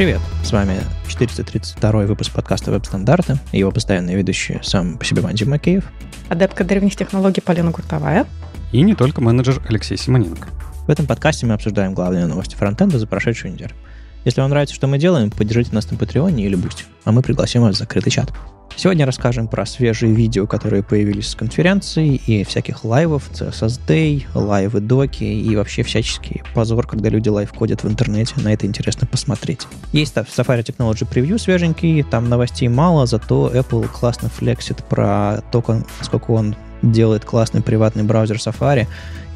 Привет! С вами 432 выпуск подкаста «Веб-стандарты» и его постоянные ведущие сам по себе Мадим Макеев. Адепка древних технологий Полина Гуртовая. И не только менеджер Алексей Симоненко. В этом подкасте мы обсуждаем главные новости фронтенда за прошедшую неделю. Если вам нравится, что мы делаем, поддержите нас на Патреоне или Бусти, а мы пригласим вас в закрытый чат. Сегодня расскажем про свежие видео, которые появились с конференции и всяких лайвов, CSS Day, лайвы доки и вообще всяческий позор, когда люди лайв кодят в интернете. На это интересно посмотреть. Есть Safari Technology Preview свеженький, там новостей мало, зато Apple классно флексит про то, сколько он делает классный приватный браузер Safari,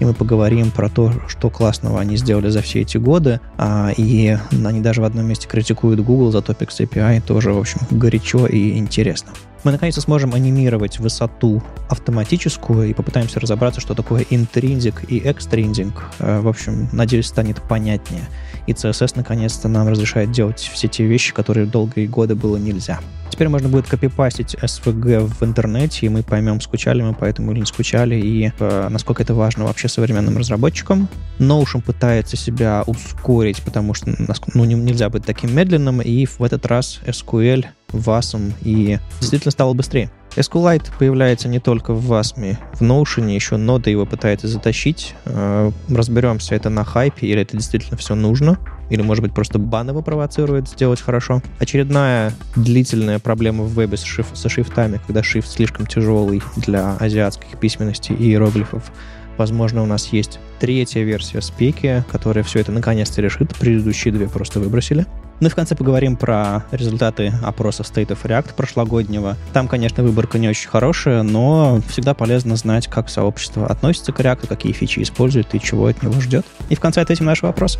и мы поговорим про то, что классного они сделали за все эти годы, а, и они даже в одном месте критикуют Google за Topics API, тоже, в общем, горячо и интересно. Мы наконец-то сможем анимировать высоту автоматическую и попытаемся разобраться, что такое интриндик и экстриндик. Э, в общем, надеюсь, станет понятнее и CSS наконец-то нам разрешает делать все те вещи, которые долгие годы было нельзя. Теперь можно будет копипастить SVG в интернете, и мы поймем, скучали мы поэтому или не скучали, и э, насколько это важно вообще современным разработчикам. Notion пытается себя ускорить, потому что ну, нельзя быть таким медленным, и в этот раз SQL, VASM и действительно стало быстрее. SQLite появляется не только в Asmi, в Notion еще нода его пытается затащить. Э, Разберемся, это на хайпе или это действительно все нужно. Или, может быть, просто бан его провоцирует сделать хорошо. Очередная длительная проблема в вебе с шиф, со шрифтами, когда шрифт слишком тяжелый для азиатских письменностей и иероглифов. Возможно, у нас есть третья версия спеки, которая все это наконец-то решит. Предыдущие две просто выбросили. Ну и в конце поговорим про результаты опроса State of React прошлогоднего. Там, конечно, выборка не очень хорошая, но всегда полезно знать, как сообщество относится к React, какие фичи использует и чего от него ждет. И в конце ответим на наши вопросы.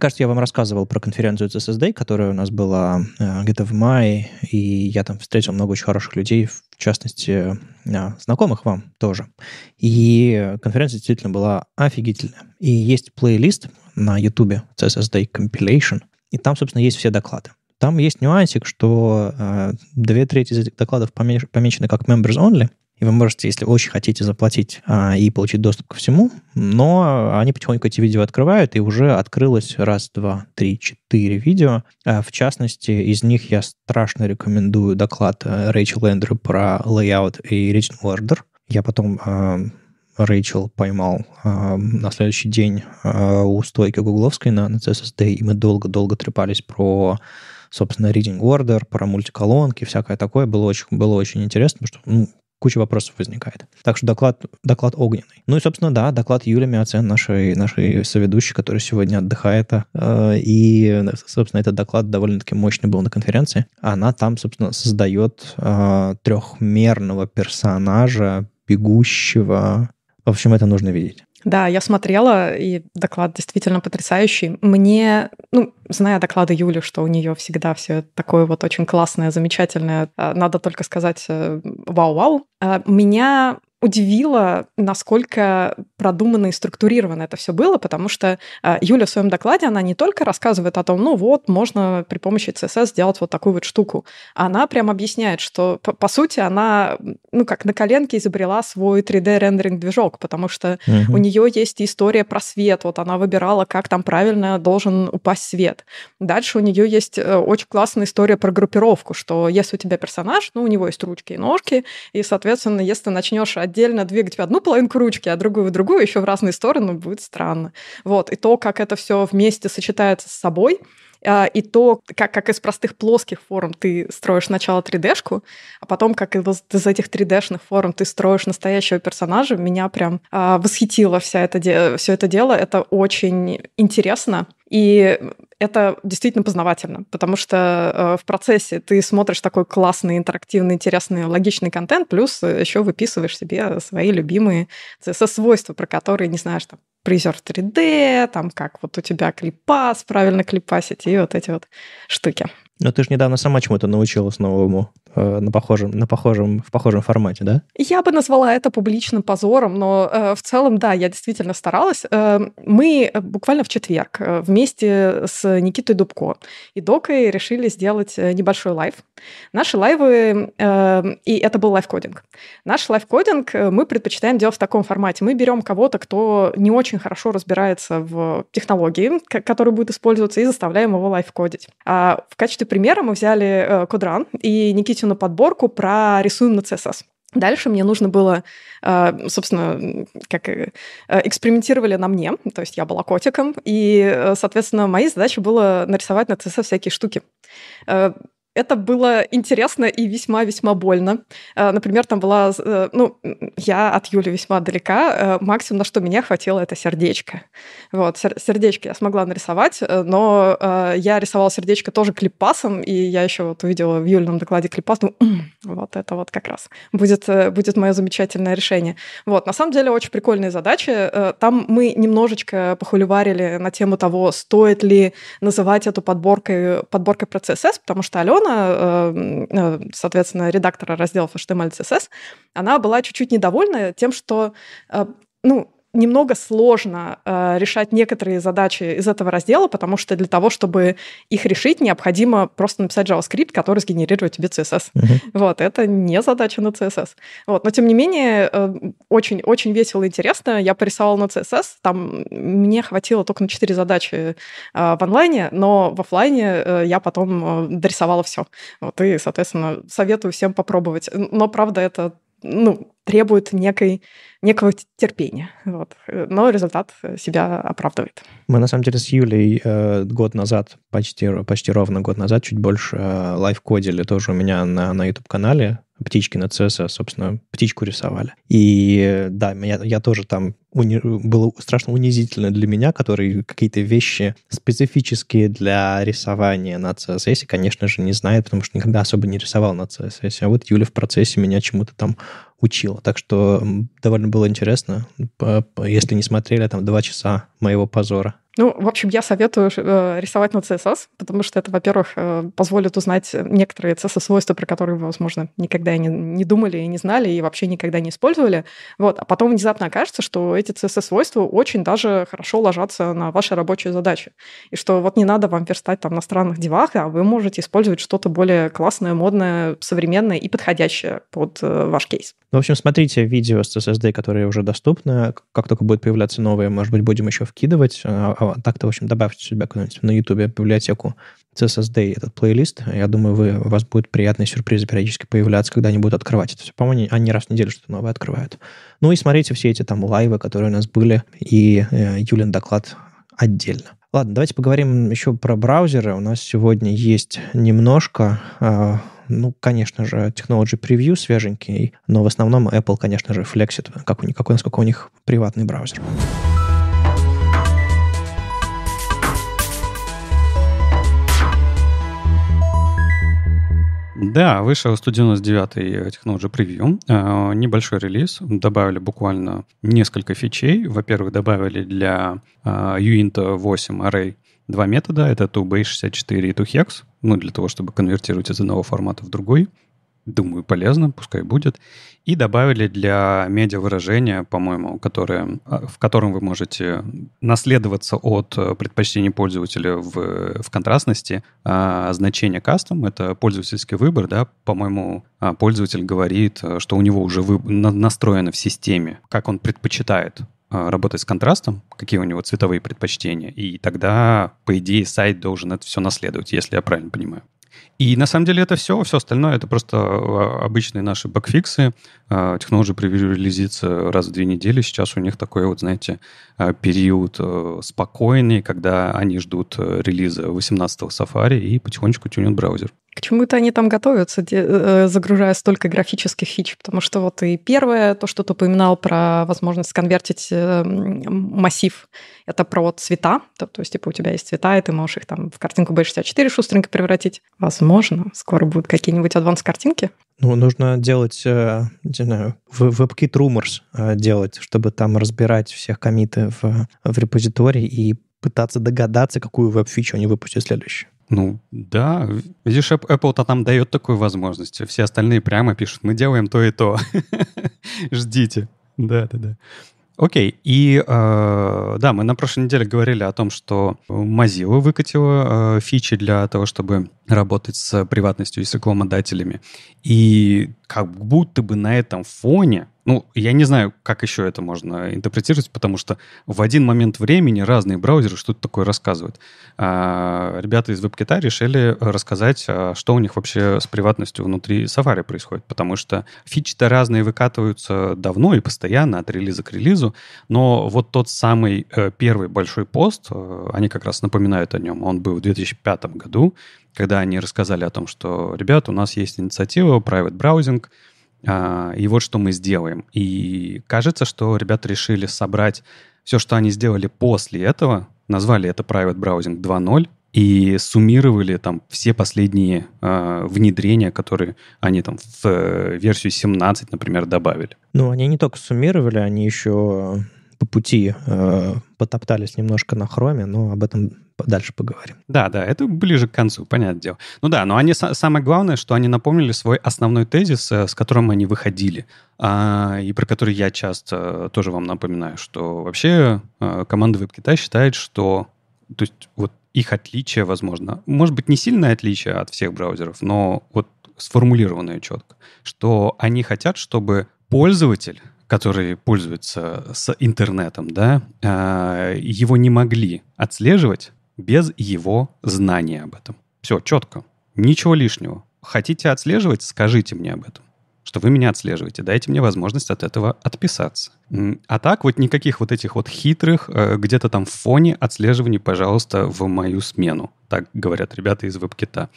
кажется, я вам рассказывал про конференцию CSSD, которая у нас была э, где-то в мае, и я там встретил много очень хороших людей, в частности, э, знакомых вам тоже. И конференция действительно была офигительная. И есть плейлист на YouTube CSSD Compilation, и там, собственно, есть все доклады. Там есть нюансик, что э, две трети из этих докладов помеч- помечены как members only, и вы можете, если очень хотите, заплатить а, и получить доступ ко всему, но они потихоньку эти видео открывают, и уже открылось раз, два, три, четыре видео. А, в частности, из них я страшно рекомендую доклад а, Рэйчел Эндер про layout и regional order. Я потом а, Рэйчел поймал э, на следующий день э, у стойки гугловской на, на CSSD, и мы долго-долго трепались про, собственно, reading order, про мультиколонки, всякое такое. Было очень, было очень интересно, потому что ну, куча вопросов возникает. Так что доклад, доклад огненный. Ну и, собственно, да, доклад Юлии Миоцен, нашей, нашей соведущей, которая сегодня отдыхает. Э, и, собственно, этот доклад довольно-таки мощный был на конференции. Она там, собственно, создает э, трехмерного персонажа, бегущего. В общем, это нужно видеть. Да, я смотрела, и доклад действительно потрясающий. Мне, ну, зная доклады Юли, что у нее всегда все такое вот очень классное, замечательное, а, надо только сказать э, вау-вау, а, меня удивило, насколько продуманно и структурировано это все было, потому что э, Юля в своем докладе, она не только рассказывает о том, ну вот, можно при помощи CSS сделать вот такую вот штуку. Она прям объясняет, что, по, по сути, она, ну как на коленке изобрела свой 3D-рендеринг-движок, потому что угу. у нее есть история про свет, вот она выбирала, как там правильно должен упасть свет. Дальше у нее есть э, очень классная история про группировку, что если у тебя персонаж, ну, у него есть ручки и ножки, и, соответственно, если ты начнешь отдельно двигать в одну половинку ручки, а другую в другую, еще в разные стороны будет странно. Вот. И то, как это все вместе сочетается с собой, а, и то, как, как из простых плоских форм ты строишь сначала 3D-шку, а потом, как из, этих 3D-шных форм ты строишь настоящего персонажа, меня прям а, восхитило вся это, все это дело. Это очень интересно и это действительно познавательно, потому что э, в процессе ты смотришь такой классный, интерактивный, интересный, логичный контент, плюс э, еще выписываешь себе свои любимые CSS-свойства, про которые не знаешь там призер 3D, там как вот у тебя клипас, правильно клипасить и вот эти вот штуки. Но ты же недавно сама чему-то научилась новому э, на похожем, на похожем, в похожем формате, да? Я бы назвала это публичным позором, но э, в целом, да, я действительно старалась. Э, мы э, буквально в четверг э, вместе с Никитой Дубко и Докой решили сделать э, небольшой лайв. Наши лайвы, э, и это был лайфкодинг. Наш лайфкодинг мы предпочитаем делать в таком формате. Мы берем кого-то, кто не очень хорошо разбирается в технологии, который будет использоваться, и заставляем его лайфкодить. А в качестве примера мы взяли э, Кодран и Никитину подборку про «Рисуем на CSS». Дальше мне нужно было, э, собственно, как э, экспериментировали на мне, то есть я была котиком, и, соответственно, моей задачей было нарисовать на CSS всякие штуки это было интересно и весьма-весьма больно. Э, например, там была... Э, ну, я от Юли весьма далека. Э, максимум, на что меня хватило, это сердечко. Вот, сердечко я смогла нарисовать, но я рисовала сердечко тоже клипасом, и я еще вот увидела в Юльном докладе клипас, думаю, вот это вот как раз будет, будет мое замечательное решение. Вот, на самом деле, очень прикольные задачи. Там мы немножечко похулеварили на тему того, стоит ли называть эту подборкой, подборкой про потому что Алена Алена, э, э, соответственно, редактора разделов HTML, CSS, она была чуть-чуть недовольна тем, что э, ну, немного сложно э, решать некоторые задачи из этого раздела, потому что для того, чтобы их решить, необходимо просто написать JavaScript, который сгенерирует тебе CSS. Uh-huh. Вот, это не задача на CSS. Вот, но тем не менее, очень-очень э, весело и интересно. Я порисовала на CSS, там мне хватило только на 4 задачи э, в онлайне, но в офлайне э, я потом э, дорисовала все. Вот, и, соответственно, советую всем попробовать. Но, правда, это ну, требует некой, некого терпения. Вот. Но результат себя оправдывает. Мы, на самом деле, с Юлей э, год назад, почти, почти ровно год назад, чуть больше э, лайфкодили тоже у меня на, на YouTube-канале птички на CSS, собственно, птичку рисовали. И да, я, я тоже там уни... было страшно унизительно для меня, который какие-то вещи специфические для рисования на CSS, конечно же, не знает, потому что никогда особо не рисовал на CSS. А вот Юля в процессе меня чему-то там учил. Так что довольно было интересно. Если не смотрели, там два часа моего позора. Ну, в общем, я советую э, рисовать на CSS, потому что это, во-первых, э, позволит узнать некоторые CSS-свойства, про которые вы, возможно, никогда не, не думали и не знали, и вообще никогда не использовали. Вот. А потом внезапно окажется, что эти CSS-свойства очень даже хорошо ложатся на ваши рабочие задачи. И что вот не надо вам верстать там на странных девах, а вы можете использовать что-то более классное, модное, современное и подходящее под э, ваш кейс. Ну, в общем, смотрите видео с SSD, которые уже доступны. Как только будет появляться новое, может быть, будем еще вкидывать. А, а так-то, в общем, добавьте себя куда-нибудь на YouTube библиотеку CSSD, этот плейлист. Я думаю, вы, у вас будут приятные сюрпризы периодически появляться, когда они будут открывать это все. По-моему, они раз в неделю что-то новое открывают. Ну и смотрите все эти там лайвы, которые у нас были, и э, Юлин доклад отдельно. Ладно, давайте поговорим еще про браузеры. У нас сегодня есть немножко. Э, ну, конечно же, Technology Preview свеженький, но в основном Apple, конечно же, флексит, как у них, какой, насколько у них приватный браузер. Да, вышел 199-й Technology Preview. Небольшой релиз. Добавили буквально несколько фичей. Во-первых, добавили для э, Uint 8 Array два метода. Это toBase64 и toHex, ну, для того, чтобы конвертировать из одного формата в другой. Думаю, полезно, пускай будет. И добавили для медиа выражения, по-моему, которое, а, в котором вы можете наследоваться от э, предпочтений пользователя в, в контрастности. А значение кастом — это пользовательский выбор, да, по-моему, а, пользователь говорит, э, что у него уже вы, настроено в системе, как он предпочитает а, работать с контрастом, какие у него цветовые предпочтения, и тогда, по идее, сайт должен это все наследовать, если я правильно понимаю. И на самом деле это все, все остальное это просто а, обычные наши бэкфиксы. А, технология Preview релизится раз в две недели. Сейчас у них такой вот, знаете, период э, спокойный, когда они ждут э, релиза 18-го Safari и потихонечку тюнят браузер. К чему-то они там готовятся, э, загружая столько графических фич, потому что вот и первое, то, что ты упоминал про возможность конвертить э, массив, это про цвета, то, то есть типа у тебя есть цвета, и ты можешь их там в картинку B64 шустренько превратить. Возможно, скоро будут какие-нибудь адванс-картинки. Ну, нужно делать, э, не знаю, WebKit Rumors делать, чтобы там разбирать всех комиты в, в репозитории и пытаться догадаться, какую веб-фичу они выпустят следующую. Ну, да. Видишь, Apple-то нам дает такую возможность. Все остальные прямо пишут, мы делаем то и то. Ждите. Да-да-да. Окей, и э, да, мы на прошлой неделе говорили о том, что Mozilla выкатила э, фичи для того, чтобы работать с приватностью и с рекламодателями. И как будто бы на этом фоне, ну, я не знаю, как еще это можно интерпретировать, потому что в один момент времени разные браузеры что-то такое рассказывают. А, ребята из WebKit решили рассказать, а, что у них вообще с приватностью внутри Safari происходит, потому что фичи-то разные выкатываются давно и постоянно, от релиза к релизу, но вот тот самый э, первый большой пост, э, они как раз напоминают о нем, он был в 2005 году, когда они рассказали о том, что, ребят, у нас есть инициатива Private Browsing, а, и вот что мы сделаем. И кажется, что ребята решили собрать все, что они сделали после этого, назвали это Private Browsing 2.0, и суммировали там все последние э, внедрения, которые они там в э, версию 17, например, добавили. Ну, они не только суммировали, они еще по пути э, потоптались немножко на хроме, но об этом дальше поговорим. Да, да, это ближе к концу, понятное дело. Ну да, но они, самое главное, что они напомнили свой основной тезис, э, с которым они выходили, а, и про который я часто э, тоже вам напоминаю, что вообще э, команда WebKitai считает, что то есть вот их отличие, возможно, может быть, не сильное отличие от всех браузеров, но вот сформулированное четко, что они хотят, чтобы пользователь, который пользуется с интернетом, да, его не могли отслеживать без его знания об этом. Все, четко. Ничего лишнего. Хотите отслеживать, скажите мне об этом что вы меня отслеживаете, дайте мне возможность от этого отписаться. А так вот никаких вот этих вот хитрых, э, где-то там в фоне отслеживания, пожалуйста, в мою смену. Так говорят ребята из WebKit.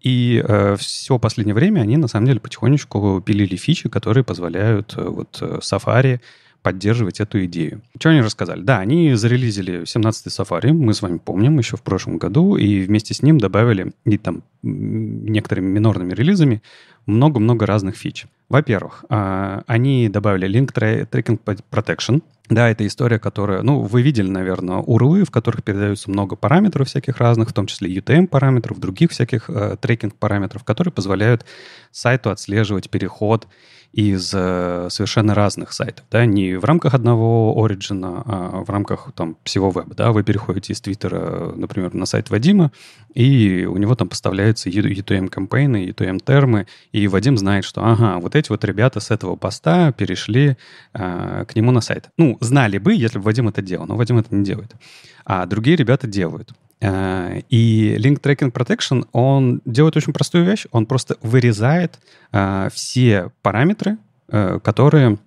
И э, все последнее время они, на самом деле, потихонечку пилили фичи, которые позволяют э, вот э, Safari поддерживать эту идею. Что они рассказали? Да, они зарелизили 17-й Safari, мы с вами помним, еще в прошлом году, и вместе с ним добавили и там некоторыми минорными релизами много-много разных фич. Во-первых, а, они добавили Link Tracking Protection. Да, это история, которая... Ну, вы видели, наверное, урлы, в которых передаются много параметров всяких разных, в том числе UTM-параметров, других всяких э, трекинг-параметров, которые позволяют сайту отслеживать переход из э, совершенно разных сайтов, да, не в рамках одного Origin, а в рамках там всего веба, да, вы переходите из Твиттера, например, на сайт Вадима, и у него там поставляются ETM-кампейны, эм ETM-термы, эм и Вадим знает, что, ага, вот эти вот ребята с этого поста перешли э, к нему на сайт. Ну, знали бы, если бы Вадим это делал, но Вадим это не делает. А другие ребята делают. Э, и Link Tracking Protection, он делает очень простую вещь. Он просто вырезает э, все параметры, э, которые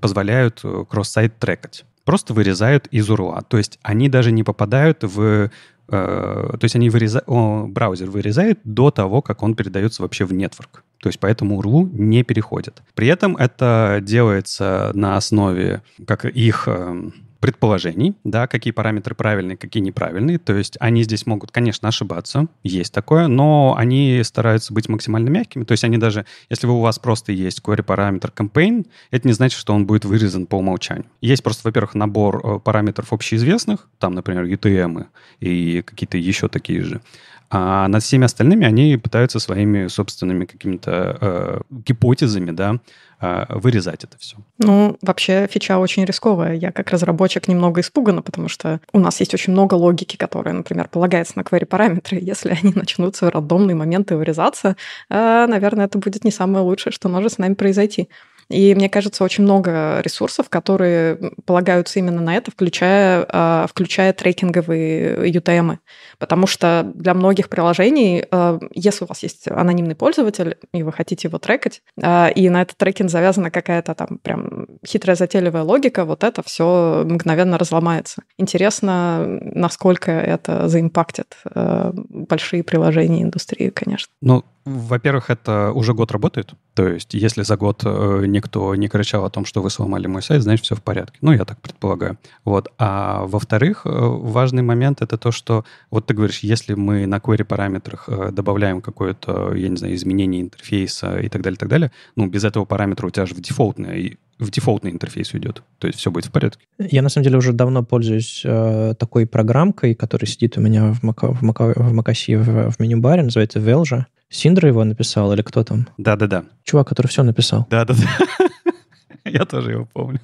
позволяют кросс-сайт трекать. Просто вырезают из URL. То есть они даже не попадают в... То есть они вырезают... Браузер вырезает до того, как он передается вообще в нетворк. То есть поэтому URL не переходит. При этом это делается на основе как их эм, предположений, да, какие параметры правильные, какие неправильные. То есть они здесь могут, конечно, ошибаться, есть такое, но они стараются быть максимально мягкими. То есть они даже, если у вас просто есть query параметр campaign, это не значит, что он будет вырезан по умолчанию. Есть просто, во-первых, набор э, параметров общеизвестных, там, например, UTM и какие-то еще такие же. А над всеми остальными они пытаются своими собственными какими-то э, гипотезами, да, э, вырезать это все. Ну, вообще фича очень рисковая. Я как разработчик немного испугана, потому что у нас есть очень много логики, которая, например, полагается на query-параметры. Если они начнутся в рандомные моменты вырезаться, э, наверное, это будет не самое лучшее, что может с нами произойти. И мне кажется, очень много ресурсов, которые полагаются именно на это, включая, а, включая трекинговые UTM. Потому что для многих приложений, а, если у вас есть анонимный пользователь, и вы хотите его трекать, а, и на этот трекинг завязана какая-то там прям хитрая затейливая логика, вот это все мгновенно разломается. Интересно, насколько это заимпактит большие приложения индустрии, конечно. Ну, во-первых, это уже год работает. То есть, если за год э, никто не кричал о том, что вы сломали мой сайт, значит, все в порядке. Ну, я так предполагаю. Вот. А во-вторых, э, важный момент — это то, что... Вот ты говоришь, если мы на query параметрах э, добавляем какое-то, я не знаю, изменение интерфейса и так далее, и так далее, ну, без этого параметра у тебя же в дефолтное в дефолтный интерфейс уйдет. То есть все будет в порядке. Я, на самом деле, уже давно пользуюсь э, такой программкой, которая сидит у меня в, Мака, в, Мака, в Макаси в, в меню баре, называется Velja. Синдра его написал или кто там? Да-да-да. Чувак, который все написал. Да-да-да. Я тоже его помню.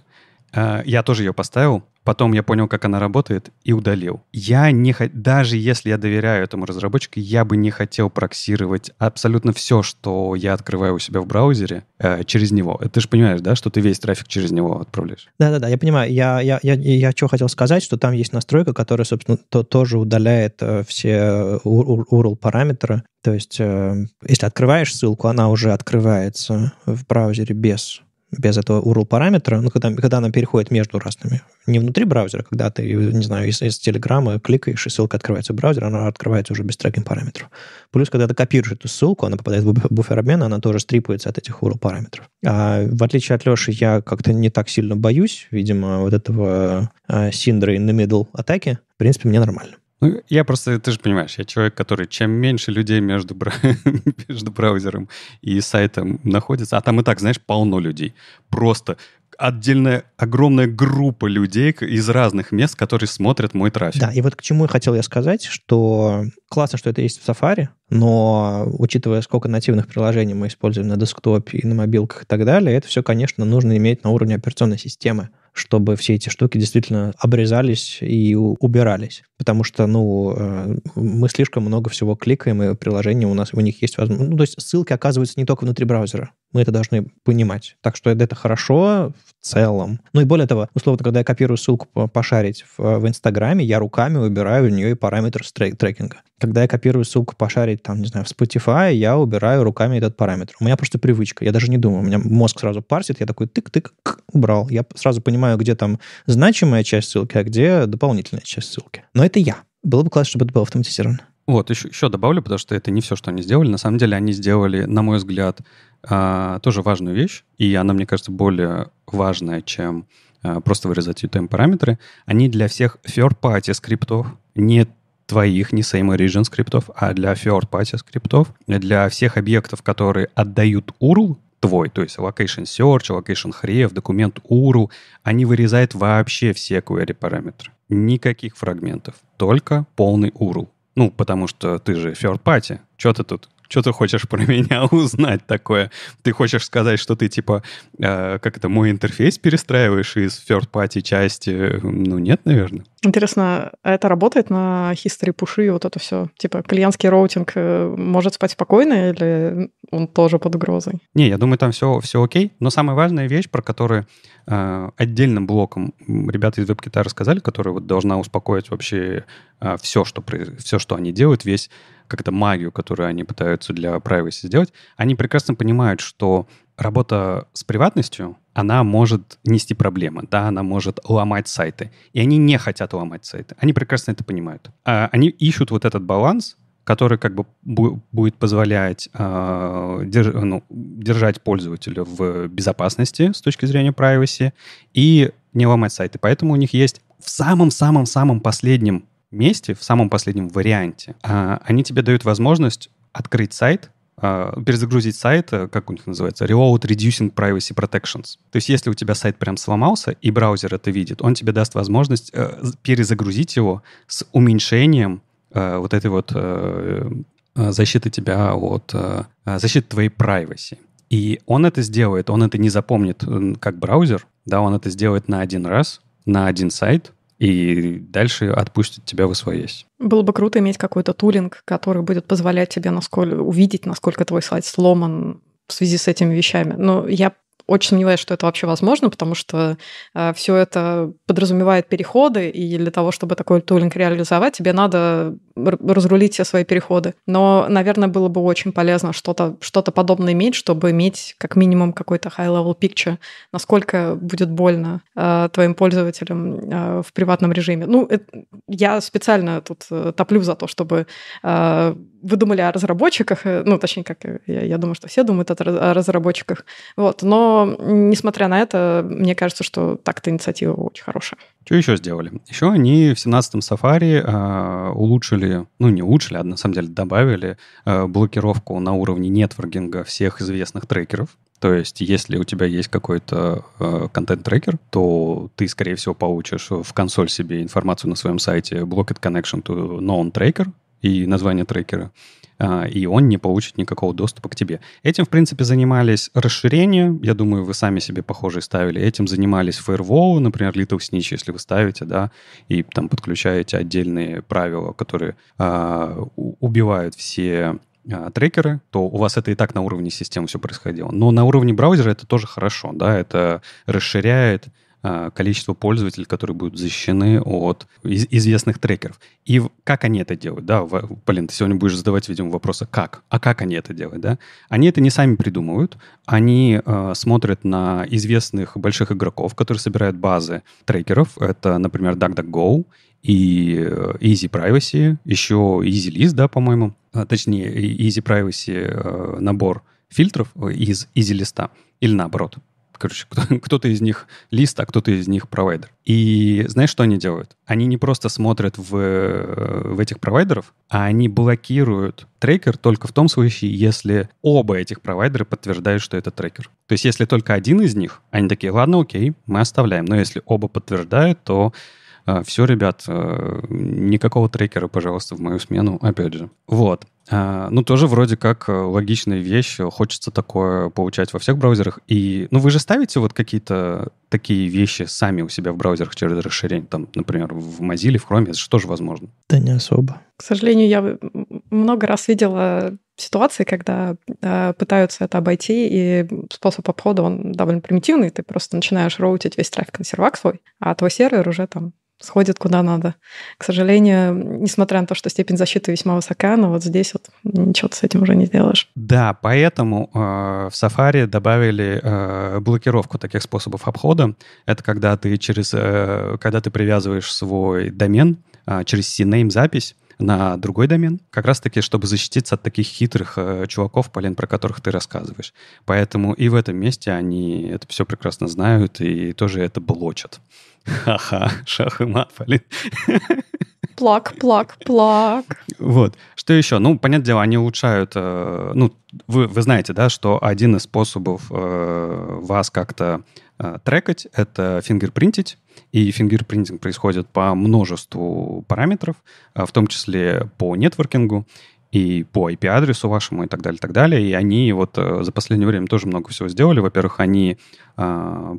А, я тоже ее поставил. Потом я понял, как она работает, и удалил. Я не даже если я доверяю этому разработчику, я бы не хотел проксировать абсолютно все, что я открываю у себя в браузере э, через него. Ты же понимаешь, да, что ты весь трафик через него отправляешь? Да-да-да, я понимаю. Я, я, я, я что хотел сказать, что там есть настройка, которая, собственно, то, тоже удаляет э, все э, URL-параметры. То есть, э, если открываешь ссылку, она уже открывается в браузере без без этого URL параметра, ну, когда, когда она переходит между разными. Не внутри браузера, когда ты, не знаю, из, из Телеграма кликаешь, и ссылка открывается в браузере, она открывается уже без трекинг параметров. Плюс, когда ты копируешь эту ссылку, она попадает в буфер обмена, она тоже стрипается от этих URL параметров. А в отличие от Леши, я как-то не так сильно боюсь, видимо, вот этого э, синдра in the middle атаки. В принципе, мне нормально. Ну, я просто, ты же понимаешь, я человек, который чем меньше людей между, бра... между браузером и сайтом находится, а там и так, знаешь, полно людей. Просто отдельная огромная группа людей из разных мест, которые смотрят мой трафик. Да, и вот к чему я хотел я сказать, что классно, что это есть в Safari, но учитывая, сколько нативных приложений мы используем на десктопе и на мобилках и так далее, это все, конечно, нужно иметь на уровне операционной системы чтобы все эти штуки действительно обрезались и убирались. Потому что, ну, э, мы слишком много всего кликаем, и приложения у нас, у них есть возможность... Ну, то есть ссылки оказываются не только внутри браузера. Мы это должны понимать. Так что это хорошо целом. Ну и более того, условно, когда я копирую ссылку пошарить в, в Инстаграме, я руками убираю у нее и параметр трек трекинга. Когда я копирую ссылку пошарить, там, не знаю, в Spotify, я убираю руками этот параметр. У меня просто привычка, я даже не думаю, у меня мозг сразу парсит, я такой тык-тык, убрал. Я сразу понимаю, где там значимая часть ссылки, а где дополнительная часть ссылки. Но это я. Было бы классно, чтобы это было автоматизировано. Вот, еще, еще добавлю, потому что это не все, что они сделали. На самом деле они сделали, на мой взгляд, а, тоже важную вещь, и она, мне кажется, более важная, чем а, просто вырезать UTM-параметры. Они для всех third-party скриптов, не твоих, не same origin скриптов, а для third-party скриптов, для всех объектов, которые отдают URL, твой, то есть location search, location href, документ URL, они вырезают вообще все query параметры. Никаких фрагментов, только полный URL. Ну, потому что ты же third party. Что ты тут? Что ты хочешь про меня узнать такое? Ты хочешь сказать, что ты типа, э, как это, мой интерфейс перестраиваешь из third party части? Ну, нет, наверное. Интересно, а это работает на history пуши и вот это все? Типа клиентский роутинг э, может спать спокойно или он тоже под угрозой? Не, я думаю, там все, все окей. Но самая важная вещь, про которую э, отдельным блоком ребята из WebKit рассказали, которая вот должна успокоить вообще э, все, что, все, что они делают, весь как-то магию, которую они пытаются для privacy сделать, они прекрасно понимают, что работа с приватностью, она может нести проблемы, да, она может ломать сайты. И они не хотят ломать сайты. Они прекрасно это понимают. А они ищут вот этот баланс, который как бы будет позволять э, держ, ну, держать пользователя в безопасности с точки зрения privacy и не ломать сайты. Поэтому у них есть в самом-самом-самом последнем месте, в самом последнем варианте, э, они тебе дают возможность открыть сайт, а, перезагрузить сайт, э, как у них называется, Reload Reducing Privacy Protections. То есть если у тебя сайт прям сломался, и браузер это видит, он тебе даст возможность э, перезагрузить его с уменьшением э, вот этой вот э, э защиты тебя от... Э, защиты твоей privacy. И он это сделает, он это не запомнит как браузер, да, он это сделает на один раз, на один сайт, и дальше отпустит тебя в своясь. Было бы круто иметь какой-то тулинг, который будет позволять тебе насколько, увидеть, насколько твой слайд сломан в связи с этими вещами. Но я очень сомневаюсь, что это вообще возможно, потому что э, все это подразумевает переходы, и для того, чтобы такой тулинг реализовать, тебе надо разрулить все свои переходы. Но, наверное, было бы очень полезно что-то что подобное иметь, чтобы иметь как минимум какой-то high-level picture, насколько будет больно э, твоим пользователям э, в приватном режиме. Ну, это, я специально тут э, топлю за то, чтобы э, вы думали о разработчиках, э, ну, точнее, как э, я, я думаю, что все думают о разработчиках, вот, но несмотря на это, мне кажется, что так-то инициатива очень хорошая. Что еще сделали? Еще они в 17-м Safari э, улучшили, ну не улучшили, а на самом деле добавили э, блокировку на уровне нетворкинга всех известных трекеров. То есть, если у тебя есть какой-то э, контент-трекер, то ты, скорее всего, получишь в консоль себе информацию на своем сайте Blocked Connection to Known Tracker и название трекера. А, и он не получит никакого доступа к тебе. Этим, в принципе, занимались расширения. Я думаю, вы сами себе похожие ставили. Этим занимались Firewall, например, Little Snitch, если вы ставите, да, и там подключаете отдельные правила, которые э, убивают все а, трекеры, то у вас это и так на уровне системы все происходило. Но на уровне браузера это тоже хорошо, да, это расширяет Э, количество пользователей, которые будут защищены от известных трекеров. И как они это делают, да? блин, ты сегодня будешь задавать, видимо, вопрос, а как? А как они это делают, да? Они это не сами придумывают, они э, смотрят на известных больших игроков, которые собирают базы трекеров. Это, например, DuckDuckGo и э, Easy Privacy, еще Easy List, да, по-моему, а, точнее, Easy Privacy э, набор фильтров из Easy листа или наоборот. Короче, кто-то из них лист, а кто-то из них провайдер. И знаешь, что они делают? Они не просто смотрят в, э, в этих провайдеров, а они блокируют трекер только в том случае, если оба этих провайдера подтверждают, что это трекер. То есть если только один из них, они такие, ладно, окей, мы оставляем. Но если оба подтверждают, то э, все, ребят, э, никакого трекера, пожалуйста, в мою смену, опять же. Вот. А, ну, тоже вроде как э, логичная вещь. Хочется такое получать во всех браузерах. И, ну, вы же ставите вот какие-то такие вещи сами у себя в браузерах через расширение. Там, например, в Mozilla, в Chrome, это же тоже возможно. Да не особо. К сожалению, я много раз видела ситуации, когда э, пытаются это обойти, и способ обхода, он довольно примитивный. Ты просто начинаешь роутить весь трафик на сервак свой, а твой сервер уже там сходит куда надо. К сожалению, несмотря на то, что степень защиты весьма высока, но вот здесь вот ничего ты с этим уже не сделаешь. Да, поэтому э, в Safari добавили э, блокировку таких способов обхода. Это когда ты через, э, когда ты привязываешь свой домен э, через CNAME запись на другой домен, как раз-таки, чтобы защититься от таких хитрых э, чуваков, Полин, про которых ты рассказываешь. Поэтому и в этом месте они это все прекрасно знают и тоже это блочат. Ха-ха, шах и мат, Полин. Плак, плак, плак. Вот. Что еще? Ну, понятное дело, они улучшают... Э, ну, вы, вы знаете, да, что один из способов э, вас как-то Э, трекать — это фингерпринтить, и фингерпринтинг происходит по множеству параметров, э, в том числе по нетворкингу и по IP-адресу вашему и так далее, и так далее. И они вот э, за последнее время тоже много всего сделали. Во-первых, они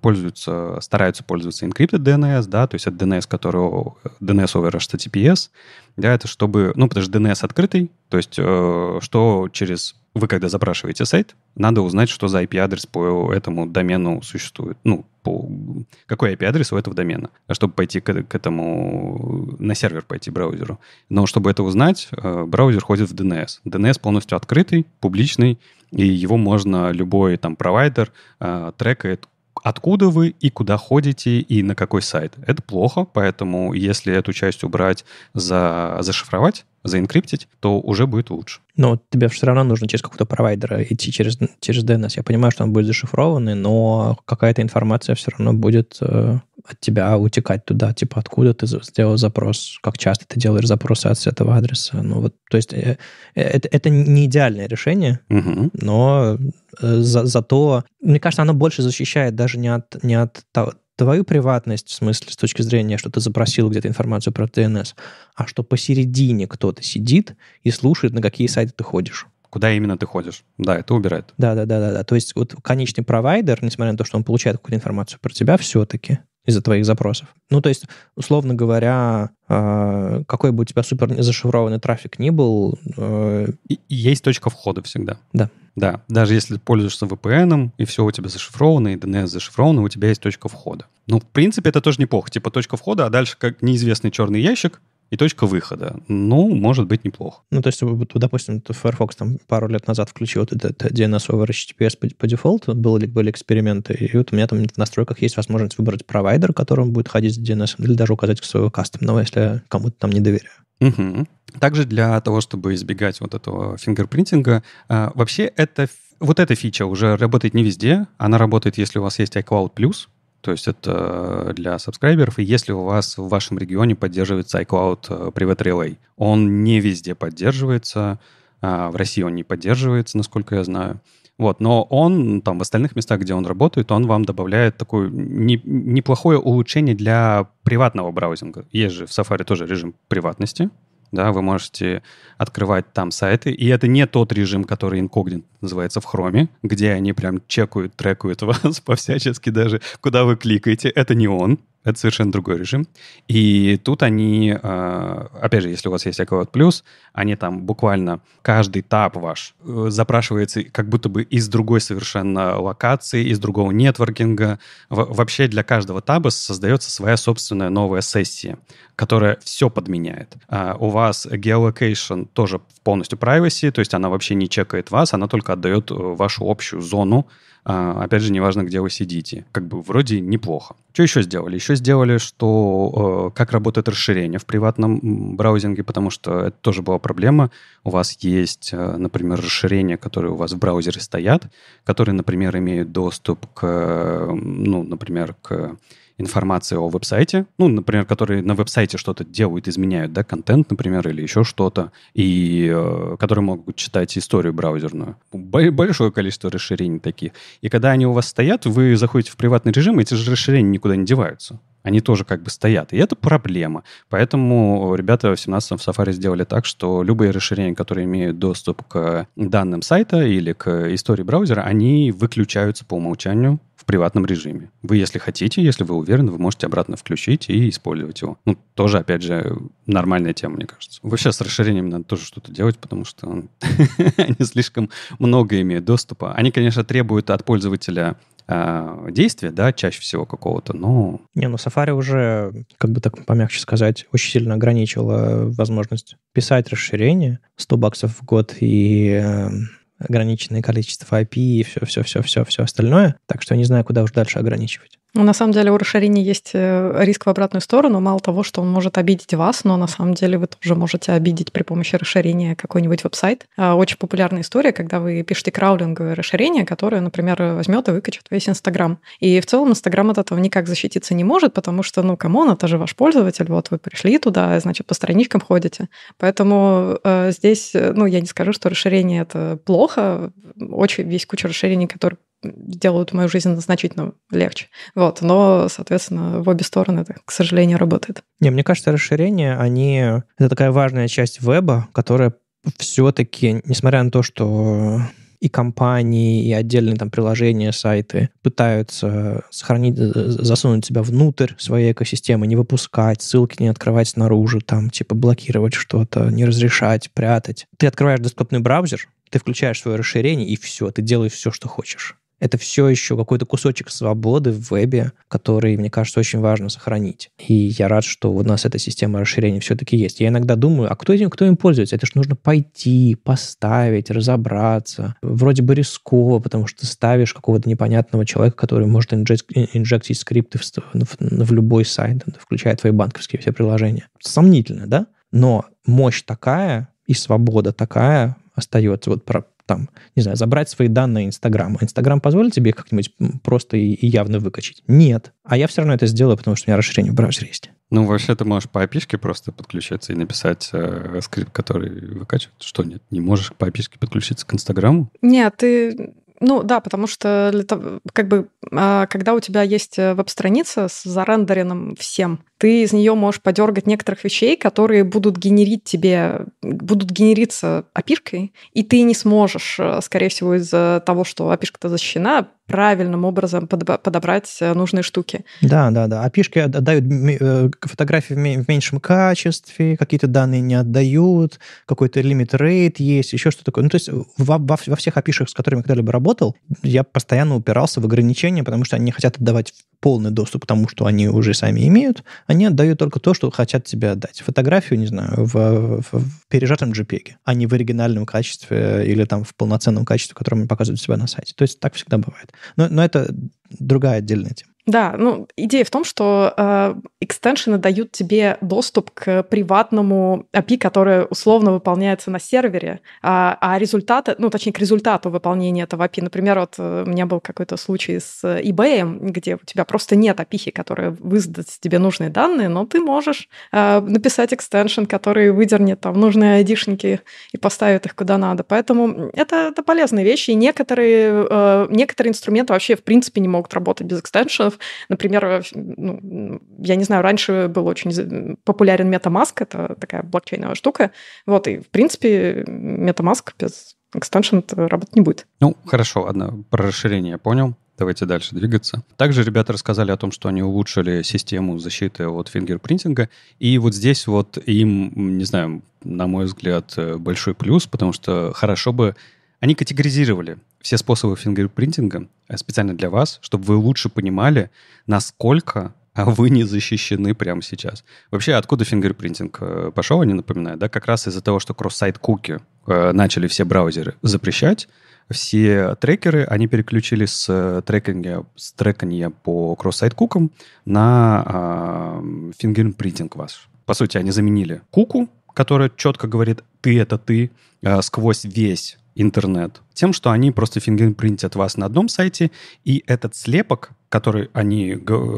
пользуются, стараются пользоваться encrypted DNS, да, то есть это DNS, который DNS over HTTPS, да, это чтобы, ну, потому что DNS открытый, то есть что через вы когда запрашиваете сайт, надо узнать, что за IP-адрес по этому домену существует. Ну, по... какой IP-адрес у этого домена, а чтобы пойти к, к этому, на сервер пойти браузеру. Но чтобы это узнать, э, браузер ходит в DNS. DNS полностью открытый, публичный, и его можно любой там провайдер э, трекает, откуда вы и куда ходите и на какой сайт. Это плохо, поэтому если эту часть убрать, за... зашифровать, заинкриптить, то уже будет лучше. Но тебе все равно нужно через какого-то провайдера идти через, через DNS. Я понимаю, что он будет зашифрованный, но какая-то информация все равно будет э, от тебя утекать туда. Типа, откуда ты сделал запрос, как часто ты делаешь запросы от этого адреса. Ну вот, то есть э, э, это, это не идеальное решение, угу. но э, за, зато, мне кажется, оно больше защищает даже не от, не от твою приватность, в смысле, с точки зрения, что ты запросил где-то информацию про DNS, а что посередине кто-то сидит и слушает, на какие сайты ты ходишь. Куда именно ты ходишь? Да, это убирает. Да, да, да, да, да. То есть вот конечный провайдер, несмотря на то, что он получает какую-то информацию про тебя, все-таки из-за твоих запросов. Ну, то есть, условно говоря, а, какой бы у тебя супер зашифрованный трафик ни был... Э, есть точка входа всегда. Да. Да, даже если ты пользуешься VPN, и все у тебя зашифровано, и DNS зашифровано, у тебя есть точка входа. Ну, в принципе, это тоже неплохо. Типа точка входа, а дальше как неизвестный черный ящик, и точка выхода. Ну, может быть, неплохо. Ну, то есть, допустим, Firefox там пару лет назад включил вот этот э, DNS over HTTPS по, по дефолту, были, были эксперименты, и вот у меня там в настройках есть возможность выбрать провайдер, которым будет ходить с DNS, или даже указать своего кастомного, если я кому-то там не доверяю. Угу. Также для того, чтобы избегать вот этого фингерпринтинга, э, вообще это вот эта фича уже работает не везде. Она работает, если у вас есть iCloud+, то есть это э, для сабскрайберов. И если у вас в вашем регионе поддерживается iCloud э, Private Relay, он не везде поддерживается. А, в России он не поддерживается, насколько я знаю. Вот, но он там в остальных местах, где он работает, он вам добавляет такое не, неплохое улучшение для приватного браузинга. Есть же в Safari тоже режим приватности да, вы можете открывать там сайты, и это не тот режим, который инкогнит называется в хроме, где они прям чекают, трекают вас по-всячески даже, куда вы кликаете, это не он, это совершенно другой режим. И тут они, а, опять же, если у вас есть iCloud Plus, они там буквально каждый тап ваш э, запрашивается как будто бы из другой совершенно локации, из другого нетворкинга. Вообще для каждого таба создается своя собственная новая сессия, которая все подменяет. А, у вас геолокейшн тоже полностью privacy, то есть она вообще не чекает вас, она только отдает э, вашу общую зону, а, опять же, неважно, где вы сидите. Как бы вроде неплохо. Что еще сделали? Еще сделали, что э, как работает расширение в приватном браузинге, потому что это тоже была проблема. У вас есть, э, например, расширения, которые у вас в браузере стоят, которые, например, имеют доступ к, ну, например, к информации о веб-сайте, ну, например, которые на веб-сайте что-то делают, изменяют, да, контент, например, или еще что-то, и э, которые могут читать историю браузерную. Большое количество расширений таких. И когда они у вас стоят, вы заходите в приватный режим, и эти же расширения никуда не деваются они тоже как бы стоят. И это проблема. Поэтому э, ребята в 17-м в Safari сделали так, что любые расширения, которые имеют доступ к данным сайта или к истории браузера, они выключаются по умолчанию в приватном режиме. Вы, если хотите, если вы уверены, вы можете обратно включить и использовать его. Ну, тоже, опять же, нормальная тема, мне кажется. Вообще с расширением надо тоже что-то делать, потому что они слишком много имеют доступа. Они, конечно, требуют от пользователя а, действия, да, чаще всего какого-то, но... Не, ну Safari уже, как бы так помягче сказать, очень сильно ограничила возможность писать расширение 100 баксов в год и э, ограниченное количество IP и все-все-все-все все остальное. Так что я не знаю, куда уж дальше ограничивать. Ну, на самом деле у расширения есть э, риск в обратную сторону. Мало того, что он может обидеть вас, но на самом деле вы тоже можете обидеть при помощи расширения какой-нибудь веб-сайт. А, очень популярная история, когда вы пишете краулинговое расширение, которое, например, возьмет и выкачет весь Инстаграм. И в целом Инстаграм от этого никак защититься не может, потому что, ну, камон, это же ваш пользователь, вот вы пришли туда, значит, по страничкам ходите. Поэтому э, здесь, э, ну, я не скажу, что расширение — это плохо. Очень весь куча расширений, которые делают мою жизнь значительно легче. Вот, но, соответственно, в обе стороны это, к сожалению, работает. Не, мне кажется, расширения, они... Это такая важная часть веба, которая все-таки, несмотря на то, что и компании, и отдельные там приложения, сайты пытаются сохранить, э, э, засунуть себя внутрь своей экосистемы, не выпускать, ссылки не открывать снаружи, там, типа, блокировать что-то, не разрешать, прятать. Ты открываешь десктопный браузер, ты включаешь свое расширение, и все, ты делаешь все, что хочешь это все еще какой-то кусочек свободы в вебе, который, мне кажется, очень важно сохранить. И я рад, что у нас эта система расширения все-таки есть. Я иногда думаю, а кто этим, кто им пользуется? Это же нужно пойти, поставить, разобраться. Вроде бы рисково, потому что ставишь какого-то непонятного человека, который может инжек- инжектить скрипты в, в, в любой сайт, включая твои банковские все приложения. Сомнительно, да? Но мощь такая и свобода такая остается. Вот про там, не знаю, забрать свои данные Инстаграма. Инстаграм позволит тебе их как-нибудь просто и, явно выкачать? Нет. А я все равно это сделаю, потому что у меня расширение в браузере есть. Ну, вообще, ты можешь по api просто подключаться и написать э, скрипт, который выкачивает. Что, нет? Не можешь по api подключиться к Инстаграму? Нет, ты ну да, потому что как бы а, когда у тебя есть э, веб-страница с зарендеренным всем, ты из нее можешь подергать некоторых вещей, которые будут генерить тебе, будут генериться опишкой, и ты не сможешь, э, скорее всего, из-за того, что опишка-то защищена, правильным образом подобрать э, нужные штуки. Да, да, да. Опишки отдают э, фотографии в меньшем качестве, какие-то данные не отдают, какой-то лимит рейт есть, еще что то такое. Ну, то есть во, во, во всех опишках, с которыми когда-либо работал, я постоянно упирался в ограничения, потому что они не хотят отдавать полный доступ к тому, что они уже сами имеют, они отдают только то, что хотят тебе отдать. Фотографию, не знаю, в, в, в пережатом JPEG, а не в оригинальном качестве или там в полноценном качестве, которое мы показывают себя на сайте. То есть так всегда бывает. Но, но это другая отдельная тема. Да, ну идея в том, что э, экстеншены дают тебе доступ к приватному API, которое условно выполняется на сервере, а, а результаты, ну точнее к результату выполнения этого API, например, вот э, у меня был какой-то случай с eBay, где у тебя просто нет API, которая выдаст тебе нужные данные, но ты можешь э, написать экстеншн, который выдернет там нужные айдишники и поставит их куда надо. Поэтому это, это полезные вещи, и некоторые, э, некоторые инструменты вообще в принципе не могут работать без экстеншенов, сервисов. Например, э, ну, я не знаю, раньше был очень популярен MetaMask, это такая блокчейновая штука. Вот, и в принципе MetaMask без экстеншн работать не будет. Ну, хорошо, ладно, про расширение понял. Давайте дальше двигаться. Также ребята рассказали о том, что они улучшили систему защиты от фингерпринтинга. И вот здесь вот им, не знаю, на мой взгляд, э, большой плюс, потому что хорошо бы они категоризировали все способы фингерпринтинга э, специально для вас, чтобы вы лучше понимали, насколько а, вы не защищены прямо сейчас. Вообще, откуда фингерпринтинг э, пошел, я не напоминаю, да, как раз из-за того, что кросс-сайт-куки э, начали все браузеры запрещать, все трекеры, они переключились с трекинга, с трекания по кросс-сайт-кукам на э, фингерпринтинг ваш. По сути, они заменили куку, которая четко говорит «ты — это ты», э, сквозь весь интернет тем, что они просто фингерпринтят вас на одном сайте, и этот слепок, который они,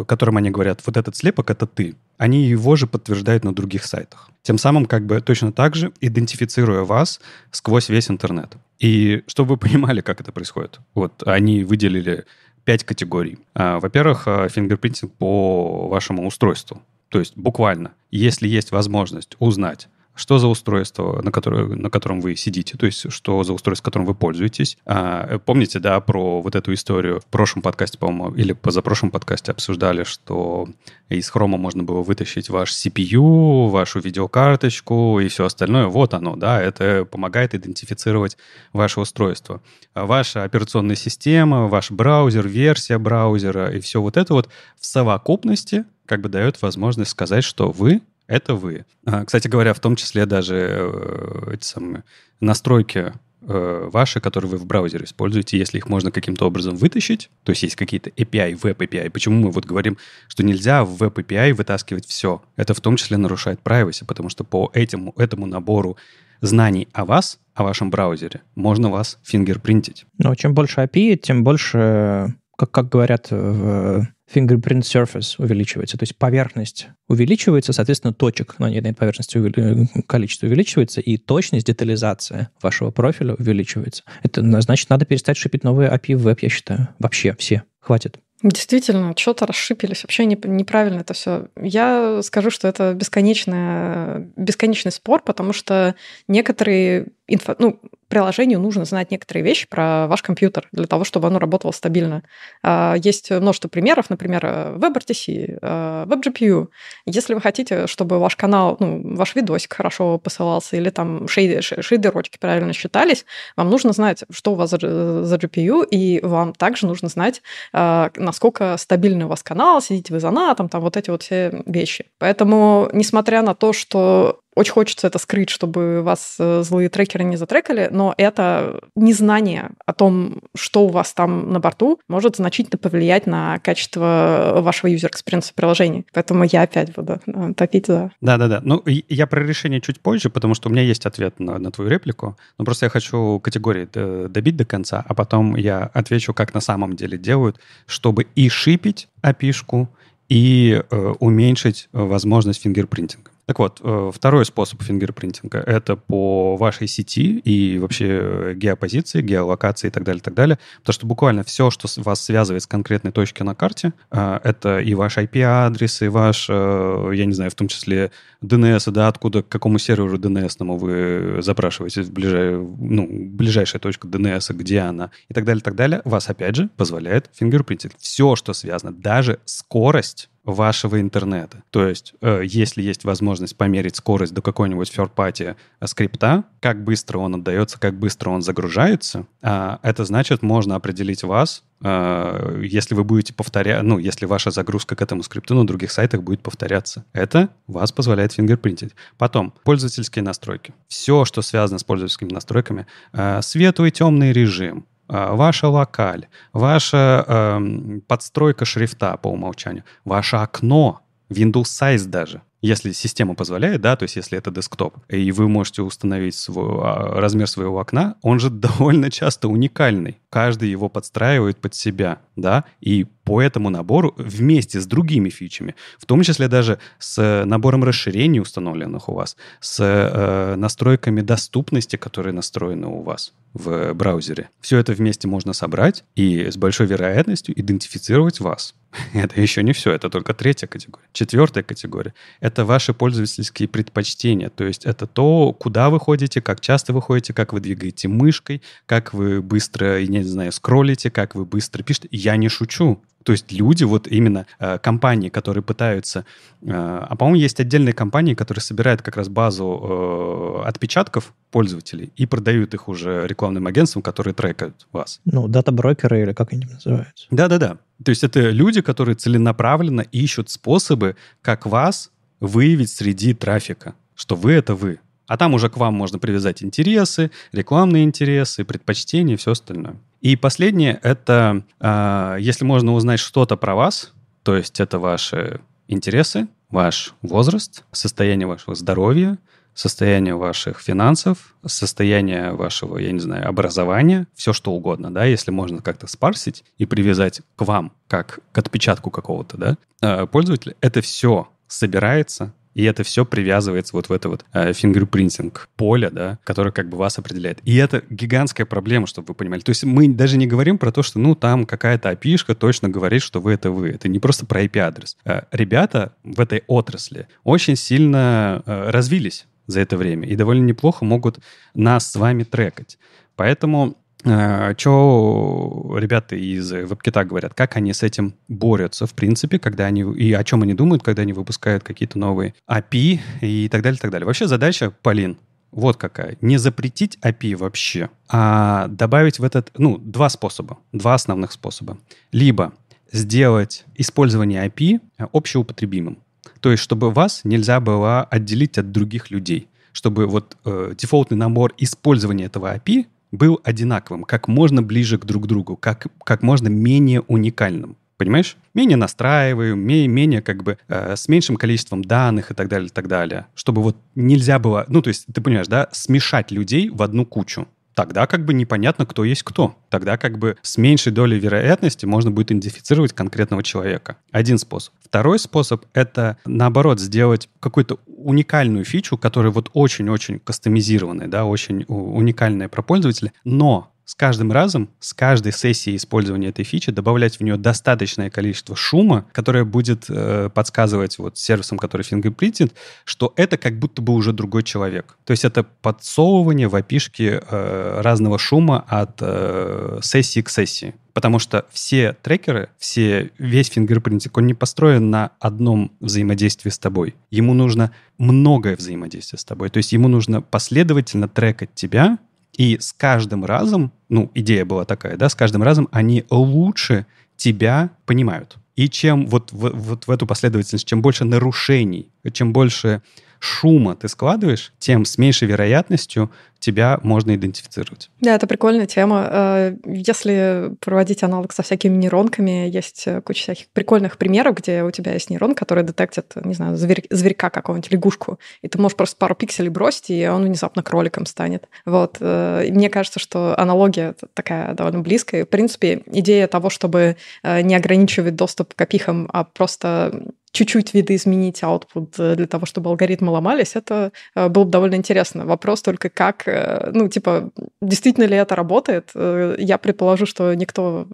которым они говорят, вот этот слепок — это ты, они его же подтверждают на других сайтах. Тем самым как бы точно так же идентифицируя вас сквозь весь интернет. И чтобы вы понимали, как это происходит. Вот они выделили пять категорий. А, во-первых, а, фингерпринтинг по вашему устройству. То есть буквально, если есть возможность узнать, что за устройство, на, которое, на котором вы сидите, то есть что за устройство, которым вы пользуетесь. А, э, помните, да, про вот эту историю в прошлом подкасте, по-моему, или позапрошлом подкасте обсуждали, что из хрома можно было вытащить ваш CPU, вашу видеокарточку и все остальное. Вот оно, да, это помогает идентифицировать ваше устройство. А ваша операционная система, ваш браузер, версия браузера и все вот это вот в совокупности как бы дает возможность сказать, что вы это вы. А, кстати говоря, в том числе даже э, эти самые настройки э, ваши, которые вы в браузере используете, если их можно каким-то образом вытащить, то есть есть какие-то API, веб-API. Почему мы вот говорим, что нельзя в веб-API вытаскивать все? Это в том числе нарушает privacy, потому что по этому, этому набору знаний о вас, о вашем браузере, можно вас фингерпринтить. Но чем больше API, тем больше как, как говорят э, в э, fingerprint surface увеличивается, то есть поверхность увеличивается, соответственно, точек на ну, этой поверхности увели... Э, количество увеличивается, и точность детализация вашего профиля увеличивается. Это значит, надо перестать шипить новые API в веб, я считаю. Вообще все. Хватит. Действительно, что-то расшипились. Вообще не, неправильно это все. Я скажу, что это бесконечная, бесконечный спор, потому что некоторые инфо, ну, приложению нужно знать некоторые вещи про ваш компьютер для того, чтобы оно работало стабильно. А, есть множество примеров, например, э, WebRTC, э, WebGPU. Если вы хотите, чтобы ваш канал, ну, ваш видосик хорошо посылался или там шейдерочки правильно считались, вам нужно знать, что у вас за, за GPU, и вам также нужно знать, э, насколько стабильный у вас канал, сидите вы за натом, там вот эти вот все вещи. Поэтому, несмотря на то, что очень хочется это скрыть, чтобы вас э, злые трекеры не затрекали, но это незнание о том, что у вас там на борту, может значительно повлиять на качество вашего юзер-экспириенса приложения. Поэтому я опять буду э, топить за. Да-да-да. Ну, я про решение чуть позже, потому что у меня есть ответ на, на твою реплику. Но просто я хочу категории э, добить до конца, а потом я отвечу, как на самом деле делают, чтобы и шипить опишку, и э, уменьшить возможность фингерпринтинга. Так вот, э, второй способ фингерпринтинга — это по вашей сети и вообще геопозиции, геолокации и так далее, так далее. Потому что буквально все, что вас связывает с конкретной точкой на карте, э, это и ваш IP-адрес, и ваш, э, я не знаю, в том числе DNS, да, откуда, к какому серверу DNS вы запрашиваете, в ближай, ну, ближайшая точка DNS, где она, и так далее, так далее, вас, опять же, позволяет фингерпринтить. Все, что связано, даже скорость вашего интернета. То есть, э, если есть возможность померить скорость до какой-нибудь third э, скрипта, как быстро он отдается, как быстро он загружается, э, это значит, можно определить вас а, если вы будете повторять, ну, если ваша загрузка к этому скрипту на других сайтах будет повторяться. Это вас позволяет фингерпринтить. Потом, пользовательские настройки. Все, что связано с пользовательскими настройками, а, светлый темный режим, а, ваша локаль, ваша э, подстройка шрифта по умолчанию, ваше окно, Windows Size даже если система позволяет, да, то есть если это десктоп, и вы можете установить свой, а, размер своего окна, он же довольно часто уникальный. Каждый его подстраивает под себя, да, и по этому набору вместе с другими фичами, в том числе даже с э, набором расширений, установленных у вас, с э, настройками доступности, которые настроены у вас в браузере. Все это вместе можно собрать и с большой вероятностью идентифицировать вас. Это еще не все, это только третья категория. Четвертая категория — это это ваши пользовательские предпочтения. То есть это то, куда вы ходите, как часто вы ходите, как вы двигаете мышкой, как вы быстро, я не знаю, скроллите, как вы быстро пишете. Я не шучу. То есть люди, вот именно э, компании, которые пытаются... Э, а, по-моему, есть отдельные компании, которые собирают как раз базу э, отпечатков пользователей и продают их уже рекламным агентствам, которые трекают вас. Ну, дата-брокеры или как они называются. Да-да-да. То есть это люди, которые целенаправленно ищут способы, как вас выявить среди трафика, что вы — это вы. А там уже к вам можно привязать интересы, рекламные интересы, предпочтения и все остальное. И последнее — это э, если можно узнать что-то про вас, то есть это ваши интересы, ваш возраст, состояние вашего здоровья, состояние ваших финансов, состояние вашего, я не знаю, образования, все что угодно, да, если можно как-то спарсить и привязать к вам, как к отпечатку какого-то, да, а, пользователя, это все собирается, и это все привязывается вот в это вот э, фингерпринтинг поле, да, которое как бы вас определяет. И это гигантская проблема, чтобы вы понимали. То есть мы даже не говорим про то, что ну там какая-то api точно говорит, что вы это вы. Это не просто про IP-адрес. Э, ребята в этой отрасли очень сильно э, развились за это время и довольно неплохо могут нас с вами трекать. Поэтому Э, Что ребята из WebKit говорят? Как они с этим борются, в принципе, когда они и о чем они думают, когда они выпускают какие-то новые API а и так далее, и так далее. Вообще задача, Полин, вот какая. Не запретить API а вообще, а добавить в этот, ну, два способа, два основных способа. Либо сделать использование API а общеупотребимым. То есть, чтобы вас нельзя было отделить от других людей. Чтобы вот э, дефолтный набор использования этого API был одинаковым, как можно ближе к друг другу, как, как можно менее уникальным. Понимаешь? Менее настраиваем, менее, менее как бы э, с меньшим количеством данных и так далее, и так далее. Чтобы вот нельзя было, ну то есть ты понимаешь, да, смешать людей в одну кучу тогда как бы непонятно, кто есть кто. Тогда как бы с меньшей долей вероятности можно будет идентифицировать конкретного человека. Один способ. Второй способ — это, наоборот, сделать какую-то уникальную фичу, которая вот очень-очень кастомизированная, да, очень уникальная про пользователя, но с каждым разом, с каждой сессией использования этой фичи добавлять в нее достаточное количество шума, которое будет э, подсказывать вот сервисам, который фингерпринтит, что это как будто бы уже другой человек. То есть это подсовывание в опишке э, разного шума от э, сессии к сессии. Потому что все трекеры, все, весь фингерпринтик, он не построен на одном взаимодействии с тобой. Ему нужно многое взаимодействие с тобой. То есть ему нужно последовательно трекать тебя, и с каждым разом, ну, идея была такая, да, с каждым разом они лучше тебя понимают. И чем вот, вот, вот в эту последовательность, чем больше нарушений, чем больше шума ты складываешь, тем с меньшей вероятностью тебя можно идентифицировать. Да, это прикольная тема. Э, если проводить аналог со всякими нейронками, есть э, куча всяких прикольных примеров, где у тебя есть нейрон, который детектит, не знаю, зверь, зверька какого-нибудь, лягушку, и ты можешь просто пару пикселей бросить, и он внезапно кроликом станет. Вот. Э, и мне кажется, что аналогия такая довольно близкая. В принципе, идея того, чтобы не ограничивать доступ к опихам, а просто чуть-чуть видоизменить output э, для того, чтобы алгоритмы ломались, это э, было бы довольно интересно. Вопрос только как, э, ну, типа, действительно ли это работает? Я предположу, что никто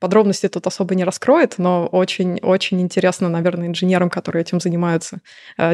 подробности тут особо не раскроет, но очень-очень интересно, наверное, инженерам, которые этим занимаются,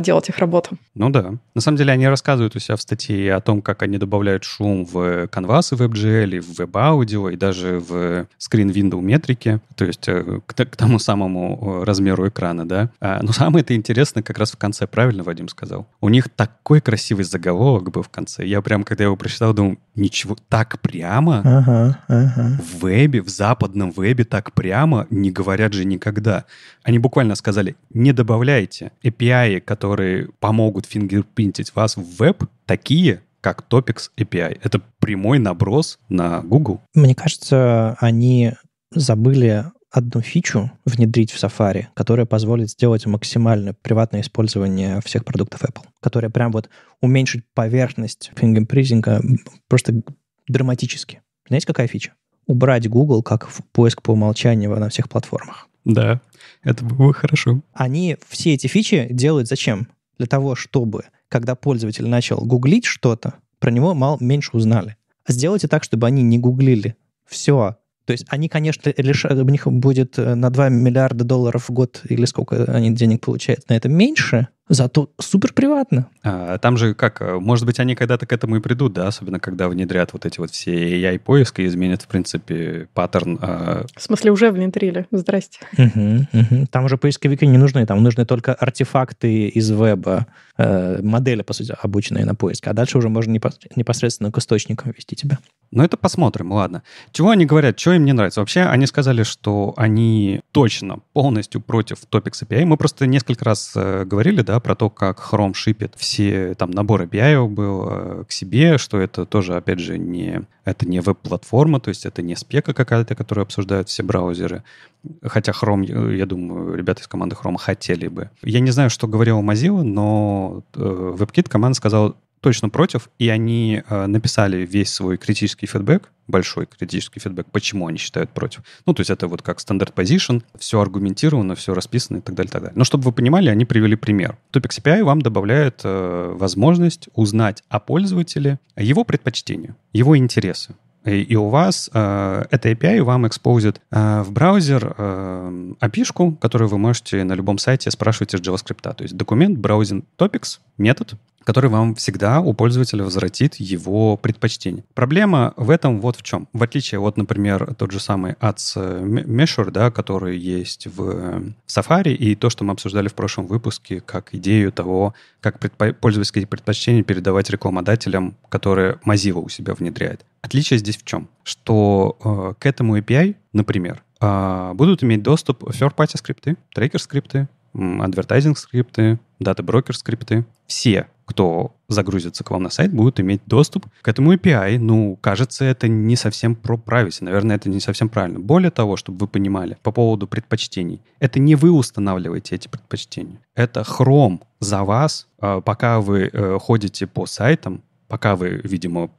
делать их работу. Ну да. На самом деле они рассказывают у себя в статье о том, как они добавляют шум в канвасы WebGL, и в веб-аудио, и даже в скрин-винду метрике, то есть к, к тому самому размеру экрана, да а но ну, самое это интересно как раз в конце, правильно Вадим сказал? У них такой красивый заголовок был в конце. Я прям, когда его прочитал, думал, ничего, так прямо? Ага, ага. В вебе, в западном вебе так прямо не говорят же никогда. Они буквально сказали, не добавляйте API, которые помогут фингерпринтить вас в веб, такие, как Topics API. Это прямой наброс на Google. Мне кажется, они забыли одну фичу внедрить в Safari, которая позволит сделать максимально приватное использование всех продуктов Apple, которая прям вот уменьшит поверхность фингерпризинга просто драматически. Знаете, какая фича? Убрать Google как поиск по умолчанию на всех платформах. Да, это было хорошо. Они все эти фичи делают зачем? Для того, чтобы, когда пользователь начал гуглить что-то, про него мало меньше узнали. А сделайте так, чтобы они не гуглили все, то есть они, конечно, лишь, э, у них будет э, на 2 миллиарда долларов в год или сколько они денег получают на этом меньше, Зато супер приватно. А, там же как, э, может быть, они когда-то к этому и придут, да, особенно когда внедрят вот эти вот все AI-поиск и изменят, в принципе, паттерн. А... В смысле, уже внедрили. Здрасте. Угу, угу. Там уже поисковики не нужны, там нужны только артефакты из веба, э, модели, по сути, обученные на поиск, а дальше уже можно непосредственно к источникам вести тебя. Ну, это посмотрим, ладно. Чего они говорят, что им не нравится? Вообще, они сказали, что они точно полностью против Topics API. Мы просто несколько раз э, говорили, да, про то, как Chrome шипит все там наборы BI был э, к себе, что это тоже, опять же, не, это не веб-платформа, то есть это не спека какая-то, которую обсуждают все браузеры. Хотя Chrome, э, я думаю, ребята из команды Chrome хотели бы. Я не знаю, что говорил Mozilla, но э, WebKit команда сказала, точно против, и они э, написали весь свой критический фидбэк, большой критический фидбэк, почему они считают против. Ну, то есть это вот как стандарт позишн, все аргументировано, все расписано и так далее, и так далее. Но чтобы вы понимали, они привели пример. Topics API вам добавляет э, возможность узнать о пользователе, его предпочтения, его интересы. И, и у вас э, это API вам экспозит э, в браузер э, api которую вы можете на любом сайте спрашивать из JavaScript. То есть документ, браузинг, topics, метод, который вам всегда у пользователя возвратит его предпочтение. Проблема в этом вот в чем. В отличие от, например, тот же самый Ads э, Measure, да, который есть в э, Safari, и то, что мы обсуждали в прошлом выпуске, как идею того, как предпо- пользовательские предпочтения передавать рекламодателям, которые Мазива у себя внедряет. Отличие здесь в чем? Что э, к этому API, например, э, будут иметь доступ third-party скрипты, трекер скрипты, адвертайзинг скрипты, дата-брокер скрипты. Все кто загрузится к вам на сайт, будут иметь доступ к этому API. Ну, кажется, это не совсем про privacy. Наверное, это не совсем правильно. Более того, чтобы вы понимали, по поводу предпочтений. Это не вы устанавливаете эти предпочтения. Это Chrome за вас, а, пока вы э, ходите по сайтам, пока вы, видимо,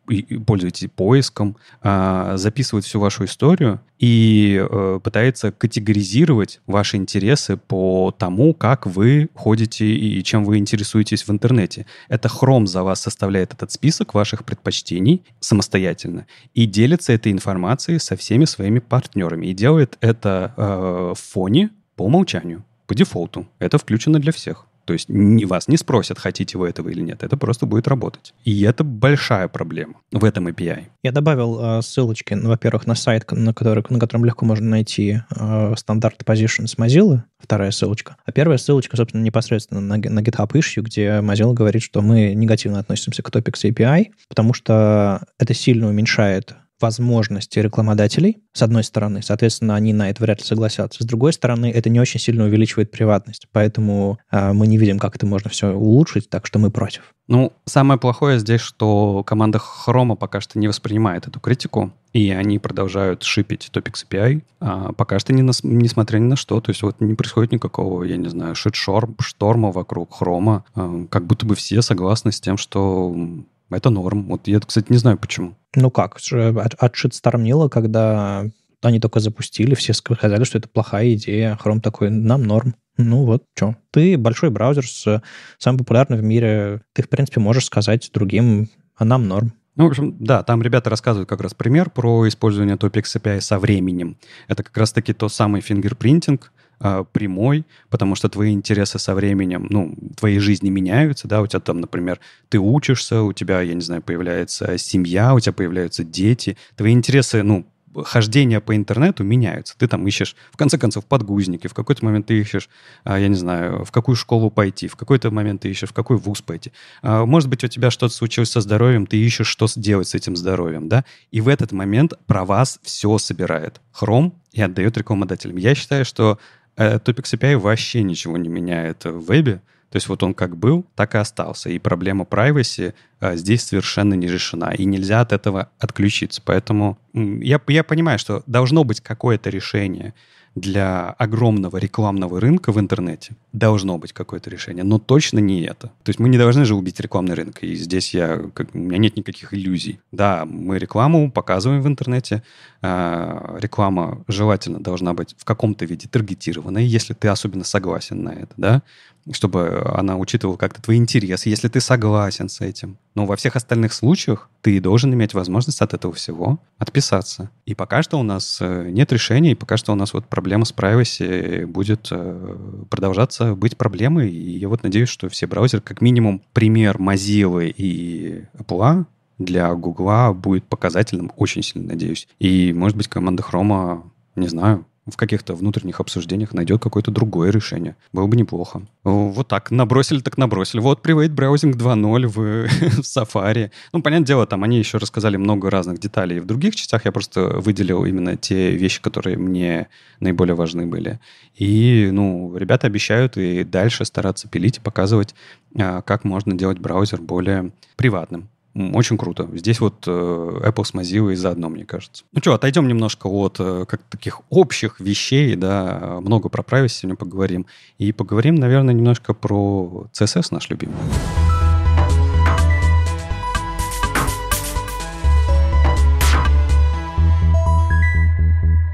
пользуетесь поиском, а, записывает всю вашу историю и э, пытается категоризировать ваши интересы по тому, как вы ходите и чем вы интересуетесь в интернете. Это Chrome за вас составляет этот список ваших предпочтений самостоятельно и делится этой информацией со всеми своими партнерами. И делает это э, в фоне по умолчанию, по дефолту. Это включено для всех. То есть не, вас не спросят, хотите вы этого или нет. Это просто будет работать. И это большая проблема в этом API. Я добавил э, ссылочки, ну, во-первых, на сайт, на, который, на котором легко можно найти э, стандарт positions Mozilla, вторая ссылочка. А первая ссылочка, собственно, непосредственно на, на GitHub issue, где Mozilla говорит, что мы негативно относимся к Topics API, потому что это сильно уменьшает возможности рекламодателей, с одной стороны. Соответственно, они на это вряд ли согласятся. С другой стороны, это не очень сильно увеличивает приватность. Поэтому э, мы не видим, как это можно все улучшить, так что мы против. Ну, самое плохое здесь, что команда Хрома пока что не воспринимает эту критику, и они продолжают шипить Topics API, а пока что не на, несмотря ни на что. То есть вот не происходит никакого, я не знаю, шит-шторма вокруг Хрома. А, как будто бы все согласны с тем, что это норм. Вот я, кстати, не знаю почему. Ну как, отшит стормнило, когда они только запустили, все сказали, что это плохая идея. хром такой, нам норм. Ну вот, что. Ты большой браузер, с, самый популярный в мире. Ты, в принципе, можешь сказать другим, а нам норм. Ну, в общем, да, там ребята рассказывают как раз пример про использование Topics API со временем. Это как раз-таки тот самый фингерпринтинг, а, прямой, потому что твои интересы со временем, ну, твои жизни меняются, да, у тебя там, например, ты учишься, у тебя, я не знаю, появляется семья, у тебя появляются дети, твои интересы, ну, хождения по интернету меняются. Ты там ищешь, в конце концов, подгузники, в какой-то момент ты ищешь, а, я не знаю, в какую школу пойти, в какой-то момент ты ищешь, в какой вуз пойти. А, может быть, у тебя что-то случилось со здоровьем, ты ищешь, что делать с этим здоровьем, да? И в этот момент про вас все собирает Chrome и отдает рекламодателям. Я считаю, что Topics э, API вообще ничего не меняет в вебе. То есть вот он как был, так и остался. И проблема privacy э, здесь совершенно не решена. И нельзя от этого отключиться. Поэтому я, я понимаю, что должно быть какое-то решение для огромного рекламного рынка в интернете должно быть какое-то решение, но точно не это. То есть мы не должны же убить рекламный рынок, и здесь я, как, у меня нет никаких иллюзий. Да, мы рекламу показываем в интернете, э, реклама желательно должна быть в каком-то виде таргетированной, если ты особенно согласен на это, да, чтобы она учитывала как-то твои интересы, если ты согласен с этим. Но во всех остальных случаях ты должен иметь возможность от этого всего отписаться. И пока что у нас э, нет решения, и пока что у нас вот проблема с privacy будет э, продолжаться быть проблемой. И я вот надеюсь, что все браузеры, как минимум пример Mozilla и Apple, а для Гугла будет показательным очень сильно, надеюсь. И, может быть, команда Хрома, не знаю, в каких-то внутренних обсуждениях найдет какое-то другое решение. Было бы неплохо. Вот так, набросили так набросили. Вот Private Browsing 2.0 в, в Safari. Ну, понятное дело, там они еще рассказали много разных деталей в других частях. Я просто выделил именно те вещи, которые мне наиболее важны были. И, ну, ребята обещают и дальше стараться пилить и показывать, а, как можно делать браузер более приватным. Очень круто. Здесь вот э, Apple с Mozilla заодно, мне кажется. Ну что, отойдем немножко от э, как таких общих вещей, да, много про праве сегодня поговорим. И поговорим, наверное, немножко про CSS наш любимый.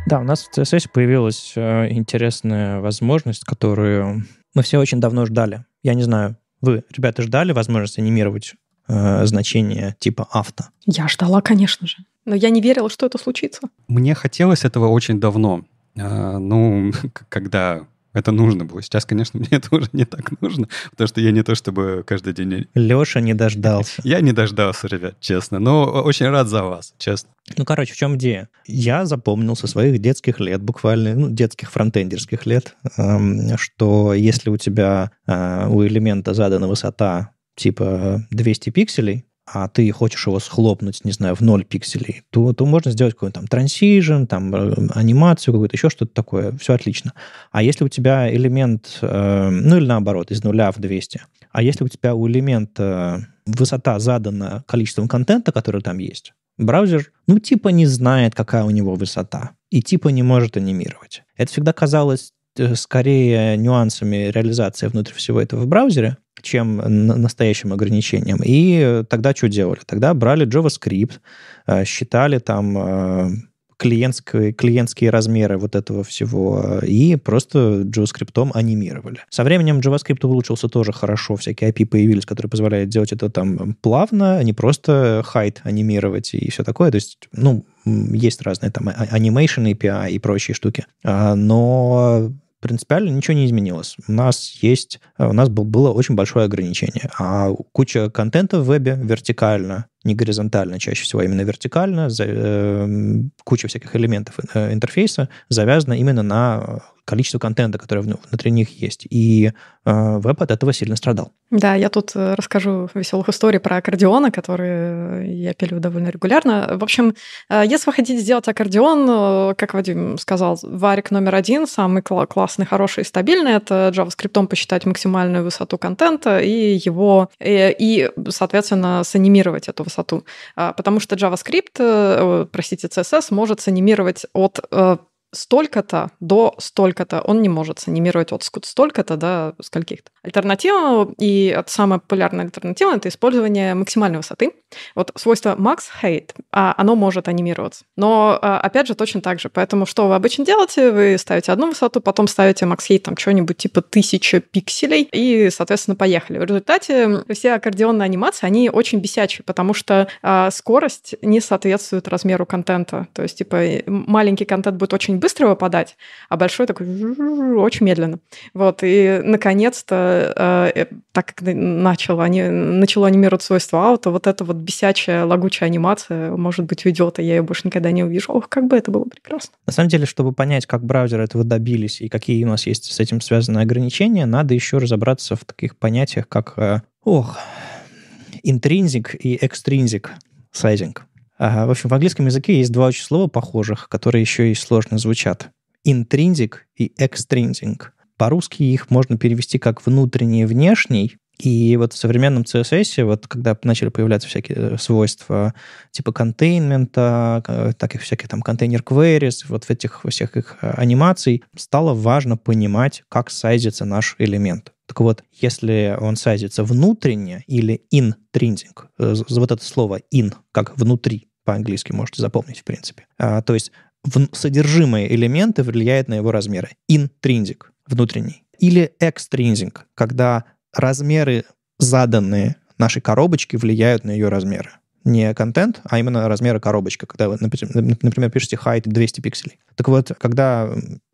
Да, у нас в CSS появилась э, интересная возможность, которую мы все очень давно ждали. Я не знаю, вы, ребята, ждали возможность анимировать Э, значение типа авто. Я ждала, конечно же. Но я не верила, что это случится. Мне хотелось этого очень давно. Э, ну, когда это нужно было. Сейчас, конечно, мне это уже не так нужно, потому что я не то чтобы каждый день... Леша не дождался. Я не дождался, ребят, честно. Но очень рад за вас, честно. Ну, короче, в чем идея? Я запомнил со своих детских лет буквально, ну, детских фронтендерских лет, эм, что если у тебя э, у элемента задана высота типа 200 пикселей, а ты хочешь его схлопнуть, не знаю, в 0 пикселей, то, то можно сделать какой-нибудь там трансижен, там э, анимацию какую-то, еще что-то такое. Все отлично. А если у тебя элемент, э, ну или наоборот, из нуля в 200, а если у тебя у элемента э, высота задана количеством контента, который там есть, браузер, ну, типа не знает, какая у него высота, и типа не может анимировать. Это всегда казалось э, скорее нюансами реализации внутри всего этого в браузере, чем настоящим ограничением. И тогда что делали? Тогда брали JavaScript, э, считали там э, клиентские, клиентские размеры вот этого всего э, и просто JavaScript анимировали. Со временем JavaScript улучшился тоже хорошо, всякие API появились, которые позволяют делать это там плавно, а не просто хайт анимировать и все такое. То есть, ну, есть разные там а, а, анимейшн API и прочие штуки. А, но принципиально ничего не изменилось. У нас есть, э, у нас был, было очень большое ограничение. А куча контента в вебе вертикально, не горизонтально, чаще всего а именно вертикально, за, э, куча всяких элементов э, интерфейса завязана именно на количество контента, которое внутри них есть. И э, веб от этого сильно страдал. Да, я тут э, расскажу веселых историй про аккордеона, которые э, я пилю довольно регулярно. В общем, э, если вы хотите сделать аккордеон, как Вадим сказал, варик номер один, самый классный, хороший и стабильный, это JavaScript посчитать максимальную высоту контента и его, и, и соответственно, санимировать эту высоту. А, потому что JavaScript, простите, CSS может санимировать от столько-то до столько-то он не может санимировать от столько-то до скольких-то. Альтернатива и от самая популярная альтернатива это использование максимальной высоты. Вот свойство max height, а оно может анимироваться. Но а, опять же точно так же. Поэтому что вы обычно делаете? Вы ставите одну высоту, потом ставите max height там что-нибудь типа 1000 пикселей и, соответственно, поехали. В результате все аккордеонные анимации, они очень бесячие, потому что а, скорость не соответствует размеру контента. То есть, типа, маленький контент будет очень очень быстро выпадать, а большой такой очень медленно. Вот, и наконец-то, э, э так как начало, они, начало анимировать свойство аута, вот эта вот бесячая, лагучая анимация, может быть, уйдет, и я ее больше никогда не увижу. Ох, как бы это было прекрасно. На самом деле, чтобы понять, как браузеры этого добились и какие у нас есть с этим связанные ограничения, надо еще разобраться в таких понятиях, как, э, ох, интринзик и экстринзик сайдинг. В общем, в английском языке есть два очень слова похожих, которые еще и сложно звучат. intrinsic и extrinsic. По-русски их можно перевести как внутренний и внешний, и вот в современном CSS, вот когда начали появляться всякие э, свойства типа контейнмента, э, так и всякие там контейнер queries, вот в этих всех их э, анимаций, стало важно понимать, как сайзится наш элемент. Так вот, если он сайзится внутренне или intrinsic, вот это слово in, как внутри, по-английски можете запомнить, в принципе. А, то есть в, содержимое элемента влияет на его размеры. Интриндик, внутренний. Или экстриндик, когда размеры, заданные нашей коробочки, влияют на ее размеры не контент, а именно размеры коробочки, когда вы, например, пишете height 200 пикселей. Так вот, когда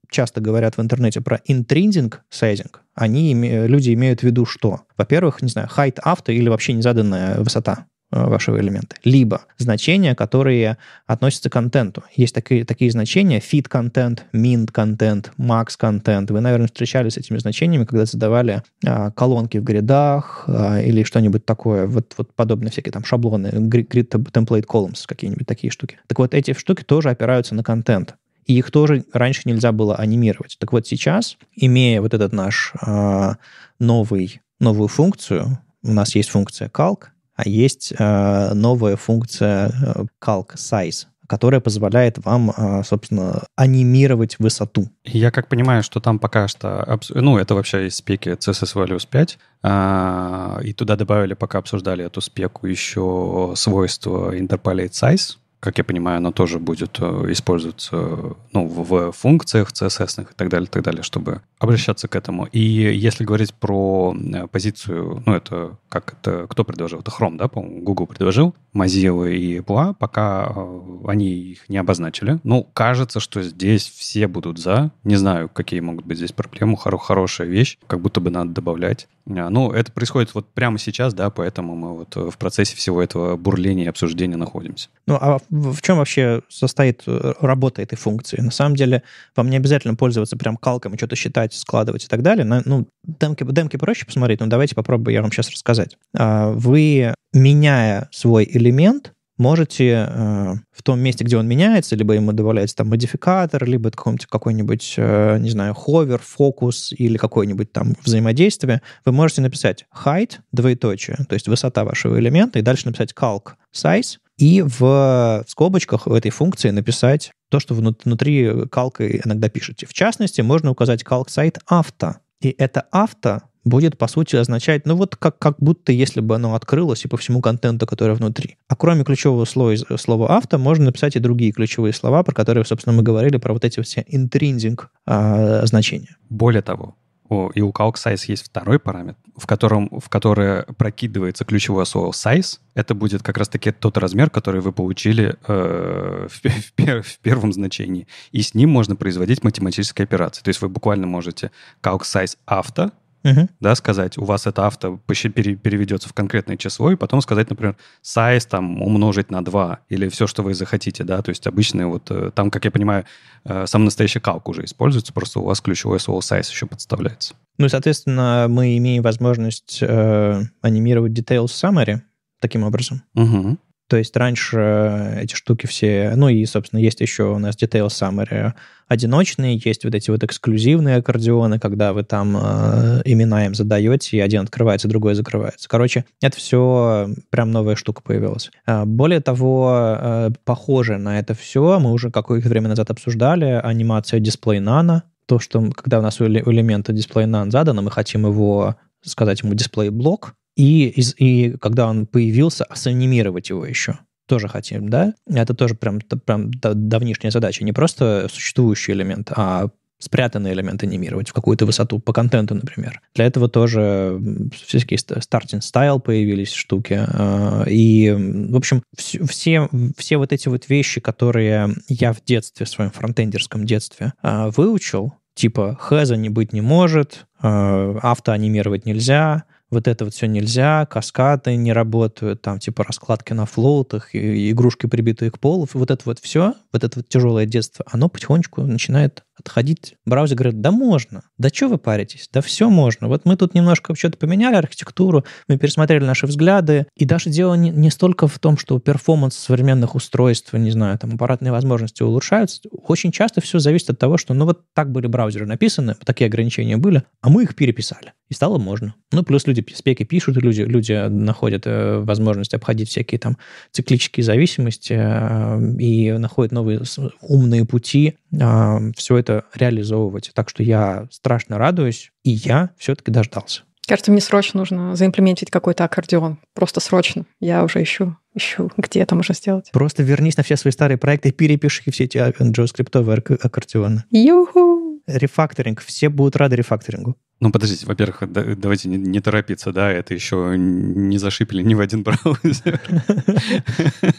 часто говорят в интернете про интриндинг сайзинг, они, люди имеют в виду что? Во-первых, не знаю, height авто или вообще незаданная высота. Э, вашего элемента. Либо значения, которые относятся к контенту. Есть такие, такие значения fit контент, mint контент, max контент. Вы, наверное, встречались с этими значениями, когда задавали а, колонки в гридах а, или что-нибудь такое, вот, вот подобные всякие там шаблоны, grid template columns, какие-нибудь такие штуки. Так вот, эти штуки тоже опираются на контент и их тоже раньше нельзя было анимировать. Так вот сейчас, имея вот этот наш э, новый, новую функцию, у нас есть функция calc, а есть э, новая функция э, Calc Size, которая позволяет вам, э, собственно, анимировать высоту. Я как понимаю, что там пока что... Ну, это вообще из спеки CSS Values 5, а, и туда добавили, пока обсуждали эту спеку, еще свойство Interpolate Size, как я понимаю, она тоже будет э, использоваться ну, в, функциях CSS и так далее, так далее, чтобы обращаться к этому. И если говорить про э, позицию, ну, это как это, кто предложил? Это Chrome, да, по-моему, Google предложил, Mozilla и Apple, пока э, они их не обозначили. Ну, кажется, что здесь все будут за. Не знаю, какие могут быть здесь проблемы. Хоро хорошая вещь, как будто бы надо добавлять. Ну, это происходит вот прямо сейчас, да, поэтому мы вот в процессе всего этого бурления и обсуждения находимся. Ну, а в чем вообще состоит э, работа этой функции? На самом деле, вам не обязательно пользоваться прям калком, что-то считать, складывать и так далее. Но, ну, демки, демки проще посмотреть, но давайте попробую я вам сейчас рассказать. А, вы, меняя свой элемент, можете э, в том месте, где он меняется, либо ему добавляется там модификатор, либо какой-нибудь, какой-нибудь э, не знаю, ховер, фокус или какое-нибудь там взаимодействие, вы можете написать height, двоеточие, то есть высота вашего элемента, и дальше написать calc size, и в скобочках в этой функции написать то, что внутри калкой иногда пишете. В частности, можно указать calc сайт авто. И это авто будет, по сути, означать, ну вот как, как будто если бы оно открылось и по всему контенту, который внутри. А кроме ключевого слоя слова авто, можно написать и другие ключевые слова, про которые, собственно, мы говорили, про вот эти все интриндинг э, а, значения. Более того, о, и у calc size есть второй параметр, в котором, в которое прокидывается ключевое слово size. Это будет как раз-таки тот размер, который вы получили э, в, в первом значении. И с ним можно производить математические операции. То есть вы буквально можете calc size авто uh-huh. да, сказать, у вас это авто переведется в конкретное число, и потом сказать, например, size там умножить на 2, или все, что вы захотите, да, то есть обычные вот, э, там, как я понимаю, э, сам настоящий калк уже используется, просто у вас ключевое слово size еще подставляется. Ну, соответственно, мы имеем возможность э, анимировать details summary таким образом. Угу. То есть раньше эти штуки все... Ну и, собственно, есть еще у нас Detail Summary одиночные, есть вот эти вот эксклюзивные аккордеоны, когда вы там э, имена им задаете, и один открывается, другой закрывается. Короче, это все прям новая штука появилась. А, более того, э, похоже на это все, мы уже какое-то время назад обсуждали, анимация display Nano, то, что когда у нас у элемента display Nano задано, мы хотим его сказать ему display блок, и, из и когда он появился, анимировать его еще тоже хотим, да? Это тоже прям, прям давнишняя задача. Не просто существующий элемент, а спрятанный элемент анимировать в какую-то высоту по контенту, например. Для этого тоже всякие стартинг стайл появились штуки. А, и, в общем, все, все вот эти вот вещи, которые я в детстве, в своем фронтендерском детстве а, выучил, типа хэза не быть не может, а, автоанимировать нельзя, вот это вот все нельзя, каскады не работают, там типа раскладки на флоутах, и игрушки прибитые к полу, вот это вот все, вот это вот тяжелое детство, оно потихонечку начинает отходить. Браузер говорит, да можно, да что вы паритесь, да все можно. Вот мы тут немножко что-то поменяли архитектуру, мы пересмотрели наши взгляды, и даже дело не, не столько в том, что перформанс современных устройств, не знаю, там аппаратные возможности улучшаются, очень часто все зависит от того, что ну вот так были браузеры написаны, такие ограничения были, а мы их переписали, и стало можно. Ну плюс люди спеки пишут, люди, люди находят э, возможность обходить всякие там циклические зависимости э, и находят новые умные пути, э, все это это реализовывать. Так что я страшно радуюсь, и я все-таки дождался. Кажется, мне срочно нужно заимплементить какой-то аккордеон. Просто срочно. Я уже ищу, ищу, где это можно сделать. Просто вернись на все свои старые проекты, и перепиши все эти JavaScript аккордеоны. Юху! Рефакторинг. Все будут рады рефакторингу. Ну, подождите, во-первых, давайте не, не торопиться, да, это еще не зашипели ни в один браузер.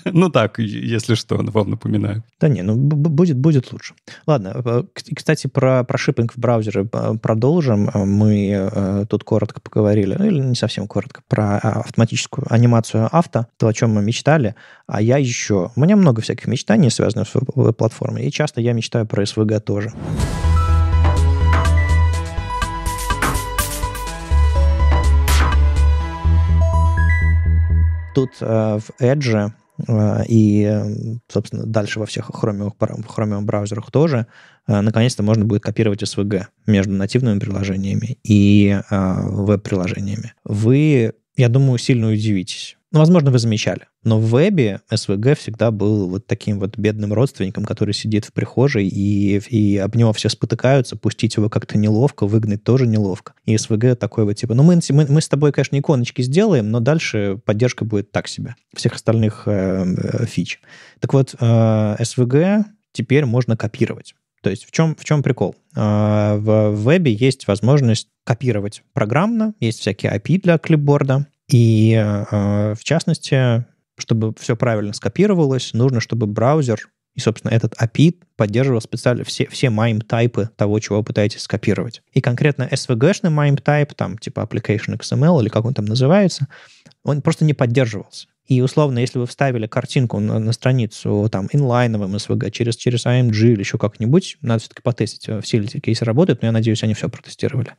Ну так, если что, вам напоминаю. Да не, ну будет, будет лучше. Ладно, э, кстати, про, про шиппинг в браузеры э, продолжим. Э, мы тут коротко поговорили, ну, или не совсем коротко, про а, автоматическую анимацию авто, то, о чем мы мечтали. А я еще... У меня много всяких мечтаний, связанных с платформой, и часто я мечтаю про СВГ тоже. Тут э, в Edge э, и, собственно, дальше во всех Chromium, Chromium браузерах тоже, э, наконец-то можно будет копировать SVG между нативными приложениями и э, веб-приложениями. Вы, я думаю, сильно удивитесь ну, возможно, вы замечали. Но в вебе SVG всегда был вот таким вот бедным родственником, который сидит в прихожей, и, и об него все спотыкаются, пустить его как-то неловко, выгнать тоже неловко. И SVG такой вот типа, ну, мы, мы, мы с тобой, конечно, иконочки сделаем, но дальше поддержка будет так себе. Всех остальных э, э фич. Так вот, э, СВГ теперь можно копировать. То есть в чем, в чем прикол? Э, в вебе есть возможность копировать программно, есть всякие API для клипборда, и а, в частности, чтобы все правильно скопировалось, нужно, чтобы браузер и, собственно, этот API поддерживал специально все, все MIME-тайпы того, чего вы пытаетесь скопировать. И конкретно SVG-шный MIME-тайп, там типа Application XML или как он там называется, он просто не поддерживался. И, условно, если вы вставили картинку на, на страницу там инлайновым SVG через, через IMG или еще как-нибудь, надо все-таки потестить, э, все ли эти кейсы работают, но я надеюсь, они все протестировали.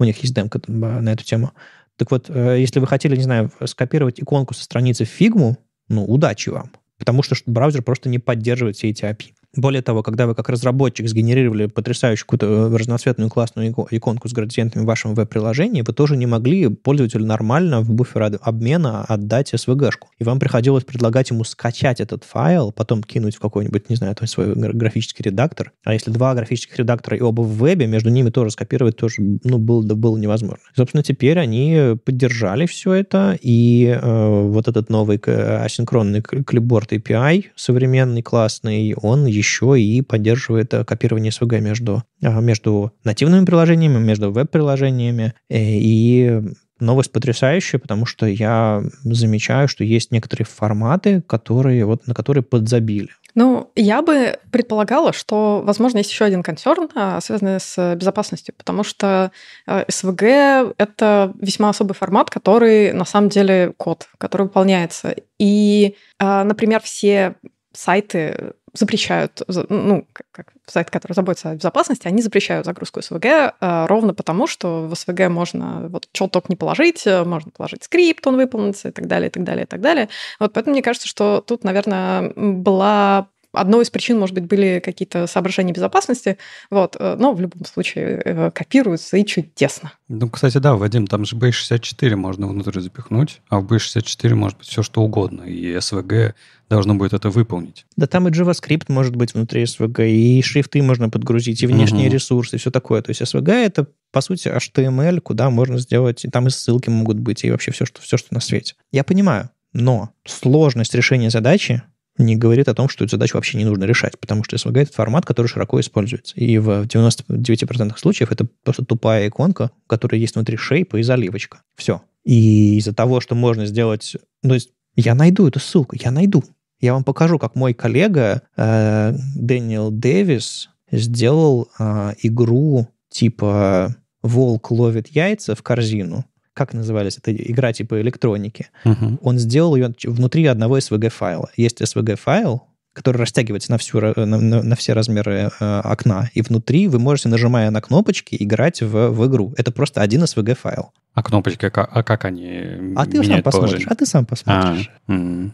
У них есть демка на эту тему. Так вот, э, если вы хотели, не знаю, скопировать иконку со страницы в фигму, ну, удачи вам. Потому что браузер просто не поддерживает все эти API. Более того, когда вы как разработчик сгенерировали потрясающую какую-то э, разноцветную классную иконку с градиентами в вашем веб-приложении, вы тоже не могли пользователю нормально в буфер обмена отдать SVG-шку. И вам приходилось предлагать ему скачать этот файл, потом кинуть в какой-нибудь, не знаю, там свой графический редактор. А если два графических редактора и оба в вебе, между ними тоже скопировать тоже ну, было, да было невозможно. Собственно, теперь они поддержали все это, и э, вот этот новый э, асинхронный клипборд API современный, классный, он еще еще и поддерживает э, копирование SVG между, э, между нативными приложениями, между веб-приложениями. Э, и новость потрясающая, потому что я замечаю, что есть некоторые форматы, которые, вот, на которые подзабили. Ну, я бы предполагала, что, возможно, есть еще один концерн, а, связанный с безопасностью, потому что СВГ — это весьма особый формат, который на самом деле код, который выполняется. И, например, все сайты запрещают, ну, как, сайт, который заботится о безопасности, они запрещают загрузку СВГ э, ровно потому, что в СВГ можно вот чего только не положить, э, можно положить скрипт, он выполнится и так далее, и так далее, и так далее. Вот поэтому мне кажется, что тут, наверное, была Одной из причин, может быть, были какие-то соображения безопасности, вот, э, но в любом случае э, э, копируются и чудесно. Ну, кстати, да, Вадим, там же B64 можно внутрь запихнуть, а в B64 может быть все что угодно, и SVG должно будет это выполнить. Да там и JavaScript может быть внутри SVG, и шрифты можно подгрузить, и внешние угу. ресурсы, и все такое. То есть SVG — это, по сути, HTML, эм куда можно сделать, и там и ссылки могут быть, и вообще все, что, все, что на свете. Я понимаю, но сложность решения задачи — не говорит о том, что эту задачу вообще не нужно решать, потому что SVG — это формат, который широко используется. И в 99% случаев это просто тупая иконка, которая есть внутри шейпа и заливочка. Все. И из-за того, что можно сделать... Ну, то есть я найду эту ссылку, я найду. Я вам покажу, как мой коллега э, Дэниел Дэвис сделал э, игру типа «Волк ловит яйца в корзину», как назывались, это игра типа электроники. Uh-huh. Он сделал ее внутри одного SVG-файла. Есть SVG-файл, который растягивается на, всю, э, на, на, на все размеры э, окна, и внутри вы можете, нажимая на кнопочки, играть в, в игру. Это просто один SVG-файл. А кнопочки, как, а как они а, а ты сам посмотришь, а ты сам посмотришь. Ну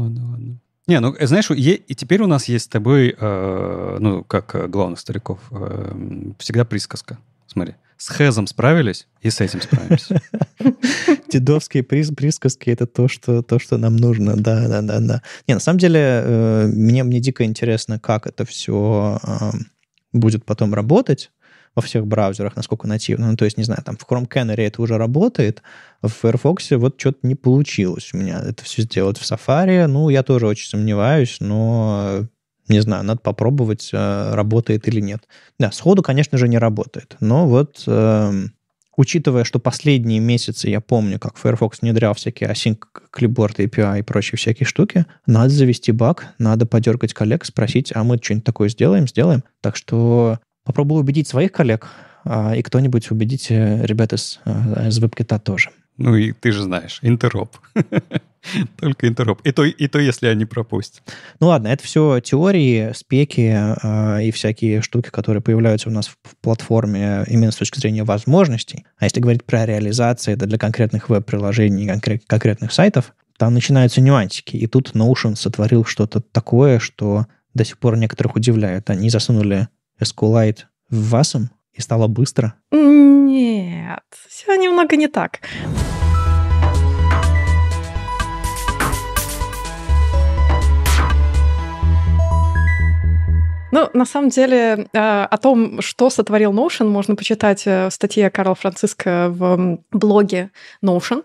ладно, ладно. Не, ну, э, знаешь, е- и теперь у нас есть с тобой, э- ну, как э, главных стариков, э- всегда присказка. Смотри, с хэзом справились и с этим справимся. Дедовские приз, присказки — это то что, то, что нам нужно, да-да-да. Не, на самом деле, э, мне, мне дико интересно, как это все будет потом работать во всех браузерах, насколько нативно. Ну, то есть, не знаю, там в Chrome Canary это уже работает, а в Firefox вот что-то не получилось у меня это все сделать в Safari. Ну, я тоже очень сомневаюсь, но не знаю, надо попробовать, э, работает или нет. Да, сходу, конечно же, не работает. Но вот эм, учитывая, что последние месяцы я помню, как Firefox внедрял всякие async clipboard API и прочие всякие штуки, надо завести баг, надо подергать коллег, спросить, а мы что-нибудь такое сделаем, сделаем. Так что попробую убедить своих коллег, а, и кто-нибудь убедите э, ребят из, э, из WebKit тоже. Ну и ты же знаешь, интероп. Только интероп. И то, и то, если они пропустят. Ну ладно, это все теории, спеки э, и всякие штуки, которые появляются у нас в, в платформе именно с точки зрения возможностей. А если говорить про реализацию, это для конкретных веб-приложений, конкрет, конкретных сайтов, там начинаются нюансики. И тут Notion сотворил что-то такое, что до сих пор некоторых удивляет. Они засунули SQLite в васом и стало быстро? Нет, все немного не так. Ну, на самом деле, э, о том, что сотворил Notion, можно почитать э, в статье Карла Франциска в блоге Notion.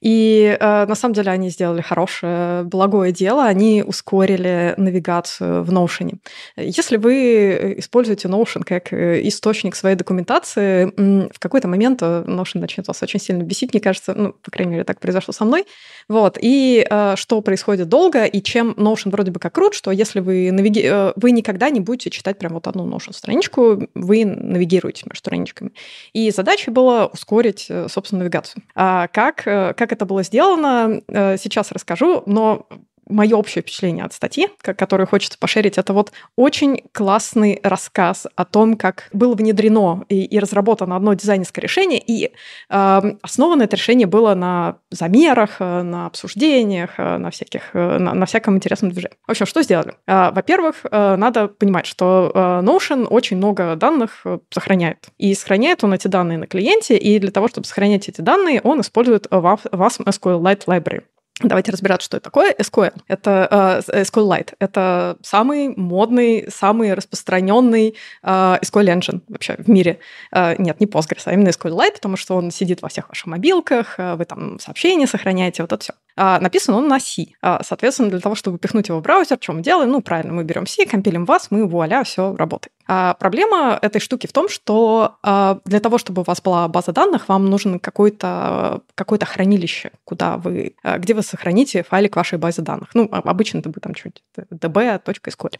И э, на самом деле они сделали хорошее, благое дело. Они ускорили навигацию в Notion. Если вы используете Notion как источник своей документации, в какой-то момент Notion начнет вас очень сильно бесить, мне кажется. Ну, по крайней мере, так произошло со мной. Вот. И что происходит долго, и чем Notion вроде бы как крут, что если вы, навиги... вы никогда не будете читать прям вот одну нашу страничку, вы навигируете между страничками. И задача была ускорить, э, собственно, навигацию. А как, э, как это было сделано, э, сейчас расскажу, но мое общее впечатление от статьи, которую хочется пошерить, это вот очень классный рассказ о том, как было внедрено и, и разработано одно дизайнерское решение, и э, основано это решение было на замерах, э, на обсуждениях, э, на, всяких, э, на, на всяком интересном движении. В общем, что сделали? во-первых, надо понимать, что э, Notion очень много данных сохраняет. И сохраняет он эти данные на клиенте, и для того, чтобы сохранять эти данные, он использует VASM SQLite Library. Давайте разбираться, что это такое. SQL. Это э, э SQLite. Это самый модный, самый распространенный э, SQL Engine вообще в мире. Э, нет, не Postgres, а именно SQLite, потому что он сидит во всех ваших мобилках, э, вы там сообщения сохраняете, вот это все. Э, а, написан он на C. Э, соответственно, для того, чтобы пихнуть его в браузер, что мы делаем? Ну, правильно, мы берем C, компилим вас, мы, вуаля, все работает. А, проблема этой штуки в том, что а, для того, чтобы у вас была база данных, вам нужен какое-то какое хранилище, куда вы, а, где вы сохраните файлик вашей базы данных. Ну, обычно это будет там что-нибудь э, db.sql,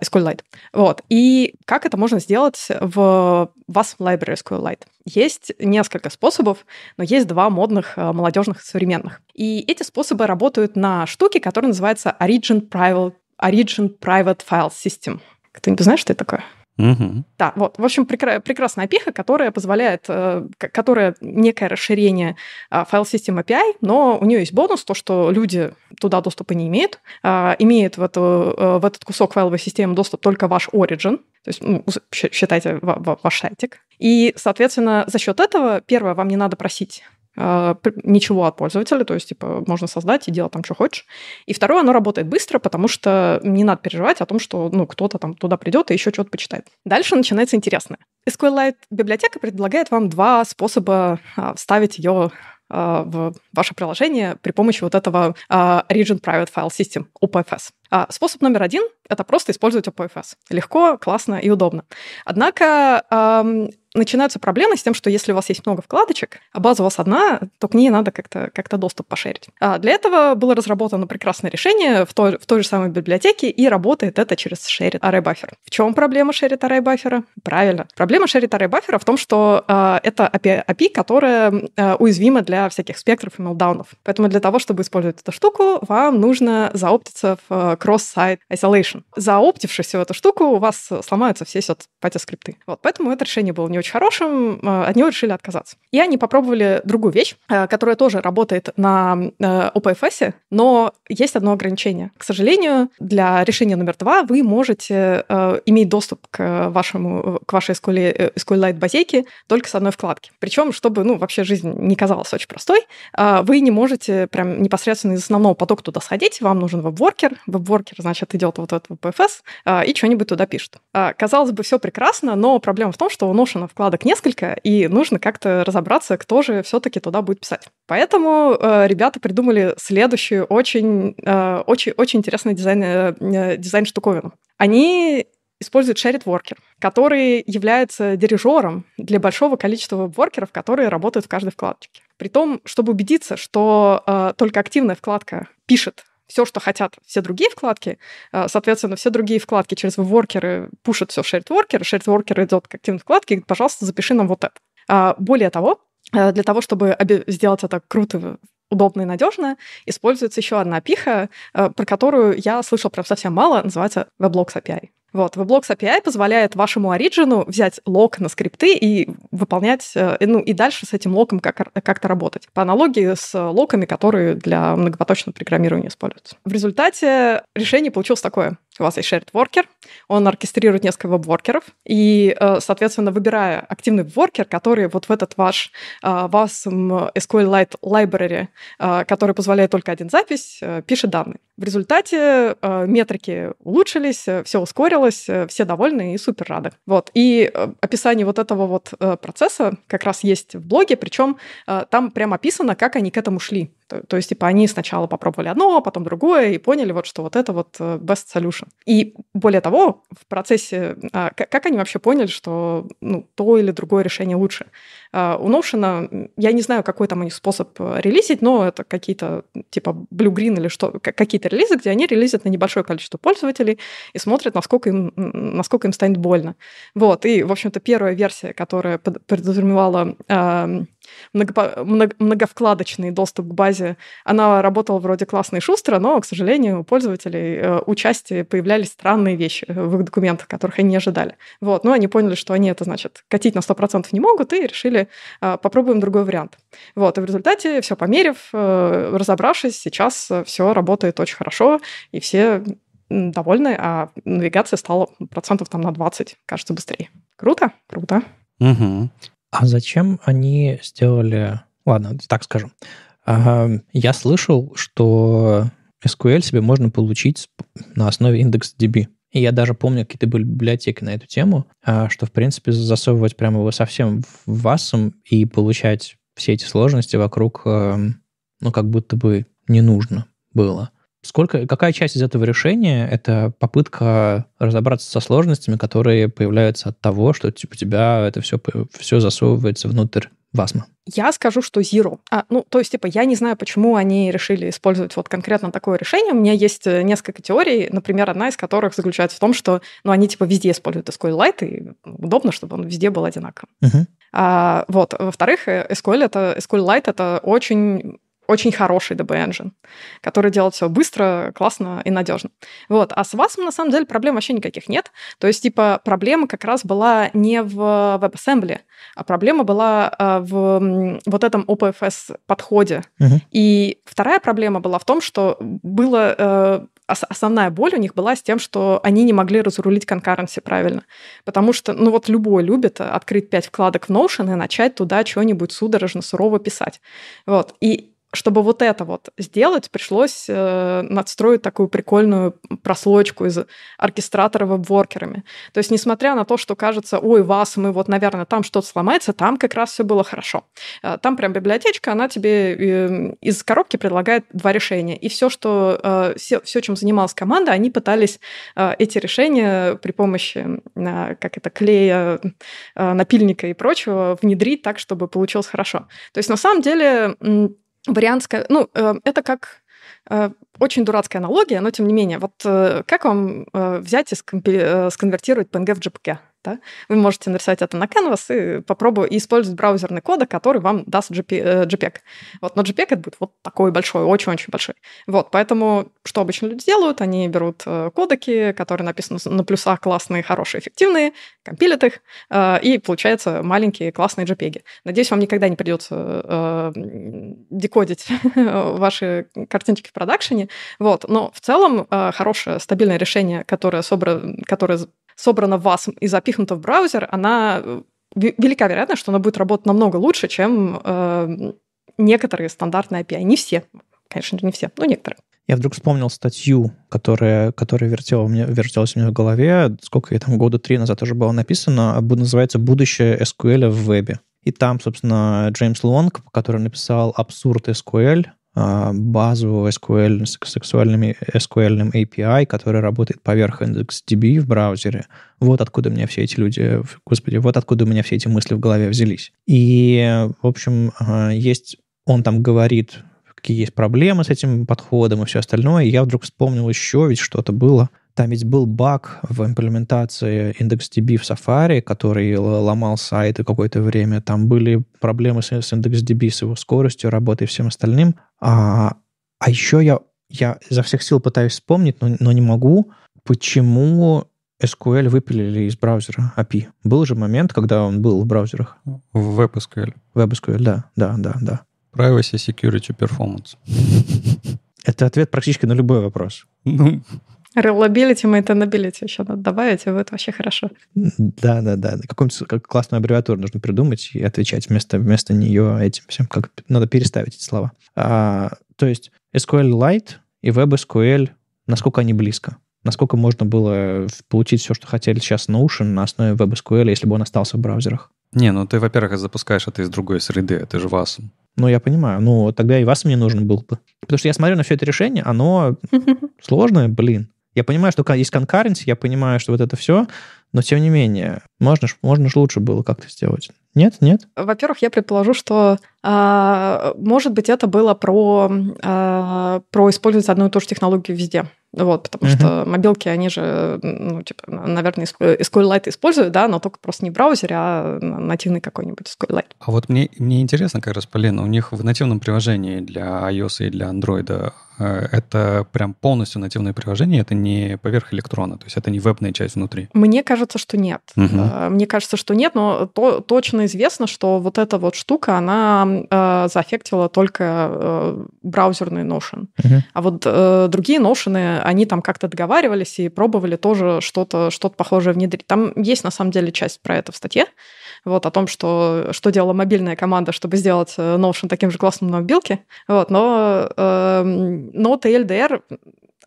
SQLite. Вот. И как это можно сделать в вас в Library SQLite? Есть несколько способов, но есть два модных, молодежных современных. И эти способы работают на штуке, которая называется Origin Private, Origin Private File System. Кто-нибудь знает, что это такое? Угу. Да, вот. В общем, прекрасная API, которая позволяет, э, которая некое расширение э, файл систем API, но у нее есть бонус, то, что люди туда доступа не имеют. Э, а, имеет в, эту, э, в этот кусок файловой системы доступ только ваш origin, то есть, ну, считайте, ваш сайтик. И, соответственно, за счет этого, первое, вам не надо просить а, ничего от пользователя, то есть, типа, можно создать и делать там, что хочешь. И второе, оно работает быстро, потому что не надо переживать о том, что, ну, кто-то там туда придет и еще что-то почитает. Дальше начинается интересное. SQLite библиотека предлагает вам два способа а, вставить ее а, в ваше приложение при помощи вот этого Region Private File System, UPFS а Способ номер один — это просто использовать OPFS. Легко, классно и удобно. Однако эм, начинаются проблемы с тем, что если у вас есть много вкладочек, а база у вас одна, то к ней надо как-то как доступ пошерить. А для этого было разработано прекрасное решение в той, в той же самой библиотеке, и работает это через Shared Array Buffer. В чем проблема Shared Array Buffer? Правильно. Проблема Shared Array Buffer в том, что э, это API, API которая э, уязвима для всяких спектров и мелдаунов. Поэтому для того, чтобы использовать эту штуку, вам нужно заоптиться в а, cross-site isolation. Заоптившись всю эту штуку, у вас сломаются все сетпати скрипты. Вот, поэтому это решение было не очень хорошим, а, от него решили отказаться. И они попробовали другую вещь, а, которая тоже работает на OPFS, э, но есть одно ограничение. К сожалению, для решения номер два вы можете э, иметь доступ к, вашему, к вашей SQLite э, базейке только с одной вкладки. Причем, чтобы ну, вообще жизнь не казалась очень простой, а, вы не можете прям непосредственно из основного потока туда сходить, вам нужен веб-воркер, веб воркер, значит, идет вот этот PFS а, и что-нибудь туда пишет. А, казалось бы, все прекрасно, но проблема в том, что у Notion вкладок несколько, и нужно как-то разобраться, кто же все-таки туда будет писать. Поэтому э, ребята придумали следующую очень, э, очень, очень интересную дизайн, э, дизайн штуковину. Они используют Shared Worker, который является дирижером для большого количества воркеров которые работают в каждой вкладочке. том, чтобы убедиться, что э, только активная вкладка пишет все, что хотят все другие вкладки. А, соответственно, все другие вкладки через воркеры пушат все в шердворкеры. Шердворкер идет к активной вкладке пожалуйста, запиши нам вот это. А, более того, а, для того, чтобы сделать это круто удобно и надежно, используется еще одна пиха, про которую я слышал прям совсем мало, называется Weblogs API. Вот, VBlocks API позволяет вашему Origin взять лок на скрипты и выполнять, э, ну и дальше с этим локом как-то работать. По аналогии с локами, которые для многопоточного программирования используются. В результате решение получилось такое у вас есть shared worker, он оркестрирует несколько воркеров и, э, соответственно, выбирая активный воркер, который вот в этот ваш э, вас SQLite library, э, который позволяет только один запись, пишет данные. В результате метрики улучшились, все ускорилось, все довольны и супер рады. Вот. И описание вот этого вот процесса как раз есть в блоге, причем там прямо описано, как они к этому шли. То, то есть, типа, они сначала попробовали одно, потом другое, и поняли, вот, что вот это вот э, best solution. И более того, в процессе, э, как они вообще поняли, что ну, то или другое решение лучше? Э, у Notion, я не знаю, какой там у них способ релизить, но это какие-то, типа, Blue Green или что, какие-то релизы, где они релизят на небольшое количество пользователей и смотрят, насколько им, насколько им станет больно. Вот, и, в общем-то, первая версия, которая предотвращала подразумевала э, много, много, многовкладочный доступ к базе базе она работала вроде классно и шустро, но, к сожалению, у пользователей э, участия появлялись странные вещи в их документах, которых они не ожидали. Вот. Но они поняли, что они это, значит, катить на 100% не могут, и решили э, попробуем другой вариант. Вот. И в результате все померив, э, разобравшись, сейчас все работает очень хорошо, и все довольны, а навигация стала процентов там на 20, кажется, быстрее. Круто? Круто. Угу. А зачем они сделали... Ладно, так скажем. Я слышал, что SQL себе можно получить на основе IndexedDB. И я даже помню, какие-то были библиотеки на эту тему, а, что, в принципе, засовывать прямо его совсем в васом и получать все эти сложности вокруг, ну, как будто бы не нужно было. Сколько, какая часть из этого решения — это попытка разобраться со сложностями, которые появляются от того, что типа, у тебя это все, все засовывается внутрь Васма? Я скажу, что zero. А, ну, то есть, типа, я не знаю, почему они решили использовать вот конкретно такое решение. У меня есть э, несколько теорий, например, одна из которых заключается в том, что, ну, они, типа, везде используют SQLite, и ну, удобно, чтобы он везде был одинаковым. Uh-huh. А, вот. Во-вторых, SQL э, это, SQLite это очень очень хороший DB Engine, который делает все быстро, классно и надежно. Вот. А с вас на самом деле проблем вообще никаких нет. То есть, типа, проблема как раз была не в WebAssembly, а проблема была э, в вот этом OPFS-подходе. Uh-huh. И вторая проблема была в том, что было э, основная боль у них была с тем, что они не могли разрулить конкуренции правильно. Потому что, ну вот любой любит открыть пять вкладок в Notion и начать туда что-нибудь судорожно, сурово писать. Вот. И чтобы вот это вот сделать, пришлось э, надстроить такую прикольную прослойку из оркестратора веб-воркерами. То есть, несмотря на то, что кажется, ой, вас, мы вот, наверное, там что-то сломается, там как раз все было хорошо. Э, там прям библиотечка, она тебе э, из коробки предлагает два решения. И все, что, э, все, все, чем занималась команда, они пытались э, эти решения при помощи, э, как это, клея, э, напильника и прочего внедрить так, чтобы получилось хорошо. То есть, на самом деле, вариант, ну, э, это как э, очень дурацкая аналогия, но тем не менее, вот э, как вам взять и сконвертировать PNG в JPG? Да? Вы можете нарисовать это на Canvas и попробовать использовать браузерный код, который вам даст э, JPEG. Вот, но JPEG это будет вот такой большой, очень-очень большой. Вот, поэтому что обычно люди делают? Они берут э, кодеки, которые написаны на плюсах классные, хорошие, эффективные, компилят их, э, и получаются маленькие классные JPEG. Надеюсь, вам никогда не придется декодить ваши картиночки в продакшене. Вот. Но в целом хорошее, стабильное решение, которое, собрано, которое собрана в вас и запихнута в браузер, она э, велика вероятность, что она будет работать намного лучше, чем э, некоторые стандартные API. Не все, конечно, же, не все, но некоторые. Я вдруг вспомнил статью, которая, которая вертела мне, вертелась у меня в голове, сколько я там, года три назад уже было написано, а называется «Будущее SQL в вебе». И там, собственно, Джеймс Лонг, который написал «Абсурд SQL», а, базу SQL с сексуальными SQL API, который работает поверх IndexedDB в браузере. Вот откуда у меня все эти люди, господи, вот откуда у меня все эти мысли в голове взялись. И, в общем, а, есть, он там говорит, какие есть проблемы с этим подходом и все остальное. И я вдруг вспомнил еще, ведь что-то было там ведь был баг в имплементации IndexedDB в Safari, который ломал сайты какое-то время. Там были проблемы с, с IndexedDB, с его скоростью работы и всем остальным. А, а еще я, я изо всех сил пытаюсь вспомнить, но, но не могу, почему SQL выпилили из браузера API. Был же момент, когда он был в браузерах. В WebSQL. WebSQL, да, да, да, да. Privacy, security, performance. Это ответ практически на любой вопрос. Ну, Релабилити, мейтенабилити еще надо добавить, и будет вообще хорошо. Да, да, да. Какую-нибудь классную аббревиатуру нужно придумать и отвечать вместо, вместо нее этим всем. Как, надо переставить эти слова. А, то есть SQL Lite и WebSQL, насколько они близко? Насколько можно было э, получить все, что хотели сейчас Notion на основе WebSQL, если бы он остался в браузерах? Не, ну ты, во-первых, запускаешь это а из другой среды, это же VAS. Ну, я понимаю. Ну, тогда и вас мне нужен был бы. Потому что я смотрю на все это решение, оно сложное, блин. Я понимаю, что есть конкуренция, я понимаю, что вот это все, но тем не менее, можно ж, можно ж лучше было как-то сделать. Нет, нет. Во-первых, я предположу, что э, может быть это было про э, про использовать одну и ту же технологию везде. Вот, потому uh-huh. что мобилки, они же, ну, типа, наверное, э, SQLite используют, да, но только просто не в браузере, а нативный какой-нибудь SQLite. А вот мне, мне интересно как раз, Полина, у них в нативном приложении для iOS и для Android э, это прям полностью нативное приложение, это не поверх электрона, то есть это не вебная часть внутри? Мне кажется, что нет. Угу. Э, мне кажется, что нет, но то, точно известно, что вот эта вот штука, она э, заэффектила только э, браузерный Notion. Mm А вот э, другие Notion, они там как-то договаривались и пробовали тоже что-то что -то похожее внедрить. Там есть, на самом деле, часть про это в статье, вот, о том, что, что делала мобильная команда, чтобы сделать э, Notion таким же классным на мобилке. Вот, но, э, но TLDR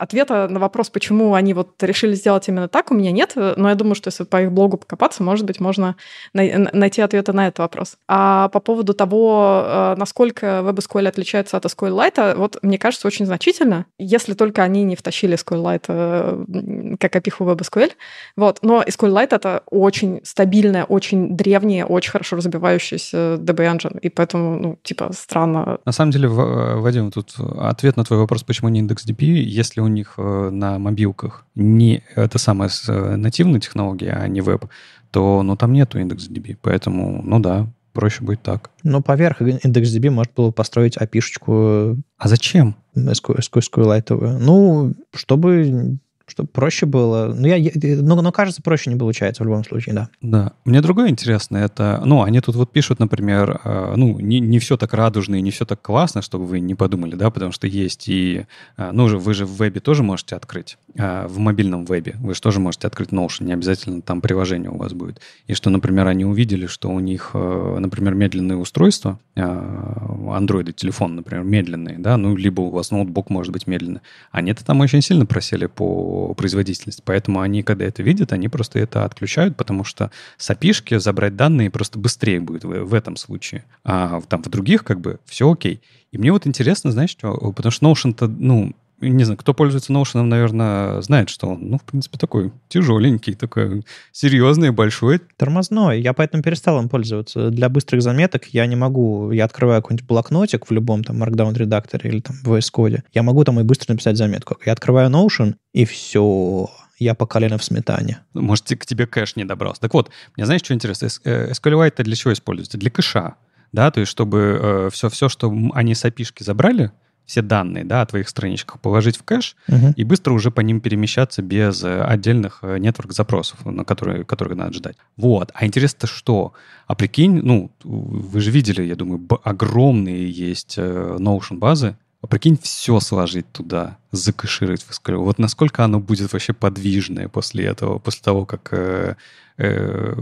ответа на вопрос, почему они вот решили сделать именно так, у меня нет. Но я думаю, что если по их блогу покопаться, может быть, можно найти ответы на этот вопрос. А по поводу того, э, насколько WebSQL отличается от Lite, вот мне кажется, очень значительно, если только они не втащили Lite э, как опиху WebSQL. Вот. Но Lite это очень стабильная, очень древняя, очень хорошо разбивающаяся DB Engine, и поэтому, ну, типа, странно. На самом деле, э, Вадим, тут ответ на твой вопрос, почему не IndexDB, если у них на мобилках не это самая нативная технология, а не веб, то ну, там нету индекс DB. Поэтому, ну да, проще будет так. Но поверх IndexDB можно было построить api -шечку. А зачем? SQLite. Ну, чтобы чтобы проще было. Ну, я, но, но кажется, проще не получается в любом случае, да. Да. Мне другое интересное, это, ну, они тут вот пишут, например, э, ну, не, не все так радужно и не все так классно, чтобы вы не подумали, да, потому что есть и, э, ну, же вы же в вебе тоже можете открыть, э, в мобильном вебе вы же тоже можете открыть Notion, не обязательно там приложение у вас будет. И что, например, они увидели, что у них, э, например, медленные устройства, э, Android телефон, например, медленные, да, ну, либо у вас ноутбук может быть медленный, они-то там очень сильно просели по производительность. Поэтому они, когда это видят, они просто это отключают, потому что с API забрать данные просто быстрее будет в, в этом случае. А там в других как бы все окей. И мне вот интересно, знаешь, что, потому что Notion-то, ну, не знаю, кто пользуется Notion, наверное, знает, что он, ну, в принципе, такой тяжеленький, такой серьезный, большой. Тормозной. Я поэтому перестал им пользоваться. Для быстрых заметок я не могу. Я открываю какой-нибудь блокнотик в любом там Markdown редакторе или там в VS Code. Я могу там и быстро написать заметку. Я открываю Notion, и все я по колено в сметане. Может, к тебе кэш не добрался. Так вот, мне знаешь, что интересно? Э, SQLite для чего используется? Для кэша да, то есть чтобы э, все, все, что они с api забрали, все данные да, о твоих страничках положить в кэш угу. и быстро уже по ним перемещаться без э, отдельных э, нетворк-запросов, э, на которые, которые надо ждать. Вот. А интересно что? А прикинь, ну, вы же видели, я думаю, огромные есть Notion-базы, а прикинь, все сложить туда, закэшировать в SQL. Вот насколько оно будет вообще подвижное после этого, после того, как э, э,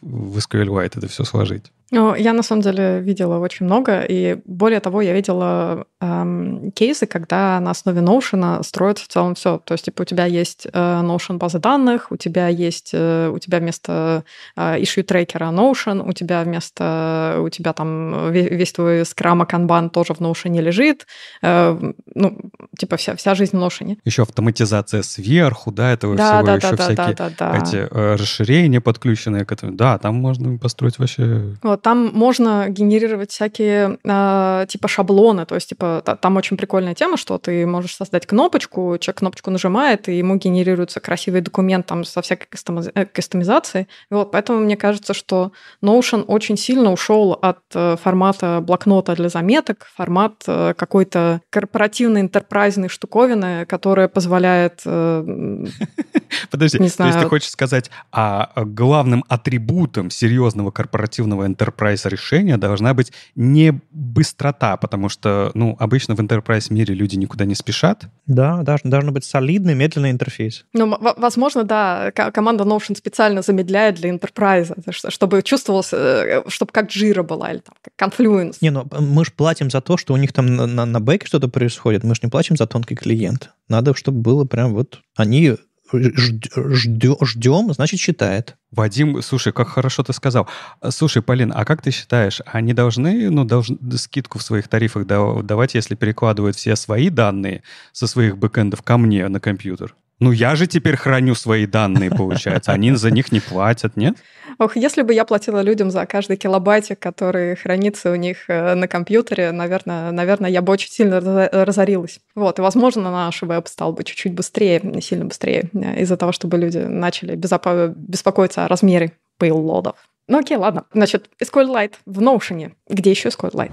в SQLite это все сложить. Ну, я на самом деле видела очень много, и более того, я видела эм, кейсы, когда на основе Notion а строится в целом все. То есть, типа, у тебя есть э, Notion базы данных, у тебя есть, э, у тебя вместо э, issue трекера Notion, у тебя вместо, э, у тебя там весь, весь твой скрама канбан тоже в Notion лежит. Э, ну, типа, вся, вся жизнь в Notion. Еще автоматизация сверху, да, этого да, всего, да, еще да, всякие да, да, да, да. эти э, расширения подключенные к этому. Да, там можно построить вообще... Вот, там можно генерировать всякие а, типа шаблоны, то есть типа там очень прикольная тема, что ты можешь создать кнопочку, человек кнопочку нажимает, и ему генерируется красивый документ там со всякой э, кастомизацией. Вот, поэтому мне кажется, что Notion очень сильно ушел от э, формата блокнота для заметок, формат э, какой-то корпоративной интерпрайзной штуковины, которая позволяет... Подожди, не то есть ты хочешь сказать, а, а главным атрибутом серьезного корпоративного интерпрайза enterprise решения должна быть не быстрота, потому что, ну, обычно в enterprise мире люди никуда не спешат. Да, должен, должен быть солидный, медленный интерфейс. Ну, возможно, да, команда Notion специально замедляет для enterprise, чтобы чувствовался, э, чтобы как Jira была или там как Confluence. Не, ну, мы же платим за то, что у них там на, на, на бэке что-то происходит, мы же не платим за тонкий клиент. Надо, чтобы было прям вот они ждем, значит, считает. Вадим, слушай, как хорошо ты сказал. Слушай, Полин, а как ты считаешь, они должны, ну, должны скидку в своих тарифах давать, если перекладывают все свои данные со своих бэкэндов ко мне на компьютер? Ну, я же теперь храню свои данные, получается. Они за них не платят, нет? Ох, если бы я платила людям за каждый килобайтик, который хранится у них э, на компьютере, наверное, наверное я бы очень сильно разорилась. Вот, и, возможно, наш веб стал бы чуть-чуть быстрее, не сильно быстрее, э, из-за того, чтобы люди начали беспокоиться о размере пейлодов. Ну окей, ладно. Значит, SQLite в Notion. Где еще SQLite?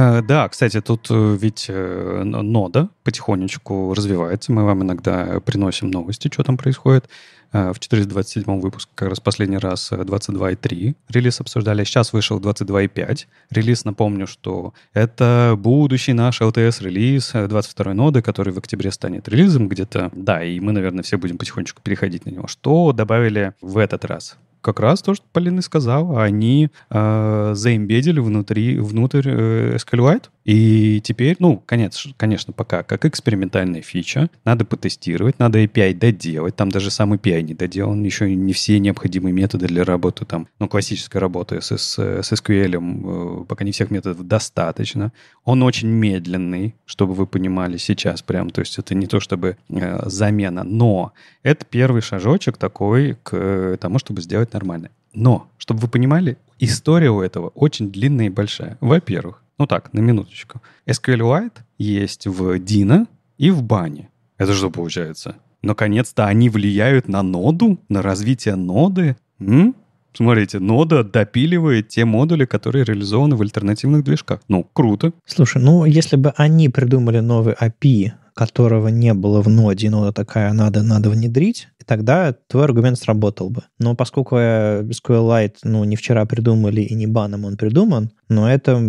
Э, да, кстати, тут э, ведь э, нода потихонечку развивается. Мы вам иногда приносим новости, что там происходит. В 427 выпуске как раз последний раз 22.3 релиз обсуждали. Сейчас вышел 22.5 релиз. Напомню, что это будущий наш LTS-релиз 22 ноды, который в октябре станет релизом где-то. Да, и мы, наверное, все будем потихонечку переходить на него. Что добавили в этот раз? как раз то, что Полина сказала, они э, заимбедили внутри, внутрь э, SQLite. И теперь, ну, конец, конечно, пока как экспериментальная фича, надо потестировать, надо API доделать, там даже сам API не доделан, еще не все необходимые методы для работы там, ну, классической работы с, с, с SQL, э, пока не всех методов достаточно. Он очень медленный, чтобы вы понимали сейчас прям, то есть это не то чтобы э, замена, но это первый шажочек такой к э, тому, чтобы сделать делать нормально. Но, чтобы вы понимали, история у этого очень длинная и большая. Во-первых, ну так, на минуточку. SQLite есть в Дина и в Бане. Это что получается? Наконец-то они влияют на ноду, на развитие ноды. М? Смотрите, нода допиливает те модули, которые реализованы в альтернативных движках. Ну, круто. Слушай, ну, если бы они придумали новый API, которого не было в ноде, нода такая, надо, надо внедрить, тогда твой аргумент сработал бы. Но поскольку э, SQLite, ну, не вчера придумали и не баном он придуман, но это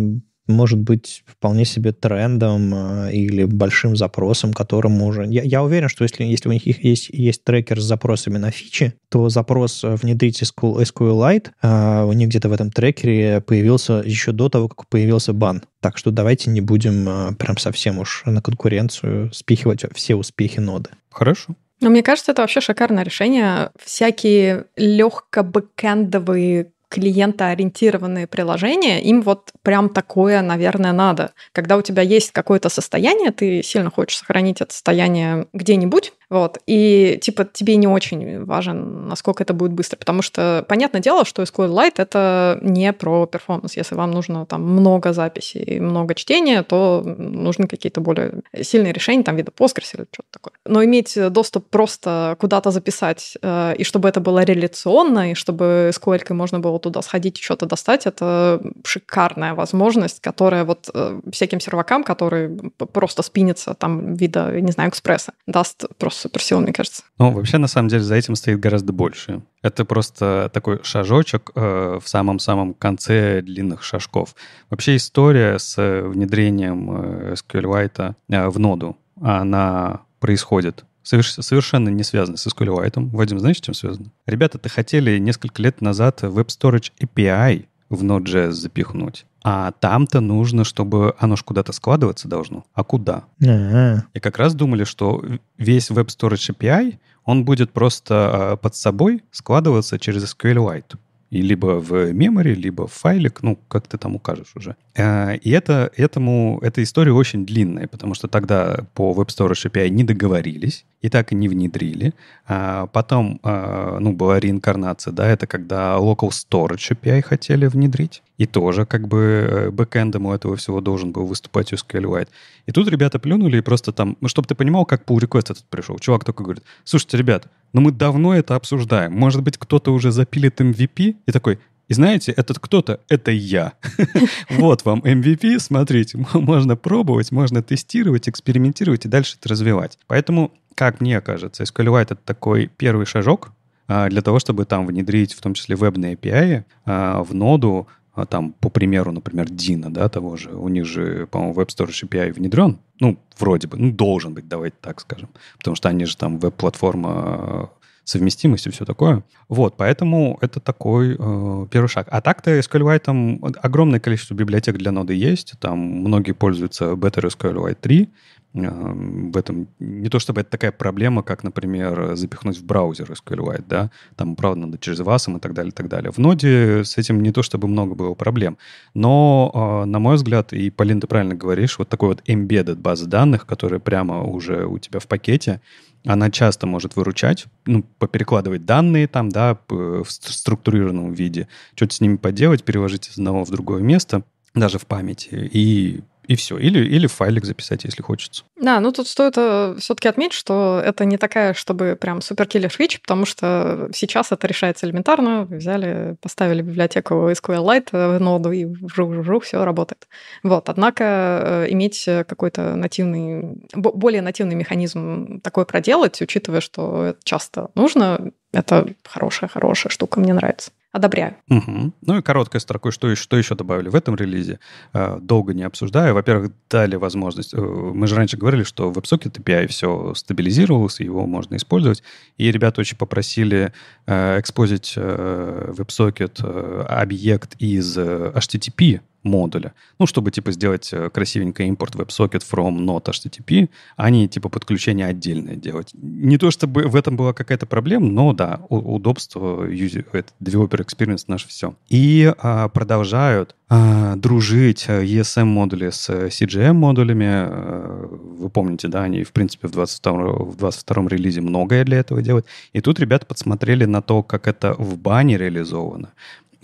может быть вполне себе трендом э, или большим запросом, которому уже... Я, я уверен, что если, если у них есть, есть трекер с запросами на фичи, то запрос э, внедрить SQLite э, у них где-то в этом трекере появился еще до того, как появился бан. Так что давайте не будем э, прям совсем уж на конкуренцию спихивать все успехи ноды. Хорошо. Но ну, мне кажется, это вообще шикарное решение. Всякие легко бэкендовые клиентоориентированные приложения, им вот прям такое, наверное, надо. Когда у тебя есть какое-то состояние, ты сильно хочешь сохранить это состояние где-нибудь, вот. И типа тебе не очень важен, насколько это будет быстро, потому что понятное дело, что SQL Lite это не про перформанс. Если вам нужно там много записей, много чтения, то нужны какие-то более сильные решения, там вида Postgres или что-то такое. Но иметь доступ просто куда-то записать, э, и чтобы это было реляционно, и чтобы SQL можно было туда сходить и что-то достать, это шикарная возможность, которая вот э, всяким сервакам, которые просто спинятся там вида, не знаю, экспресса, даст просто суперсила, мне кажется. Ну, вообще, на самом деле, за этим стоит гораздо больше. Это просто такой шажочек э, в самом-самом конце длинных шажков. Вообще история с э, внедрением э, SQLite э, в ноду, она происходит совершенно не связана с SQLite. Вадим, знаешь, чем связано? Ребята-то хотели несколько лет назад Web Storage API в Node.js запихнуть. А там-то нужно, чтобы оно ж куда-то складываться должно. А куда? А-а-а. И как раз думали, что весь Web Storage API, он будет просто а, под собой складываться через SQLite. И либо в memory, либо в файлик, ну, как ты там укажешь уже. Э, и это, этому, эта история очень длинная, потому что тогда по Web Storage API не договорились и так и не внедрили. А потом, э, ну, была реинкарнация, да, это когда Local Storage API хотели внедрить, и тоже как бы э, бэкэндом у этого всего должен был выступать SQL White. И тут ребята плюнули и просто там, ну, чтобы ты понимал, как pull request этот пришел. Чувак только говорит, слушайте, ребят, но мы давно это обсуждаем. Может быть, кто-то уже запилит MVP и такой, и знаете, этот кто-то — это я. Вот вам MVP, смотрите, можно пробовать, можно тестировать, экспериментировать и дальше это развивать. Поэтому, как мне кажется, SQLite — это такой первый шажок а, для того, чтобы там внедрить в том числе вебные API а, в ноду, а там, по примеру, например, Дина, да, того же, у них же, по-моему, Web Storage API внедрен, ну, вроде бы, ну, должен быть, давайте так скажем, потому что они же там веб-платформа э, совместимость и все такое. Вот, поэтому это такой э, первый шаг. А так-то SQLite там огромное количество библиотек для ноды есть, там многие пользуются Better SQLite 3, в этом не то чтобы это такая проблема, как, например, запихнуть в браузер SQLite, да, там, правда, надо через VASM и так далее, и так далее. В ноде с этим не то чтобы много было проблем, но, а, на мой взгляд, и, Полин, ты правильно говоришь, вот такой вот embedded база данных, которая прямо уже у тебя в пакете, она часто может выручать, ну, поперекладывать данные там, да, в структурированном виде, что-то с ними поделать, переложить из одного в другое место, даже в памяти, и и все. Или, или файлик записать, если хочется. Да, ну тут стоит э, все-таки отметить, что это не такая, чтобы прям суперкиллер фич, потому что сейчас это решается элементарно. Взяли, поставили библиотеку SQLite э, в ноду, и жу-жу-жу, все работает. Вот, однако э, иметь какой-то нативный, более нативный механизм такое проделать, учитывая, что это часто нужно, это хорошая-хорошая штука, мне нравится одобряю. Угу. Ну и короткой строкой, что, что еще добавили в этом релизе, э, долго не обсуждаю. Во-первых, дали возможность, э, мы же раньше говорили, что в WebSocket API все стабилизировалось, его можно использовать. И ребята очень попросили э, экспозить WebSocket объект из HTTP, модуля. Ну, чтобы, типа, сделать э, красивенько импорт WebSocket from not HTTP, а не, типа, подключение отдельное делать. Не то, чтобы в этом была какая-то проблема, но, да, удобство, user, это developer experience наш все. И а, продолжают а, дружить э, ESM-модули с э, CGM-модулями. Вы помните, да, они, в принципе, в 22-м, в 22 релизе многое для этого делают. И тут ребята подсмотрели на то, как это в бане реализовано.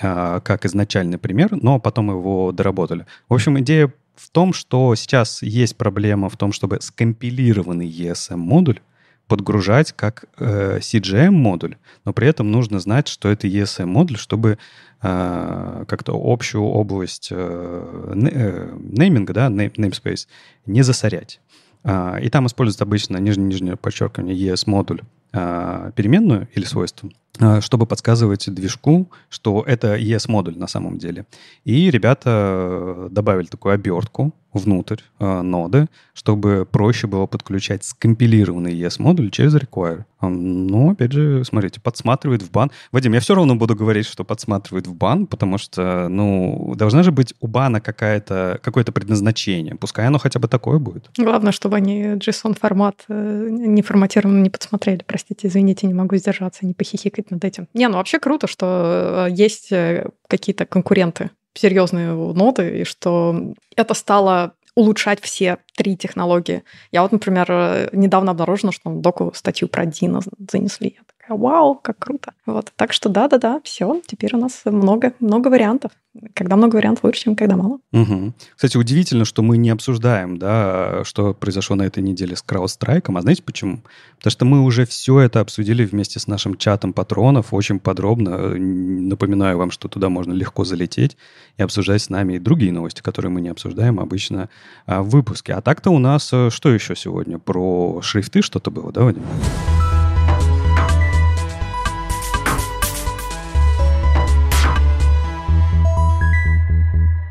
А, как изначальный пример, но потом его доработали. В общем, идея в том, что сейчас есть проблема в том, чтобы скомпилированный ESM-модуль подгружать как э, CGM-модуль, но при этом нужно знать, что это ESM-модуль, чтобы э, как-то общую область э, э, нейминга, да, namespace, не засорять. Э, и там используется обычно нижнее-нижнее подчеркивание ES-модуль э, а, переменную или свойство, а, чтобы подсказывать движку, что это ES-модуль на самом деле. И ребята э, добавили такую обертку внутрь э, ноды, чтобы проще было подключать скомпилированный ES-модуль через require. Но, ну, опять же, смотрите, подсматривает в бан. Вадим, я все равно буду говорить, что подсматривает в бан, потому что, ну, должна же быть у бана какая-то, какое-то предназначение. Пускай оно хотя бы такое будет. Главное, чтобы они JSON-формат э, не форматированно не подсмотрели. Простите, извините, не могу сдержаться, не похихикать работать над этим. Не, ну вообще круто, что э, есть э, какие-то конкуренты серьезные ноды, и что это стало улучшать все три технологии. Я вот, например, э, недавно обнаружила, что в доку статью про Дина занесли такая, вау, как круто. Вот, так что да-да-да, все, теперь у нас много, много вариантов. Когда много вариантов лучше, чем когда мало. Угу. Кстати, удивительно, что мы не обсуждаем, да, что произошло на этой неделе с краудстрайком. А знаете почему? Потому что мы уже все это обсудили вместе с нашим чатом патронов очень подробно. Напоминаю вам, что туда можно легко залететь и обсуждать с нами и другие новости, которые мы не обсуждаем обычно а, в выпуске. А так-то у нас э, что еще сегодня? Про шрифты что-то было, да, Вадим?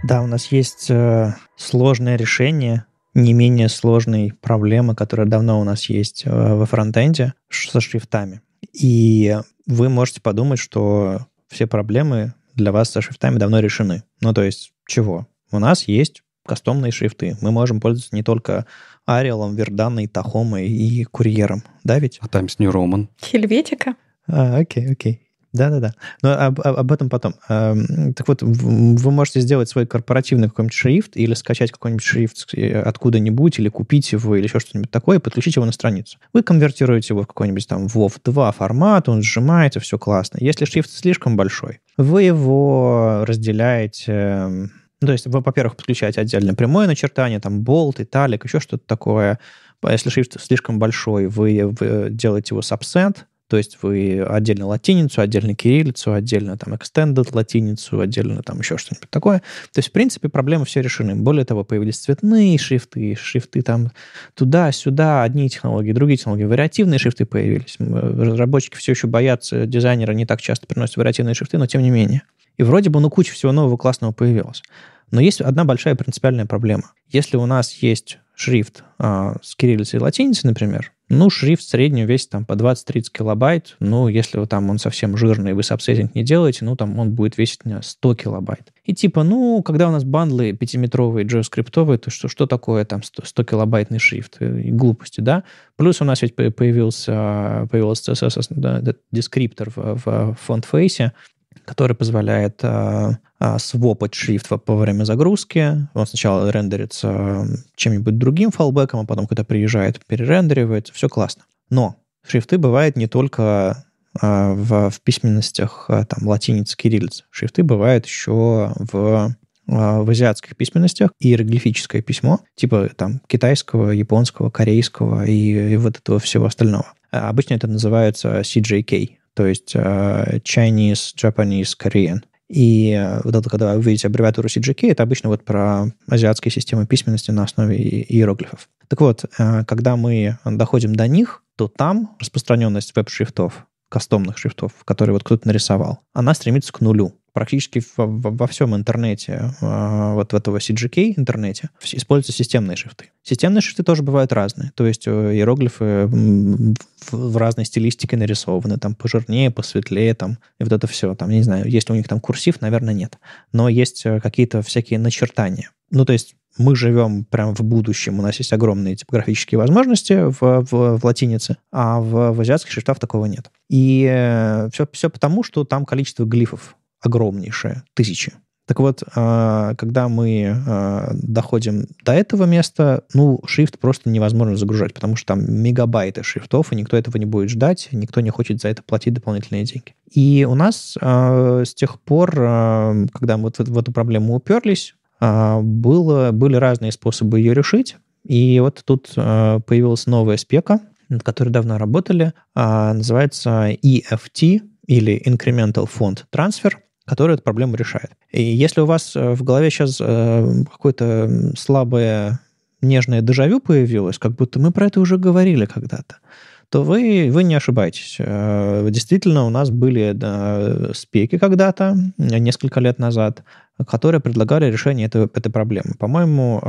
Да, у нас есть э, сложное решение не менее сложной проблемы, которая давно у нас есть э, во фронтенде со шрифтами. И вы можете подумать, что все проблемы для вас со шрифтами давно решены. Ну, то есть, чего? У нас есть кастомные шрифты. Мы можем пользоваться не только Ариалом, Верданой, Тахомой и Курьером. Да ведь? А Times New Roman. Хельветика. А, окей, окей. Да-да-да. Но об, об, об этом потом. Эм, так вот, вы можете сделать свой корпоративный какой-нибудь шрифт или скачать какой-нибудь шрифт э, откуда-нибудь или купить его или еще что-нибудь такое и подключить его на страницу. Вы конвертируете его в какой-нибудь там WOV2 формат, он сжимается, все классно. Если шрифт слишком большой, вы его разделяете... Эм, ну, то есть вы, во-первых, подключаете отдельно прямое начертание, там болт, италик, еще что-то такое. А если шрифт слишком большой, вы э, э, делаете его с absent, то есть вы отдельно латиницу, отдельно кириллицу, отдельно там extended латиницу, отдельно там еще что-нибудь такое. То есть, в принципе, проблемы все решены. Более того, появились цветные шрифты, шрифты там туда-сюда, одни технологии, другие технологии, вариативные шрифты появились. Э, разработчики все еще боятся, дизайнеры не так часто приносят вариативные шрифты, но тем не менее. И вроде бы, ну, куча всего нового классного появилось. Но есть одна большая принципиальная проблема. Если у нас есть шрифт э, с кириллицей и латиницей, например, ну, шрифт в среднем весит там по 20-30 килобайт. Ну, если вы там он совсем жирный, вы сабсеттинг не делаете, ну, там он будет весить 100 килобайт. И типа, ну, когда у нас бандлы 5-метровые джойскриптовые, то что, что такое там 100, килобайтный шрифт? Э, и глупости, да? Плюс у нас ведь появился, появился CSS э, да, дескриптор в, в фонтфейсе, который позволяет э, э, свопать шрифт во время загрузки. Он сначала рендерится эм, чем-нибудь другим фалбеком, а потом, когда приезжает, перерендеривается. Все классно. Но шрифты бывают не только э, в, в письменностях э, там, латиница, кириллица. Шрифты бывают еще в э, в азиатских письменностях иероглифическое письмо, типа там китайского, японского, корейского и, и вот этого всего остального. Э, обычно это называется CJK, то есть э, Chinese, Japanese, Korean. И э, вот это, когда вы видите аббревиатуру CGK, это обычно вот про азиатские системы письменности на основе иероглифов. Так вот, э, когда мы доходим до них, то там распространенность веб-шрифтов, кастомных шрифтов, которые вот кто-то нарисовал, она стремится к нулю практически во, во всем интернете, а, вот в этого CGK интернете, используются системные шрифты. Системные шрифты тоже бывают разные. То есть э, иероглифы в разной стилистике нарисованы, там пожирнее, посветлее, там, и вот это все. Там, не знаю, если у них там курсив, наверное, нет. Но есть э, какие-то всякие начертания. Ну, то есть мы живем прямо в будущем, у нас есть огромные типографические возможности в, в, в латинице, а в, в азиатских шрифтах такого нет. И все, э, все потому, что там количество глифов огромнейшее, тысячи. Так вот, а, когда мы а, доходим до этого места, ну, шрифт просто невозможно загружать, потому что там мегабайты шрифтов, и никто этого не будет ждать, никто не хочет за это платить дополнительные деньги. И у нас а, с тех пор, когда мы вот в эту проблему уперлись, было, были разные способы ее решить. И вот тут появилась новая спека, над которой давно работали, называется EFT или Incremental Font Transfer – который эту проблему решает. И если у вас э, в голове сейчас э, какое-то слабое нежное дежавю появилось, как будто мы про это уже говорили когда-то, то вы, вы не ошибаетесь. Э, действительно, у нас были спеки когда-то, несколько лет назад, которые предлагали решение этой, этой проблемы. По-моему,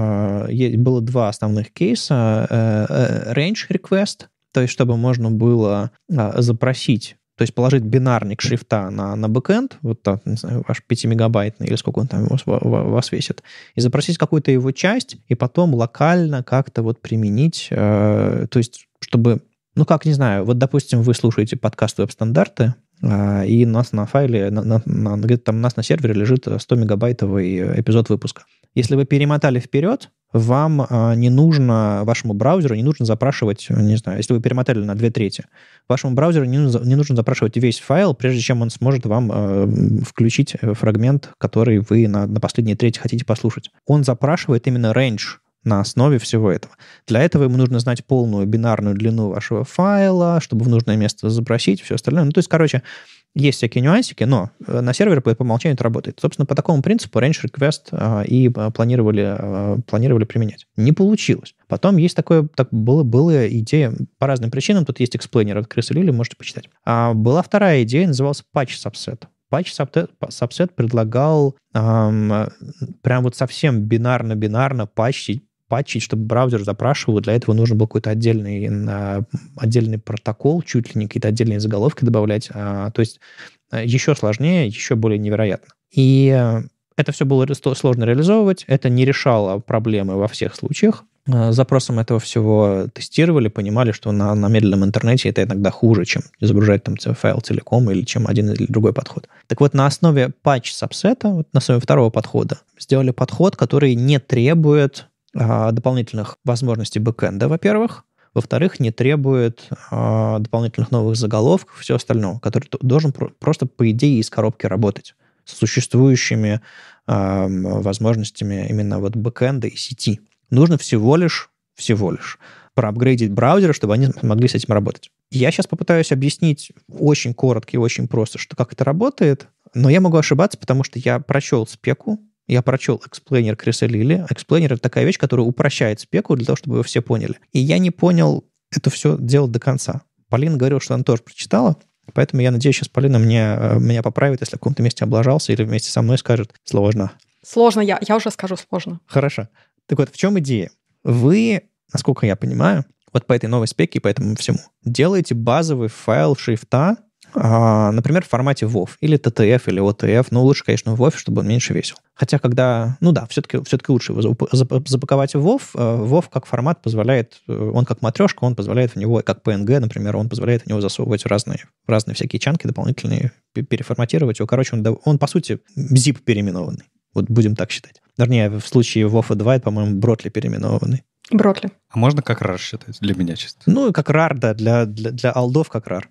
было два основных кейса. Range request, то есть чтобы можно было запросить то есть положить бинарник шрифта на, на бэкэнд, вот там, не знаю, ваш 5-мегабайтный или сколько он там вас, вас весит, и запросить какую-то его часть, и потом локально как-то вот применить, э, то есть чтобы ну, как, не знаю, вот, допустим, вы слушаете подкаст «Веб-стандарты», а, и у нас на файле, на, на, на, где-то там у нас на сервере лежит 100-мегабайтовый эпизод выпуска. Если вы перемотали вперед, вам а, не нужно, вашему браузеру не нужно запрашивать, не знаю, если вы перемотали на две трети, вашему браузеру не, не нужно запрашивать весь файл, прежде чем он сможет вам э, включить фрагмент, который вы на, на последние трети хотите послушать. Он запрашивает именно range на основе всего этого. Для этого ему нужно знать полную бинарную длину вашего файла, чтобы в нужное место запросить, все остальное. Ну, то есть, короче, есть всякие нюансики, но э, на сервере по, по умолчанию это работает. Собственно, по такому принципу range request а, и э, планировали, а, планировали применять. Не получилось. Потом есть такое, так было, была идея по разным причинам, тут есть эксплейнер от Крыса Лили, можете почитать. А, была вторая идея, назывался patch subset. Патч Subset предлагал эм, прям вот совсем бинарно-бинарно патчить патчить, чтобы браузер запрашивал. Для этого нужно был какой-то отдельный, а, отдельный протокол, чуть ли не какие-то отдельные заголовки добавлять. А, то есть а, еще сложнее, еще более невероятно. И э, это все было сложно реализовывать, это не решало проблемы во всех случаях. Запросом этого всего тестировали, понимали, что на, на медленном интернете это иногда хуже, чем загружать там файл целиком или чем один или другой подход. Так вот, на основе патч сабсета, вот на основе второго подхода, сделали подход, который не требует а, дополнительных возможностей бэкэнда, во-первых. Во-вторых, не требует а, дополнительных новых заголовков и всего остального, который должен про- просто, по идее, из коробки работать с существующими а, возможностями именно вот бэкэнда и сети. Нужно всего лишь, всего лишь проапгрейдить браузеры, чтобы они могли с этим работать. Я сейчас попытаюсь объяснить очень коротко и очень просто, что как это работает, но я могу ошибаться, потому что я прочел спеку, я прочел эксплейнер Криса Лили. Эксплейнер — это такая вещь, которая упрощает спеку для того, чтобы ее все поняли. И я не понял это все делать до конца. Полина говорила, что она тоже прочитала, поэтому я надеюсь, сейчас Полина мне, э, меня поправит, если в каком-то месте облажался, или вместе со мной скажет «сложно». Сложно, я, я уже скажу «сложно». Хорошо. Так вот, в чем идея? Вы, насколько я понимаю, вот по этой новой спеке и по этому всему, делаете базовый файл шрифта, а, например, в формате WoW или TTF или OTF. Но ну, лучше, конечно, в WoW, чтобы он меньше весил. Хотя когда... Ну да, все-таки все лучше его запаковать в WoW. WoW э, как формат позволяет... Э, он как матрешка, он позволяет в него, как PNG, например, он позволяет в него засовывать разные, разные всякие чанки дополнительные, переформатировать его. Короче, он, он по сути zip переименованный. Вот будем так считать. Вернее, в случае WoW 2, это, по-моему, Бротли переименованный. Бротли. А можно как rar считать? Для меня чисто. Ну, как rar, да, для, для, для алдов как rar.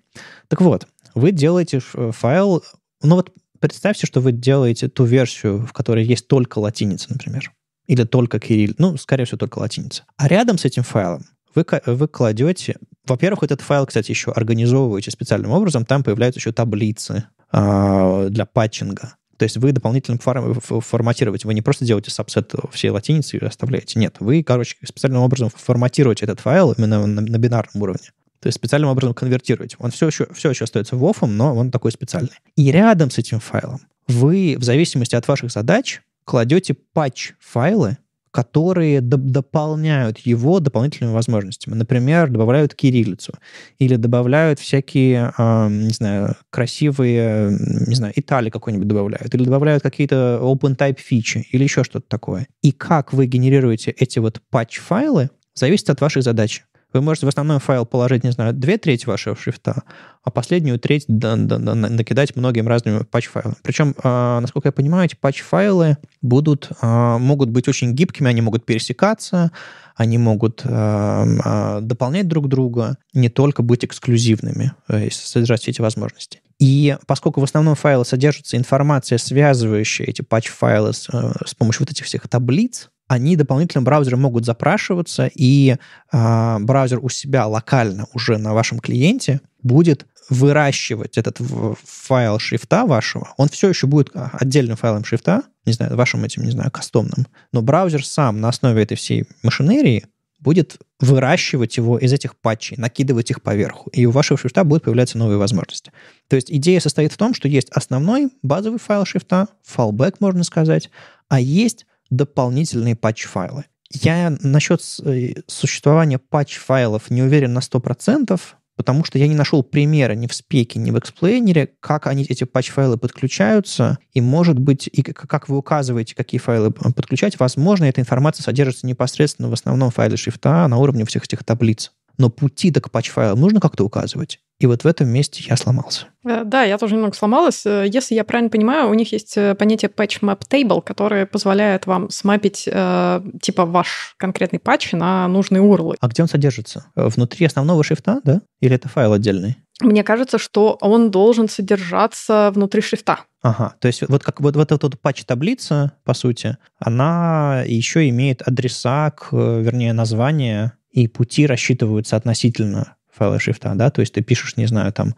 Так вот, вы делаете э, файл, ну вот представьте, что вы делаете ту версию, в которой есть только латиница, например, или только кирилл, ну, скорее всего, только латиница. А рядом с этим файлом вы, э, вы кладете... Во-первых, этот файл, кстати, еще организовываете специальным образом, там появляются еще таблицы э, для патчинга. То есть вы дополнительно э, форматируете. Вы не просто делаете сабсет всей латиницы и оставляете. Нет, вы, короче, специальным образом форматируете этот файл именно на, на бинарном уровне. То есть специальным образом конвертируете. Он все еще, все еще остается вофом, эм, но он такой специальный. И рядом с этим файлом вы, в зависимости от ваших задач, кладете патч-файлы, которые д- дополняют его дополнительными возможностями. Например, добавляют кириллицу или добавляют всякие, э, не знаю, красивые, не знаю, итали какой-нибудь добавляют, или добавляют какие-то OpenType фичи или еще что-то такое. И как вы генерируете эти вот патч-файлы, зависит от вашей задачи вы можете в основной файл положить, не знаю, две трети вашего шрифта, а последнюю треть да, да, да, накидать многим разными патч-файлами. Причем, э, а, насколько я понимаю, эти патч-файлы будут, э, могут быть очень гибкими, они могут пересекаться, они могут э, дополнять друг друга, не только быть эксклюзивными, э, содержать все эти возможности. И поскольку в основном файлы содержится информация, связывающая эти патч-файлы с, э, с помощью вот этих всех таблиц, они дополнительным браузером могут запрашиваться, и э, браузер у себя локально уже на вашем клиенте будет выращивать этот файл шрифта вашего. Он все еще будет а, отдельным файлом шрифта, не знаю, вашим этим, не знаю, кастомным, но браузер сам на основе этой всей машинерии будет выращивать его из этих патчей, накидывать их поверху, и у вашего шрифта будут появляться новые возможности. То есть идея состоит в том, что есть основной базовый файл шрифта, fallback можно сказать, а есть дополнительные патч-файлы. Я насчет э, существования патч-файлов не уверен на 100%, потому что я не нашел примера ни в спеке, ни в эксплейнере, как они, эти патч-файлы подключаются, и, может быть, и как вы указываете, какие файлы э, подключать, возможно, эта информация содержится непосредственно в основном файле шрифта а на уровне всех этих таблиц но пути-то к патч-файлам нужно как-то указывать. И вот в этом месте я сломался. Э, да, я тоже немного сломалась. Э, если я правильно понимаю, у них есть э, понятие patch map table, которое позволяет вам смапить э, типа ваш конкретный патч на нужные урлы. А где он содержится? Внутри основного шрифта, да? Или это файл отдельный? Мне кажется, что он должен содержаться внутри шрифта. Ага, то есть вот как вот, вот эта вот патч-таблица, по сути, она еще имеет адреса, к, вернее, название и пути рассчитываются относительно файла шрифта, да, то есть ты пишешь, не знаю, там,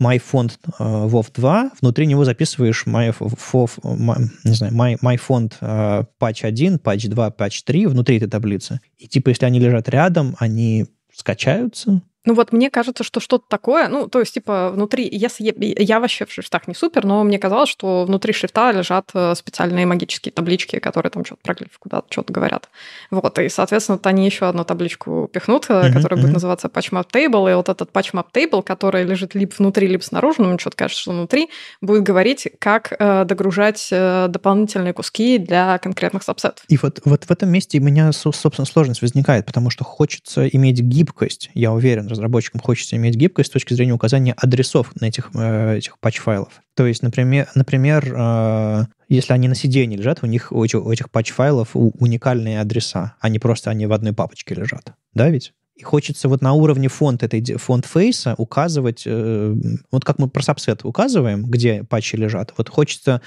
myfont uh, э, WOV2, внутри него записываешь my, fof, my, не знаю, my, myfont uh, э, patch 1, patch 2, patch 3 внутри этой таблицы. И типа, если они лежат рядом, они скачаются, ну вот мне кажется, что что-то такое, ну то есть типа внутри, если я, я вообще в шрифтах не супер, но мне казалось, что внутри шрифта лежат э, специальные магические таблички, которые там что-то про глиф куда-то что-то говорят. Вот, и, соответственно, вот они еще одну табличку пихнут, mm-hmm, которая mm-hmm. будет называться Patch Map Table, и вот этот Patch Map Table, который лежит либо внутри, либо снаружи, но ну, мне что-то кажется, что внутри, будет говорить, как э, догружать э, дополнительные куски для конкретных сабсетов. И вот, вот в этом месте у меня, собственно, сложность возникает, потому что хочется иметь гибкость, я уверен, разработчикам хочется иметь гибкость с точки зрения указания адресов на этих, э, этих патч-файлов. То есть, например, например э, если они на сиденье лежат, у них у этих, у этих патч-файлов уникальные адреса, а не просто они в одной папочке лежат. Да ведь? И хочется вот на уровне фонт этой фонт фейса указывать, э, вот как мы про сабсет указываем, где патчи лежат, вот хочется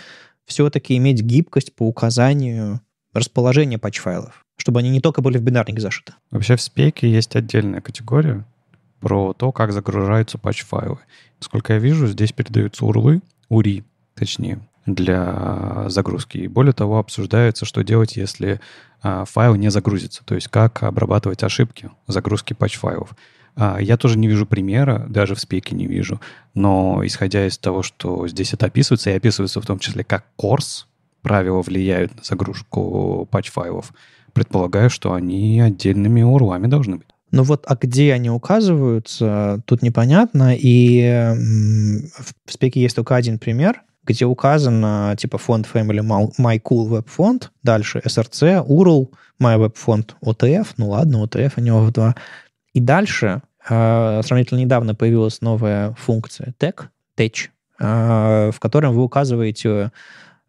все-таки иметь гибкость по указанию расположения патч-файлов, чтобы они не только были в бинарнике зашиты. Вообще в спейке есть отдельная категория, про то, как загружаются патч-файлы. Насколько я вижу, здесь передаются урлы, ури, точнее, для загрузки. И более того, обсуждается, что делать, если а, файл не загрузится, то есть как обрабатывать ошибки загрузки патч-файлов. А, я тоже не вижу примера, даже в спеке не вижу, но исходя из того, что здесь это описывается, и описывается в том числе как курс, правила влияют на загрузку патч-файлов, предполагаю, что они отдельными урлами должны быть. Но ну вот а где они указываются, тут непонятно. И в спеке есть только один пример, где указано типа фонд Family MyCool Web Font, дальше SRC, URL, MyWebFont, OTF, ну ладно, OTF, а не OF2. И дальше э, сравнительно недавно появилась новая функция tag, tech, э, в котором вы указываете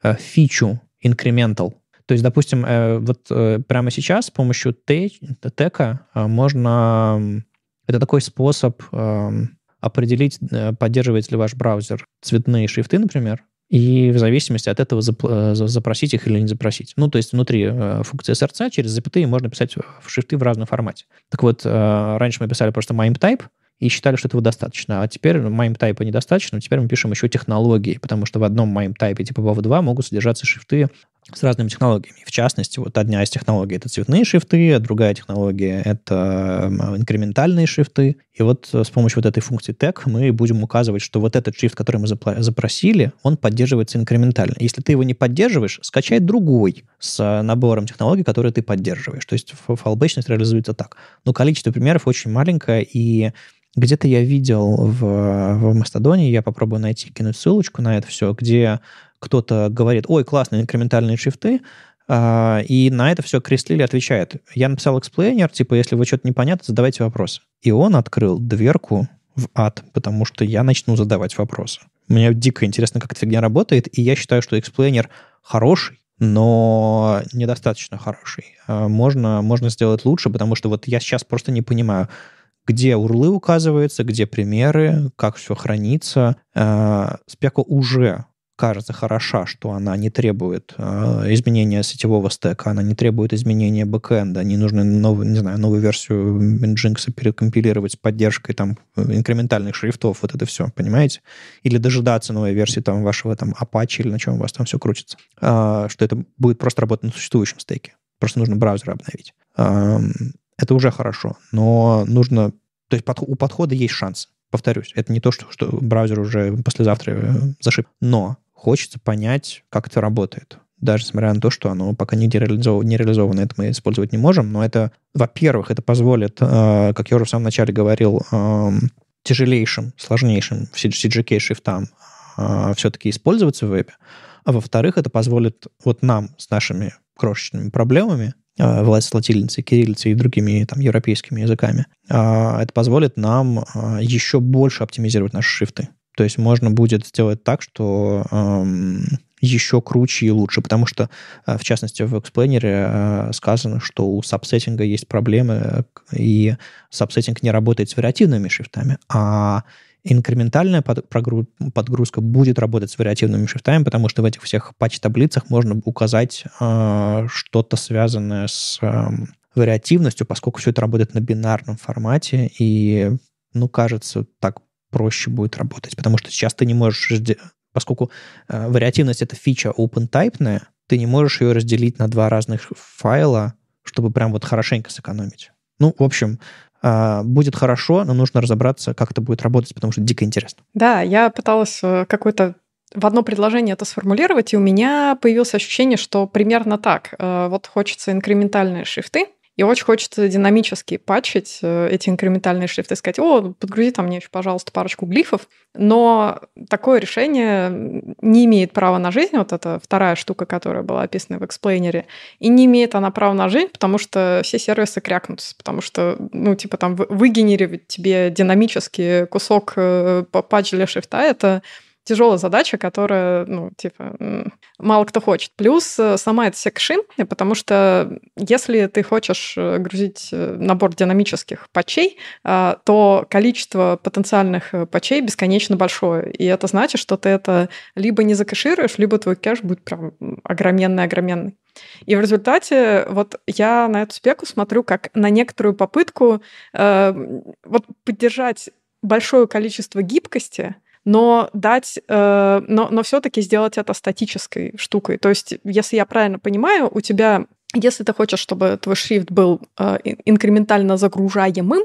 э, фичу incremental, то есть, допустим, э, вот э, прямо сейчас с помощью те, тека э, можно... Это такой способ эм, определить, поддерживает ли ваш браузер цветные шрифты, например, и в зависимости от этого запросить их или не запросить. Ну, то есть внутри функции SRC через запятые можно писать шрифты в разном формате. Так вот, раньше мы писали просто MIME-type, и считали, что этого достаточно. А теперь MIME type недостаточно, теперь мы пишем еще технологии, потому что в одном MIME тайпе типа WAV2 могут содержаться шрифты с разными технологиями. В частности, вот одна из технологий — это цветные шрифты, а другая технология — это инкрементальные шрифты. И вот э, с помощью вот этой функции tag мы будем указывать, что вот этот шрифт, который мы запросили, он поддерживается инкрементально. Если ты его не поддерживаешь, скачай другой с э, набором технологий, которые ты поддерживаешь. То есть фалбэчность реализуется так. Но количество примеров очень маленькое, и где-то я видел в, в Мастодоне, я попробую найти, кинуть ссылочку на это все, где кто-то говорит, ой, классные инкрементальные шрифты, а, и на это все Крислили отвечает. Я написал эксплейнер, типа, если вы что-то непонятно, задавайте вопросы. И он открыл дверку в ад, потому что я начну задавать вопросы. Мне дико интересно, как эта фигня работает, и я считаю, что эксплейнер хороший, но недостаточно хороший. А, можно, можно сделать лучше, потому что вот я сейчас просто не понимаю, где урлы указываются, где примеры, как все хранится. Uh, спека уже кажется хороша, что она не требует э, изменения сетевого стека, она не требует изменения бэкэнда, не нужно новую, не знаю, новую версию Nginx перекомпилировать с поддержкой там э, инкрементальных шрифтов, вот это все, понимаете? Или дожидаться новой версии там вашего там Apache или на чем у вас там все крутится. Э, что это будет просто работать на существующем стеке. Просто нужно браузер обновить. Э, это уже хорошо, но нужно... То есть под, у подхода есть шанс повторюсь, это не то, что, что браузер уже послезавтра э, зашиб. Но хочется понять, как это работает. Даже несмотря на то, что оно пока нигде реализовано, не реализовано, это мы использовать не можем, но это, во-первых, это позволит, э, как я уже в самом начале говорил, э, тяжелейшим, сложнейшим CGK шрифтам э, все-таки использоваться в вебе. А во-вторых, это позволит вот нам с нашими крошечными проблемами э, власть латиницы, кириллицы и другими там, европейскими языками. Э, это позволит нам э, еще больше оптимизировать наши шрифты. То есть можно будет сделать так, что эм, еще круче и лучше, потому что, э, в частности, в эксплейнере сказано, что у сабсеттинга есть проблемы, э, и сабсеттинг не работает с вариативными шрифтами, а инкрементальная подгрузка будет работать с вариативными шрифтами, потому что в этих всех патч-таблицах можно указать э, что-то связанное с э, вариативностью, поскольку все это работает на бинарном формате, и, ну, кажется, так проще будет работать. Потому что сейчас ты не можешь, поскольку э, вариативность это фича OpenType, ты не можешь ее разделить на два разных файла, чтобы прям вот хорошенько сэкономить. Ну, в общем, э, будет хорошо, но нужно разобраться, как это будет работать, потому что дико интересно. Да, я пыталась э, какой-то в одно предложение это сформулировать, и у меня появилось ощущение, что примерно так. Э, вот хочется инкрементальные шрифты, и очень хочется динамически патчить э, эти инкрементальные шрифты, сказать, о, подгрузи там мне еще, пожалуйста, парочку глифов. Но такое решение не имеет права на жизнь, вот это вторая штука, которая была описана в эксплейнере, и не имеет она права на жизнь, потому что все сервисы крякнутся, потому что, ну, типа там выгенерировать тебе динамический кусок э, патч для шрифта, это тяжелая задача, которая, ну, типа, мало кто хочет. Плюс э, сама эта секшин, потому что если ты хочешь э, грузить э, набор динамических патчей, то количество потенциальных патчей бесконечно большое. И это значит, что ты это либо не закэшируешь, либо твой кэш будет прям огроменный-огроменный. И в результате вот я на эту спеку смотрю как на некоторую попытку э, вот поддержать большое количество гибкости, но дать, э, но, но все-таки сделать это статической штукой. То есть, если я правильно понимаю, у тебя, если ты хочешь, чтобы твой шрифт был э, инкрементально загружаемым,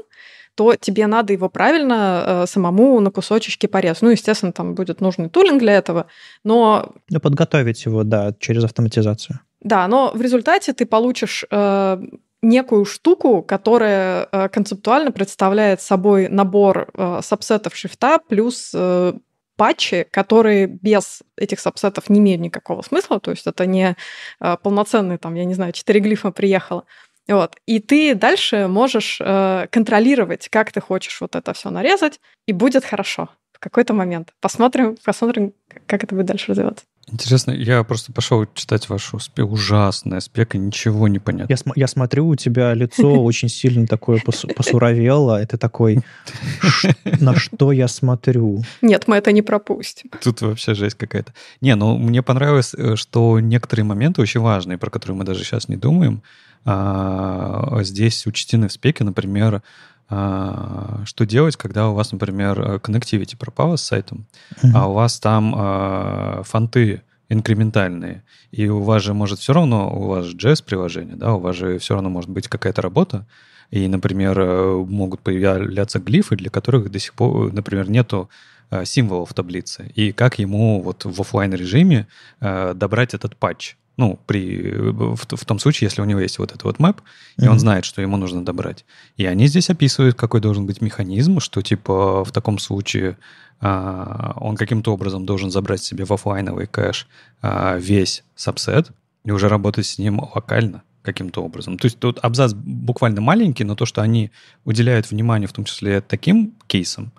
то тебе надо его правильно э, самому на кусочечки порезать. Ну, естественно, там будет нужный тулинг для этого, но... Ну, подготовить его, да, через автоматизацию. Да, но в результате ты получишь э, некую штуку, которая э, концептуально представляет собой набор э, сабсетов шрифта плюс э, патчи, которые без этих сабсетов не имеют никакого смысла, то есть это не полноценные, там, я не знаю, четыре глифа приехало. Вот. И ты дальше можешь контролировать, как ты хочешь вот это все нарезать, и будет хорошо в какой-то момент. Посмотрим, посмотрим, как это будет дальше развиваться. Интересно, я просто пошел читать вашу спе ужасная спека, ничего не понятно. Я, см- я смотрю, у тебя лицо очень сильно такое пос- посуровело, и такой, на что я смотрю? Нет, мы это не пропустим. Тут вообще жесть какая-то. Не, ну мне понравилось, э, что некоторые моменты очень важные, про которые мы даже сейчас не думаем, а, здесь учтены в спеке, например, а, что делать, когда у вас, например, connectivity пропала с сайтом, mm-hmm. а у вас там а, фонты инкрементальные. И у вас же может все равно, у вас же JS-приложение, да, у вас же все равно может быть какая-то работа, и, например, э, могут появляться глифы, для которых до сих пор, например, нету а, символов в таблице, И как ему вот в офлайн режиме э, добрать этот патч? Ну, при, в, в том случае, если у него есть вот этот вот мэп, mm-hmm. и он знает, что ему нужно добрать. И они здесь описывают, какой должен быть механизм, что типа в таком случае а, он каким-то образом должен забрать себе в офлайновый кэш а, весь сабсет и уже работать с ним локально каким-то образом. То есть тут абзац буквально маленький, но то, что они уделяют внимание в том числе таким кейсам,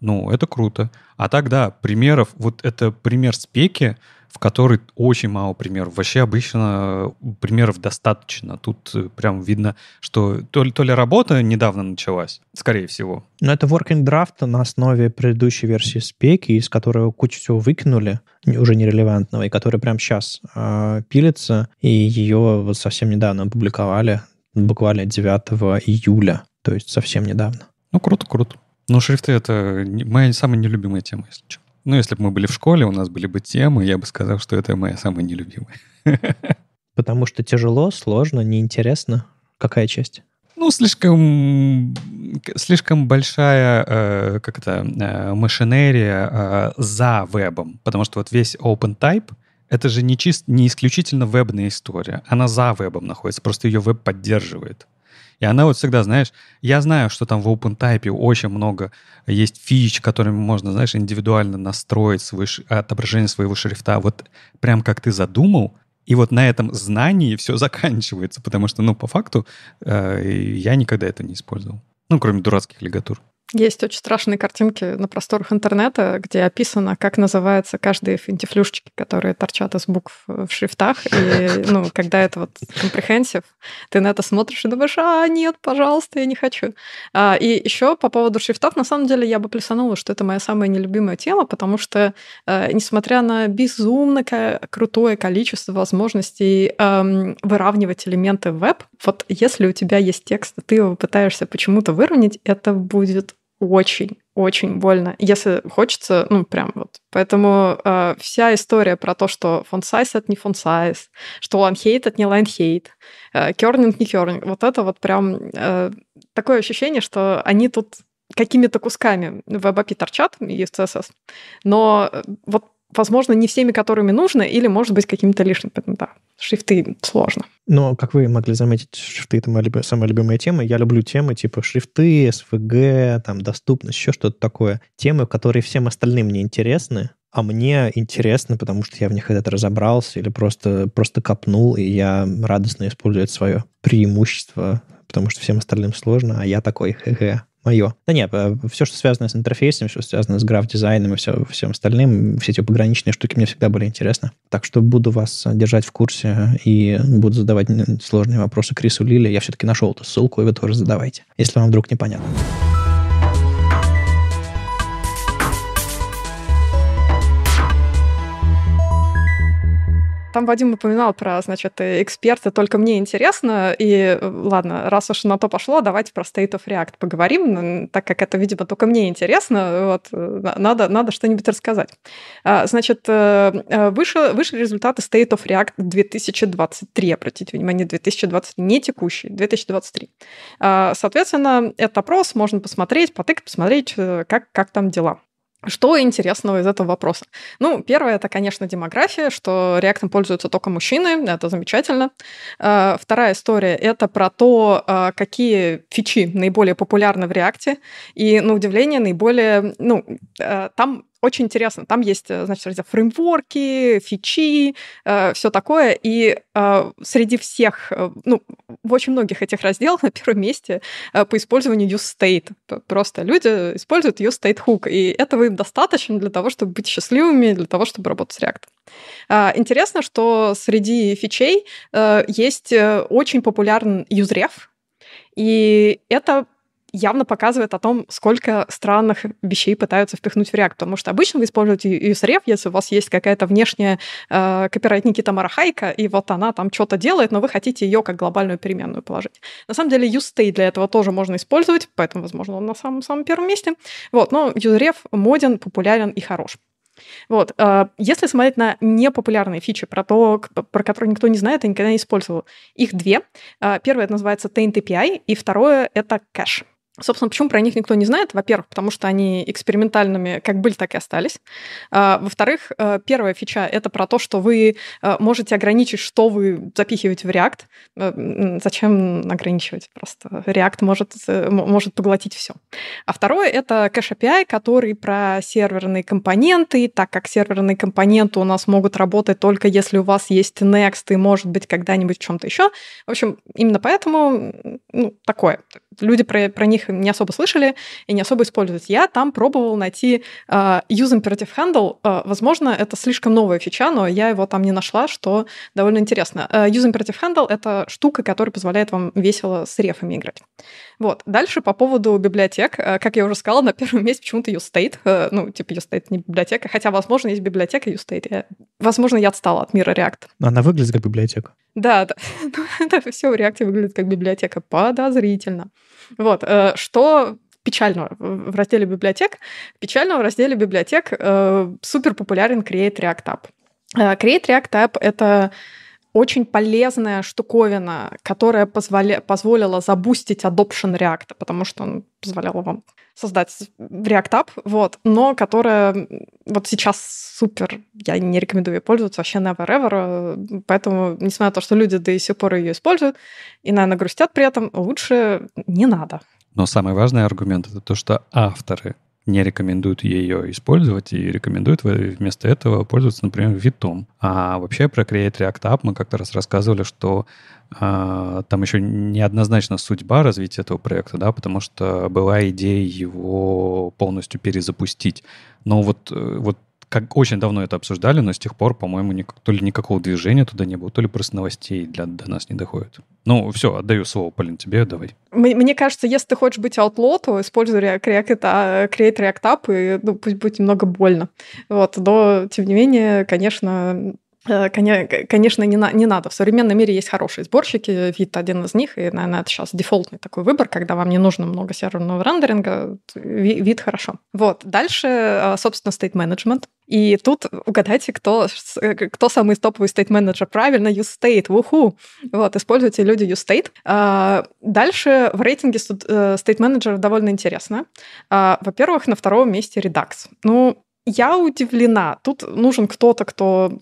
ну, это круто. А так, да, примеров, вот это пример спеки, в которой очень мало примеров. Вообще обычно э, примеров достаточно. Тут э, прям видно, что то ли, то ли работа недавно началась, скорее всего. Но это working draft на основе предыдущей версии спеки, из которой кучу всего выкинули, уже нерелевантного, и который прямо сейчас э, а, пилится, и ее вот совсем недавно опубликовали, буквально 9 июля, то есть совсем недавно. Ну, круто, круто. Но шрифты — это моя самая нелюбимая тема, если честно. Ну, если бы мы были в школе, у нас были бы темы, я бы сказал, что это моя самая нелюбимая. Потому что тяжело, сложно, неинтересно. Какая часть? Ну, слишком, слишком большая э, как это, э, машинерия э, за вебом. Потому что вот весь OpenType — это же не, чист, не исключительно вебная история. Она за вебом находится, просто ее веб поддерживает. И она вот всегда, знаешь, я знаю, что там в OpenType очень много есть фич, которыми можно, знаешь, индивидуально настроить свой, отображение своего шрифта. Вот прям как ты задумал, и вот на этом знании все заканчивается, потому что, ну, по факту, э, я никогда это не использовал. Ну, кроме дурацких лигатур. Есть очень страшные картинки на просторах интернета, где описано, как называются каждые финтифлюшечки, которые торчат из букв в шрифтах. И, ну, когда это вот компрехенсив, ты на это смотришь и думаешь, а, нет, пожалуйста, я не хочу. А, и еще по поводу шрифтов, на самом деле, я бы плюсанула, что это моя самая нелюбимая тема, потому что, э, несмотря на безумно крутое количество возможностей э, выравнивать элементы веб, вот если у тебя есть текст, ты его пытаешься почему-то выровнять, это будет очень-очень больно, если хочется, ну, прям вот. Поэтому э, вся история про то, что фонсайз — это не фонсайз, что лайнхейт — это не лайнхейт, э, кернинг — не кернинг, вот это вот прям э, такое ощущение, что они тут какими-то кусками в ABAP торчат и в CSS, но э, вот, возможно, не всеми, которыми нужно, или, может быть, какими-то лишними. Поэтому, да, шрифты сложно. Но, как вы могли заметить, шрифты — это моя люб... самая любимая тема. Я люблю темы типа шрифты, SVG, там, доступность, еще что-то такое. Темы, которые всем остальным не интересны, а мне интересно, потому что я в них когда-то разобрался или просто, просто копнул, и я радостно использую это свое преимущество, потому что всем остальным сложно, а я такой, хе-хе, мое. Да нет, э, все, что связано с интерфейсами, все, что связано с граф-дизайном и все, всем остальным, все эти пограничные штуки мне всегда были интересны. Так что буду вас э, держать в курсе и буду задавать сложные вопросы Крису Лиле. Я все-таки нашел эту ссылку, и вы тоже задавайте, если вам вдруг непонятно. Там Вадим упоминал про, значит, э, эксперты, только мне интересно. И э, ладно, раз уж на то пошло, давайте про State of React поговорим, так как это, видимо, только мне интересно. Вот, э, надо, надо что-нибудь рассказать. А, значит, выше, выше результаты State of React 2023, обратите внимание, 2020, не текущий, 2023. А, соответственно, этот опрос можно посмотреть, потыкать, посмотреть, как, как там дела. Что интересного из этого вопроса? Ну, первое, это, конечно, демография, что реактом пользуются только мужчины, это замечательно. А, вторая история — это про то, а, какие фичи наиболее популярны в реакте, и, на удивление, наиболее, ну, э, там очень интересно. Там есть, э, значит, фреймворки, фичи, э, все такое. И э, среди всех, э, ну, в очень многих этих разделах на первом месте э, по использованию use state. Просто люди используют use state hook, и этого им достаточно для того, чтобы быть счастливыми, для того, чтобы работать с React. Э, интересно, что среди фичей э, есть очень популярный юзреф, и это явно показывает о том, сколько странных вещей пытаются впихнуть в React, потому что обычно вы используете USRef, если у вас есть какая-то внешняя э, копирайт Никита типа Марахайка, и вот она там что-то делает, но вы хотите ее как глобальную переменную положить. На самом деле UseState для этого тоже можно использовать, поэтому, возможно, он на самом-самом первом месте. Вот, но USRef моден, популярен и хорош. Вот. Э, если смотреть на непопулярные фичи, про то, про которые никто не знает и никогда не использовал, их две. Э, первое это называется Taint API, и второе — это кэш. Собственно, почему про них никто не знает? Во-первых, потому что они экспериментальными как были, так и остались. А, во-вторых, э, первая фича — это про то, что вы э, можете ограничить, что вы запихиваете в React. Э, зачем ограничивать? Просто React может, может поглотить все. А второе — это кэш API, который про серверные компоненты. Так как серверные компоненты у нас могут работать только если у вас есть Next и, может быть, когда-нибудь в чем-то еще. В общем, именно поэтому ну, такое люди про, про них не особо слышали и не особо используют. Я там пробовал найти э, use imperative handle. Э, возможно, это слишком новая фича, но я его там не нашла, что довольно интересно. Э, use imperative handle — это штука, которая позволяет вам весело с рефами играть. Вот. Дальше по поводу библиотек. Э, как я уже сказала, на первом месте почему-то YouState. Э, ну, типа use state не библиотека, хотя, возможно, есть библиотека YouState. Я, возможно, я отстала от мира React. она выглядит как библиотека. Да, да. Ну, это все в React выглядит как библиотека. Подозрительно. Вот. Э, что печально в разделе библиотек? Печально в разделе библиотек э, супер популярен Create React App. Э, Create React App — это очень полезная штуковина, которая позволя... позволила забустить adoption React, потому что он позволял вам создать React App, вот, но которая вот сейчас супер, я не рекомендую ее пользоваться вообще never ever, э, поэтому, несмотря на то, что люди до сих пор ее используют и, наверное, грустят при этом, лучше не надо. Но самый важный аргумент — это то, что авторы не рекомендуют ее использовать и рекомендуют вместо этого пользоваться, например, витом. А вообще про Create React App мы как-то раз рассказывали, что э, там еще неоднозначна судьба развития этого проекта, да, потому что была идея его полностью перезапустить. Но вот, э, вот как очень давно это обсуждали, но с тех пор, по-моему, ник- то ли никакого движения туда не было, то ли просто новостей для, до нас не доходит. Ну, все, отдаю слово, Полин, тебе, давай. Мне, мне кажется, если ты хочешь быть outlaw, то используй React, а, Create React App, и ну, пусть будет немного больно. Вот, но, тем не менее, конечно, Э, конечно, не, на, не надо. В современном мире есть хорошие сборщики, вид один из них, и, наверное, это сейчас дефолтный такой выбор, когда вам не нужно много серверного рендеринга, вид хорошо. Вот. Дальше, э, собственно, state management. И тут угадайте, кто, э, кто самый топовый state менеджер. Правильно, use state уху. Вот, используйте люди use state Дальше в рейтинге state менеджера довольно интересно. Во-первых, на втором месте Redux. Ну, я удивлена. Тут нужен кто-то, кто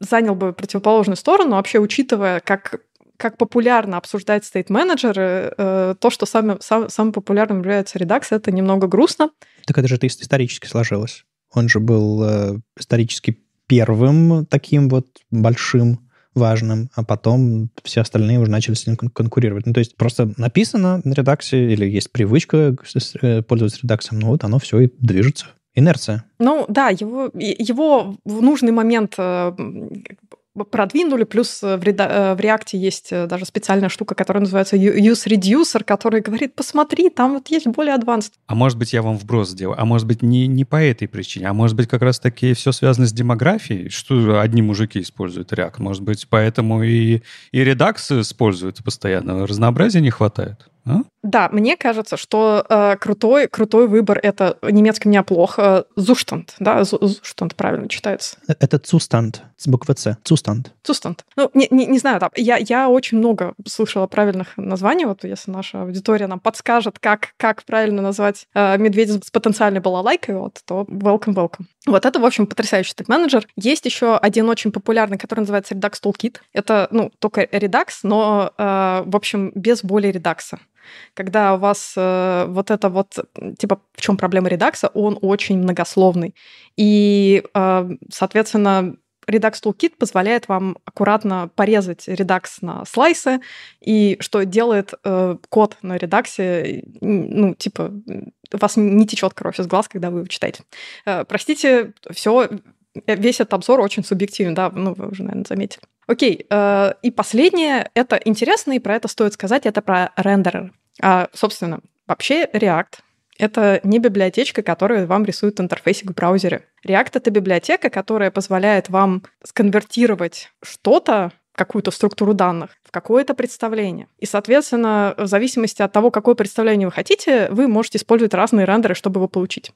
занял бы противоположную сторону, вообще учитывая, как как популярно обсуждать стейт-менеджеры, э, то, что самым, самым популярным является редакс, это немного грустно. Так это же это исторически сложилось. Он же был э, исторически первым таким вот большим важным, а потом все остальные уже начали с ним конкурировать. Ну, то есть просто написано на редаксе или есть привычка э, пользоваться редаксом, ну вот оно все и движется Инерция. Ну да, его, его в нужный момент э, продвинули, плюс в, э, реакте есть э, даже специальная штука, которая называется Use Reducer, который говорит, посмотри, там вот есть более advanced. А может быть, я вам вброс сделаю, а может быть, не, не по этой причине, а может быть, как раз-таки все связано с демографией, что одни мужики используют React, может быть, поэтому и, и Redux используют постоянно, разнообразия не хватает. А? Да, мне кажется, что э, крутой, крутой выбор это немецкий у меня плохо. Э, зуштанд, да, зуштанд правильно читается. Э, это цустанд, с буквы С, цустанд. Цустанд. Ну, не, не, не знаю, там, я, я очень много слышала правильных названий, вот если наша аудитория нам подскажет, как, как правильно назвать э, медведя с потенциальной балалайкой, вот, то welcome, welcome. Вот это, в общем, потрясающий тег-менеджер. Есть еще один очень популярный, который называется Redux Toolkit. Это, ну, только Redux, но, э, в общем, без боли редакса когда у вас э, вот это вот, типа, в чем проблема редакса, он очень многословный. И, э, соответственно, Redux Toolkit позволяет вам аккуратно порезать редакс на слайсы, и что делает э, код на редаксе, ну, типа, вас не течет кровь из глаз, когда вы его читаете. Э, простите, все, э, весь этот обзор очень субъективен, да, ну, вы уже, наверное, заметили. Окей, э, и последнее, это интересно, и про это стоит сказать, это про рендерер. А, собственно, вообще React — это не библиотечка, которая вам рисует интерфейсик в браузере. React — это библиотека, которая позволяет вам сконвертировать что-то какую-то структуру данных, в какое-то представление. И, соответственно, в зависимости от того, какое представление вы хотите, вы можете использовать разные рендеры, чтобы его получить.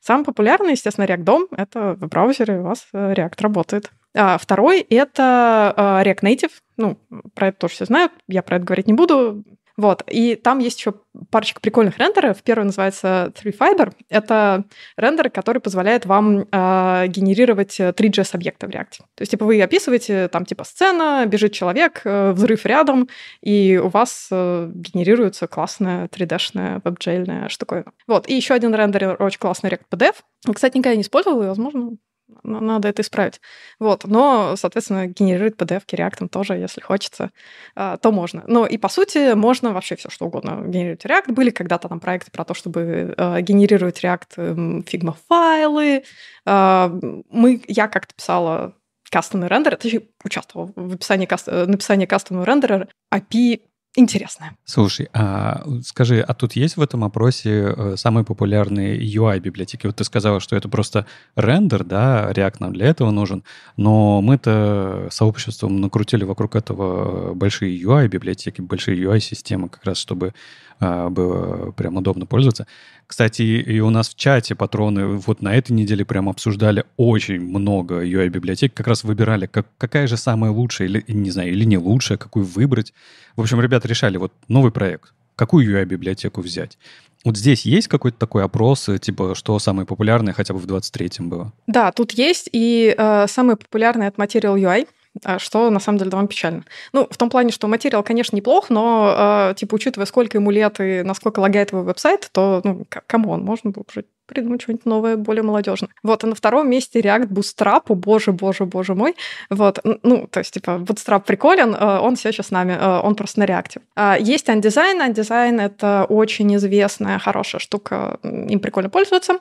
Самый популярный, естественно, React DOM — это в браузере у вас э, React работает. А второй — это а, React Native. Ну, про это тоже все знают, я про это говорить не буду. Вот, и там есть еще парочка прикольных рендеров. Первый называется Three Fiber. Это рендер, который позволяет вам а, э, генерировать 3GS-объекты в React. То есть, типа, вы описываете, там, типа, сцена, бежит человек, э, взрыв рядом, и у вас э, генерируется классная 3D-шная веб-джельная штуковина. Вот, и еще один рендер э, очень классный React PDF. Кстати, никогда не использовала, и, возможно, надо это исправить. Вот. Но, соответственно, генерирует PDF-ки React тоже, если хочется, а, то можно. Но и, по сути, можно вообще все что угодно генерировать React. Были когда-то там проекты про то, чтобы а, генерировать React эм, фигма-файлы. А, мы, я как-то писала кастомный рендер, точнее, участвовала в написании, э, написании кастомного рендера API интересное. Слушай, а скажи, а тут есть в этом опросе э, самые популярные UI-библиотеки? Вот ты сказала, что это просто рендер, да, React нам для этого нужен, но мы-то сообществом накрутили вокруг этого э, большие UI-библиотеки, большие UI-системы, как раз чтобы а, было прям удобно пользоваться. Кстати, и у нас в чате патроны вот на этой неделе прям обсуждали очень много UI-библиотек, как раз выбирали, как, какая же самая лучшая, или, не знаю, или не лучшая, какую выбрать. В общем, ребята решали, вот новый проект, какую UI-библиотеку взять. Вот здесь есть какой-то такой опрос, типа, что самое популярное хотя бы в 23-м было? Да, тут есть, и э, самое популярное от Material UI — а что на самом деле довольно печально. Ну, в том плане, что материал, конечно, неплох, но, а, типа, учитывая, сколько ему лет и насколько лагает его веб-сайт, то, ну, камон, можно было уже придумать что-нибудь новое, более молодежное. Вот, а на втором месте React Bootstrap, о, боже, боже, боже мой. Вот, ну, то есть, типа, Bootstrap приколен, а, он все еще с нами, он просто на React. Есть андизайн, андизайн — это очень известная, хорошая штука, им прикольно пользоваться.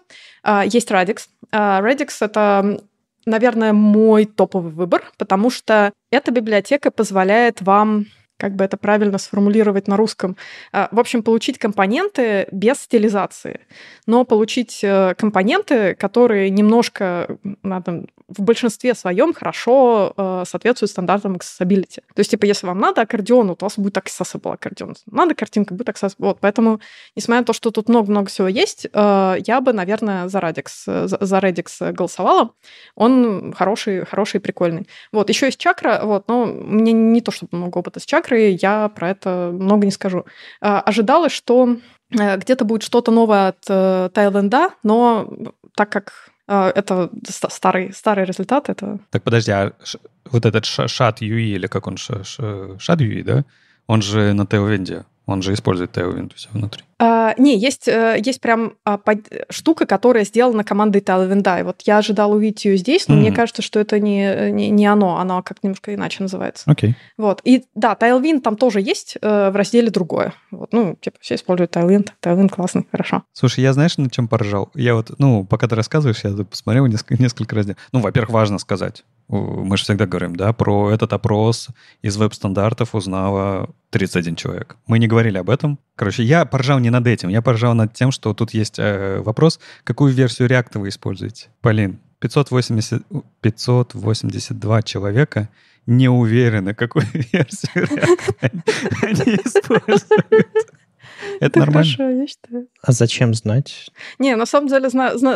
Есть Radix. Radix — это наверное, мой топовый выбор, потому что эта библиотека позволяет вам как бы это правильно сформулировать на русском. А, в общем, получить компоненты без стилизации, но получить э, компоненты, которые немножко надо, в большинстве своем хорошо э, соответствуют стандартам accessibility. То есть, типа, если вам надо аккордеон, то у вас будет accessible аккордеон. Надо картинка, будет accessible. Вот, поэтому, несмотря на то, что тут много-много всего есть, э, я бы, наверное, за Radix, за Radix голосовала. Он хороший, хороший, прикольный. Вот, еще есть чакра, вот, но мне не то, чтобы много опыта с чакрой, цифры, я про это много не скажу. А, Ожидалось, что э, где-то будет что-то новое от э, Таиланда, но так как э, это старый, старый результат. Это... Так подожди, а вот этот Шат Юи, или как он, Шат Юи, да? Он же на Tailwind, он же использует Tailwind все внутри. А, не, есть, э, есть прям а, под... Э, штука, которая сделана командой Талвендай. Вот я ожидал увидеть ее здесь, но mm-hmm. мне кажется, что это не, э, не, не оно, оно как-то немножко иначе называется. Окей. Okay. Вот. И да, Tailwind там тоже есть э, в разделе другое. Вот, ну, типа, все используют Tailwind, Tailwind классный, хорошо. Слушай, я знаешь, над чем поржал? Я вот, ну, пока ты рассказываешь, я посмотрел несколько, несколько раз. Ну, во-первых, важно сказать, мы же всегда говорим, да, про этот опрос из веб-стандартов узнало 31 человек. Мы не говорили об этом. Короче, я поржал не над этим. Я поржал над тем, что тут есть э, вопрос, какую версию React вы используете. Полин, 580, 582 человека не уверены, какую версию React они используют. Это Хорошо, я считаю. А зачем знать? Не, на самом деле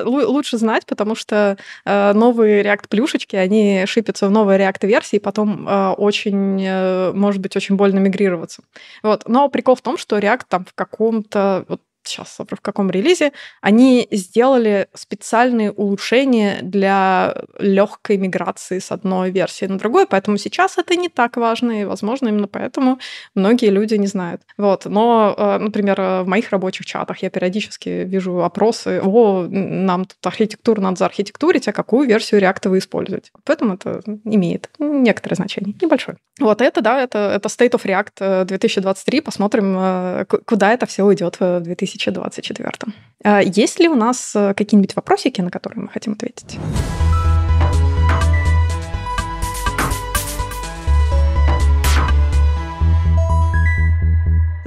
лучше знать, потому что э, новые React-плюшечки, они шипятся в новые React-версии, и потом э, очень, э, может быть, очень больно мигрироваться. Вот. Но прикол в том, что React там в каком-то вот, сейчас в каком релизе, они сделали специальные улучшения для легкой миграции с одной версии на другую, поэтому сейчас это не так важно, и, возможно, именно поэтому многие люди не знают. Вот. Но, э, например, э, в моих рабочих чатах я периодически вижу опросы, о, нам тут архитектура, надо за заархитектурить, а какую версию React вы используете. Поэтому это имеет некоторое значение, небольшое. Вот это, да, это, это State of React 2023, э, посмотрим, куда это все уйдет в 2000 2024. А есть ли у нас э, какие-нибудь вопросики, на которые мы хотим ответить?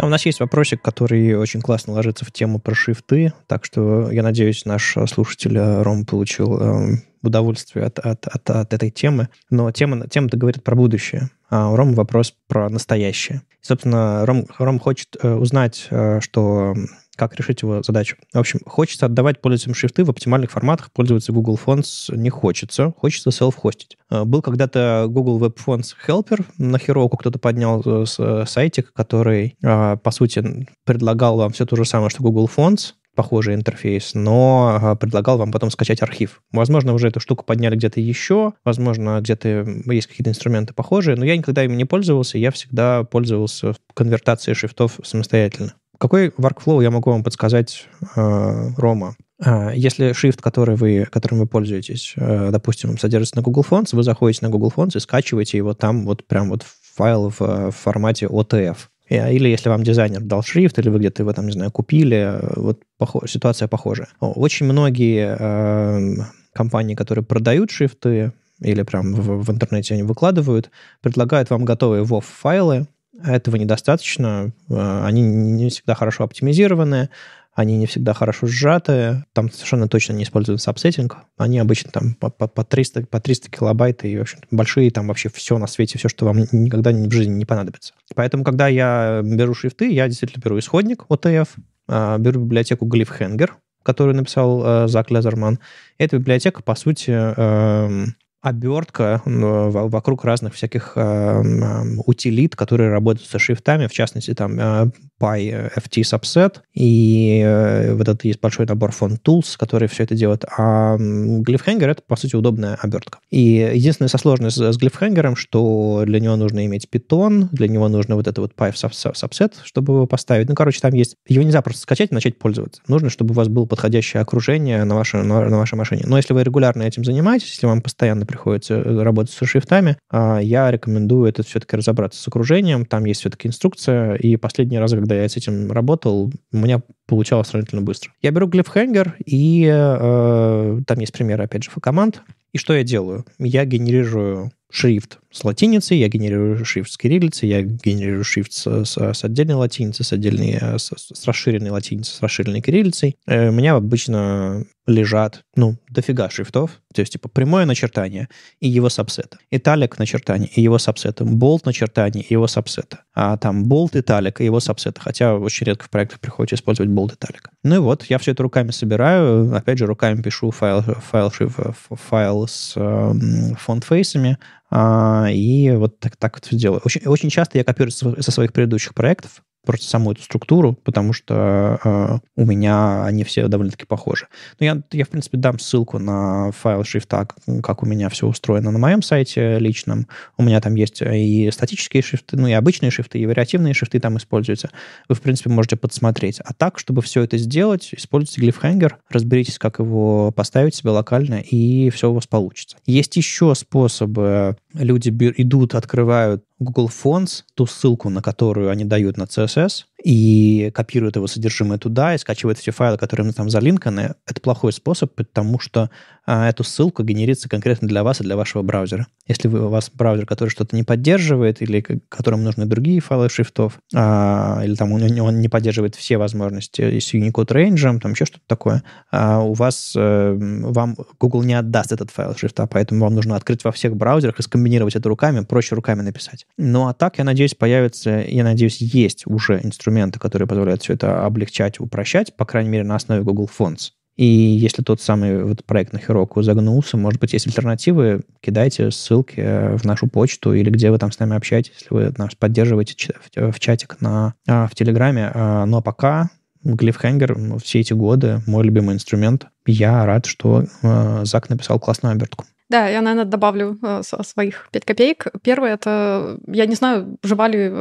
А у нас есть вопросик, который очень классно ложится в тему про шрифты, так что я надеюсь, наш слушатель э, Ром получил э, удовольствие от, от, от, от этой темы. Но тема, тема-то говорит про будущее, а у Рома вопрос про настоящее. собственно, Ром, Ром хочет э, узнать, э, что как решить его задачу. В общем, хочется отдавать пользователям шрифты в оптимальных форматах, пользоваться Google Fonts не хочется, хочется self хостить а, Был когда-то Google Web Fonts Helper, на Heroku кто-то поднял э, э, сайтик, который, а, по сути, предлагал вам все то же самое, что Google Fonts, похожий интерфейс, но а, предлагал вам потом скачать архив. Возможно, уже эту штуку подняли где-то еще, возможно, где-то есть какие-то инструменты похожие, но я никогда им не пользовался, я всегда пользовался конвертацией шрифтов самостоятельно. Какой workflow я могу вам подсказать, э, Рома? Э, если shift, который вы, которым вы пользуетесь, э, допустим, содержится на Google Fonts, вы заходите на Google Fonts и скачиваете его там вот прям вот файл в формате OTF. А, или если вам дизайнер дал шрифт, или вы где-то его там, не знаю, купили, вот похож, ситуация похожая. Очень многие э, компании, которые продают шрифты, или прям в, в интернете они выкладывают, предлагают вам готовые WOV-файлы, этого недостаточно. А, они не всегда хорошо оптимизированы, они не всегда хорошо сжаты. Там совершенно точно не используют сабсеттинг. Они обычно там по, по, по, 300, по 300 килобайт и, в общем большие там вообще все на свете, все, что вам никогда в жизни не понадобится. Поэтому, когда я беру шрифты, я действительно беру исходник OTF, а, беру библиотеку Glyphhanger, которую написал э, Зак Лезерман. Эта библиотека, по сути, эм, обертка вокруг разных всяких э, утилит, которые работают со шрифтами, в частности, там PyFT э, Subset, э, и вот это есть большой набор фон Tools, которые все это делают. а Glyphhanger — это, по сути, удобная обертка. И единственная сложность с Glyphhanger, что для него нужно иметь Python, для него нужно вот это вот PyF Subset, чтобы его поставить. Ну, короче, там есть... Его нельзя просто скачать и начать пользоваться. Нужно, чтобы у вас было подходящее окружение на, вашей на, на вашей машине. Но если вы регулярно этим занимаетесь, если вам постоянно приходится э, работать со шрифтами, а, я рекомендую это все-таки разобраться с окружением. Там есть все-таки инструкция. И последний раз, когда я с этим работал, у меня получалось сравнительно быстро. Я беру глифхенгер, и э, э, там есть примеры, опять же, команд. И что я делаю? Я генерирую шрифт с латиницей, я генерирую шрифт с кириллицей, я генерирую шрифт с, с, с отдельной латиницей, с, отдельной, э, с, с расширенной латиницей, с расширенной кириллицей. Э, у меня обычно лежат, ну, дофига шрифтов, то есть, типа, прямое начертание и его сабсеты. Италик начертание и его сабсеты. Болт начертание и его сабсеты. А там болт италик и его сабсеты. Хотя очень редко в проектах приходится использовать болт италик. Ну и вот, я все это руками собираю. Опять же, руками пишу файл, файл, шрифт, файл с э, эм, фонт-фейсами, а, и вот так, так вот все делаю. Очень, очень часто я копирую со своих предыдущих проектов, просто саму эту структуру, потому что э, у меня они все довольно-таки похожи. Но я, я, в принципе, дам ссылку на файл шрифта, как у меня все устроено на моем сайте личном. У меня там есть э, и статические шрифты, ну и обычные шрифты, и вариативные шрифты там используются. Вы, в принципе, можете подсмотреть. А так, чтобы все это сделать, используйте глифхенгер, разберитесь, как его поставить себе локально, и все у вас получится. Есть еще способы люди идут, открывают Google Fonts, ту ссылку, на которую они дают на CSS, и копирует его содержимое туда и скачивает все файлы, которые там залинканы, это плохой способ, потому что а, эту ссылку генерится конкретно для вас и для вашего браузера. Если вы, у вас браузер, который что-то не поддерживает, или которому нужны другие файлы шрифтов, а, или там он, он не поддерживает все возможности с Unicode Range, там еще что-то такое, а у вас, а, вам Google не отдаст этот файл шрифта, поэтому вам нужно открыть во всех браузерах и скомбинировать это руками, проще руками написать. Ну а так, я надеюсь, появится, я надеюсь, есть уже инструмент инструменты, которые позволяют все это облегчать, упрощать, по крайней мере, на основе Google Fonts. И если тот самый вот проект на Heroku загнулся, может быть, есть альтернативы, кидайте ссылки э, в нашу почту или где вы там с нами общаетесь, если вы нас поддерживаете э, в чатик на, а, в Телеграме. А, Но ну, а пока Глифхенгер ну, все эти годы мой любимый инструмент. Я рад, что э, Зак написал классную обертку. Да, я, наверное, добавлю э, своих пять копеек. Первое, это, я не знаю, жива ли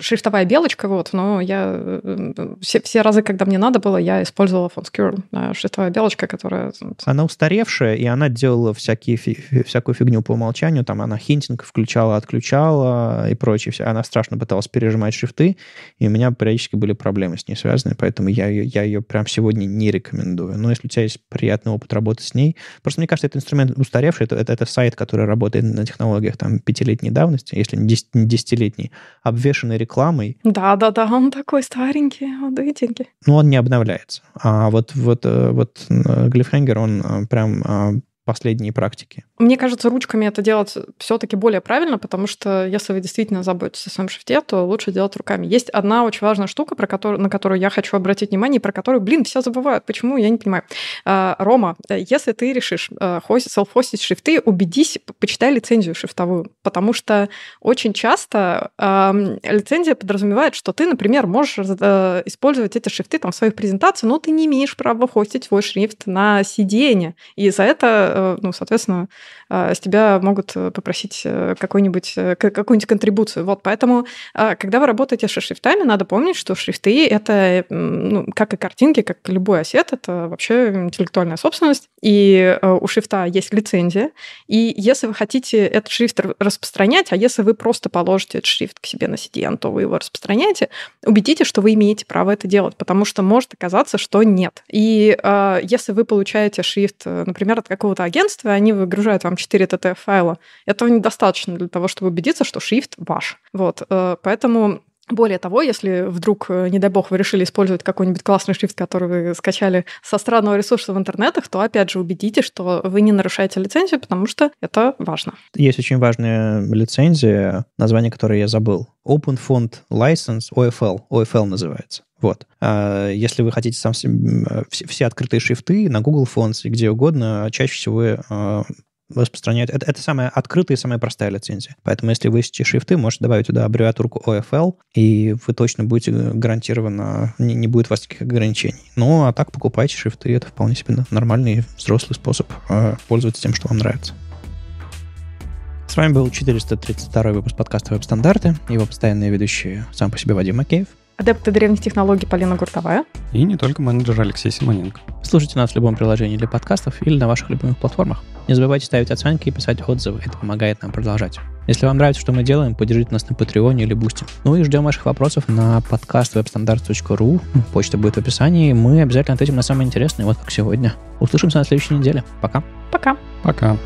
шрифтовая белочка, вот, но я э, э, все, все разы, когда мне надо было, я использовала Fonscure, шрифтовая белочка, которая... Она устаревшая, и она делала всякие, всякую фигню по умолчанию, там она хинтинг включала, отключала и прочее. Она страшно пыталась пережимать шрифты, и у меня периодически были проблемы с ней связаны, поэтому я ее, я ее прям сегодня не рекомендую. Но если у тебя есть приятный опыт работы с ней, просто мне кажется, этот инструмент устаревший, это, это, это сайт, который работает на технологиях там пятилетней давности, если не десятилетней, обвешанный рекламой. Да-да-да, он такой старенький, молоденький. Ну он не обновляется. А вот, вот, э, вот э, Глифхенгер, он э, прям последние практики. Мне кажется, ручками это делать все-таки более правильно, потому что если вы действительно заботитесь о своем шрифте, то лучше делать руками. Есть одна очень важная штука, про которую, на которую я хочу обратить внимание, и про которую, блин, все забывают. Почему, я не понимаю. А, Рома, э, если ты решишь э, селф-хостить шрифты, убедись, почитай лицензию шрифтовую, потому что очень часто лицензия подразумевает, что ты, например, можешь э, использовать эти шрифты там в своих презентациях, но ты не имеешь права хостить свой шрифт на CDN, и за это, ну, соответственно, а, с тебя могут э, попросить э, какую-нибудь э, какую контрибуцию. Вот, поэтому, а, когда вы работаете со шрифтами, надо помнить, что шрифты — это, ну, как и картинки, как и любой осет, это вообще интеллектуальная собственность, и у шрифта есть лицензия, и если вы хотите этот шрифт распространять, а если вы просто положите этот шрифт к себе на CDN, то вы его распространяете, убедитесь, что вы имеете право это делать, потому что может оказаться, что нет. И а, если вы получаете шрифт, например, от какого-то агентства, они выгружают там 4 TTF-файла. Этого недостаточно для того, чтобы убедиться, что шрифт ваш. Вот, э, поэтому более того, если вдруг, э, не дай бог, вы решили использовать какой-нибудь классный шрифт, который вы скачали со странного ресурса в интернетах, то, опять же, убедитесь, что вы не нарушаете лицензию, потому что это важно. Есть очень важная лицензия, название которой я забыл. Open Font License, OFL, OFL называется. Вот. А, если вы хотите сам все, все открытые шрифты на Google Fonts и где угодно, чаще всего э, распространяют. Это, это самая открытая и самая простая лицензия. Поэтому, если вы ищете шрифты, можете добавить туда аббревиатурку OFL, и вы точно будете гарантированно, не, не будет у вас таких ограничений. Ну, а так покупайте шрифты, это вполне себе нормальный взрослый способ э, пользоваться тем, что вам нравится. С вами был 432 выпуск подкаста «Веб-стандарты», его постоянные ведущие сам по себе Вадим Макеев – адепты древних технологий Полина Гуртовая. И не только менеджер Алексей Симоненко. Слушайте нас в любом приложении для подкастов или на ваших любимых платформах. Не забывайте ставить оценки и писать отзывы, это помогает нам продолжать. Если вам нравится, что мы делаем, поддержите нас на Патреоне или Бусти. Ну и ждем ваших вопросов на подкаст webstandards.ru. Почта будет в описании. Мы обязательно ответим на самые интересные, вот как сегодня. Услышимся на следующей неделе. Пока. Пока. Пока.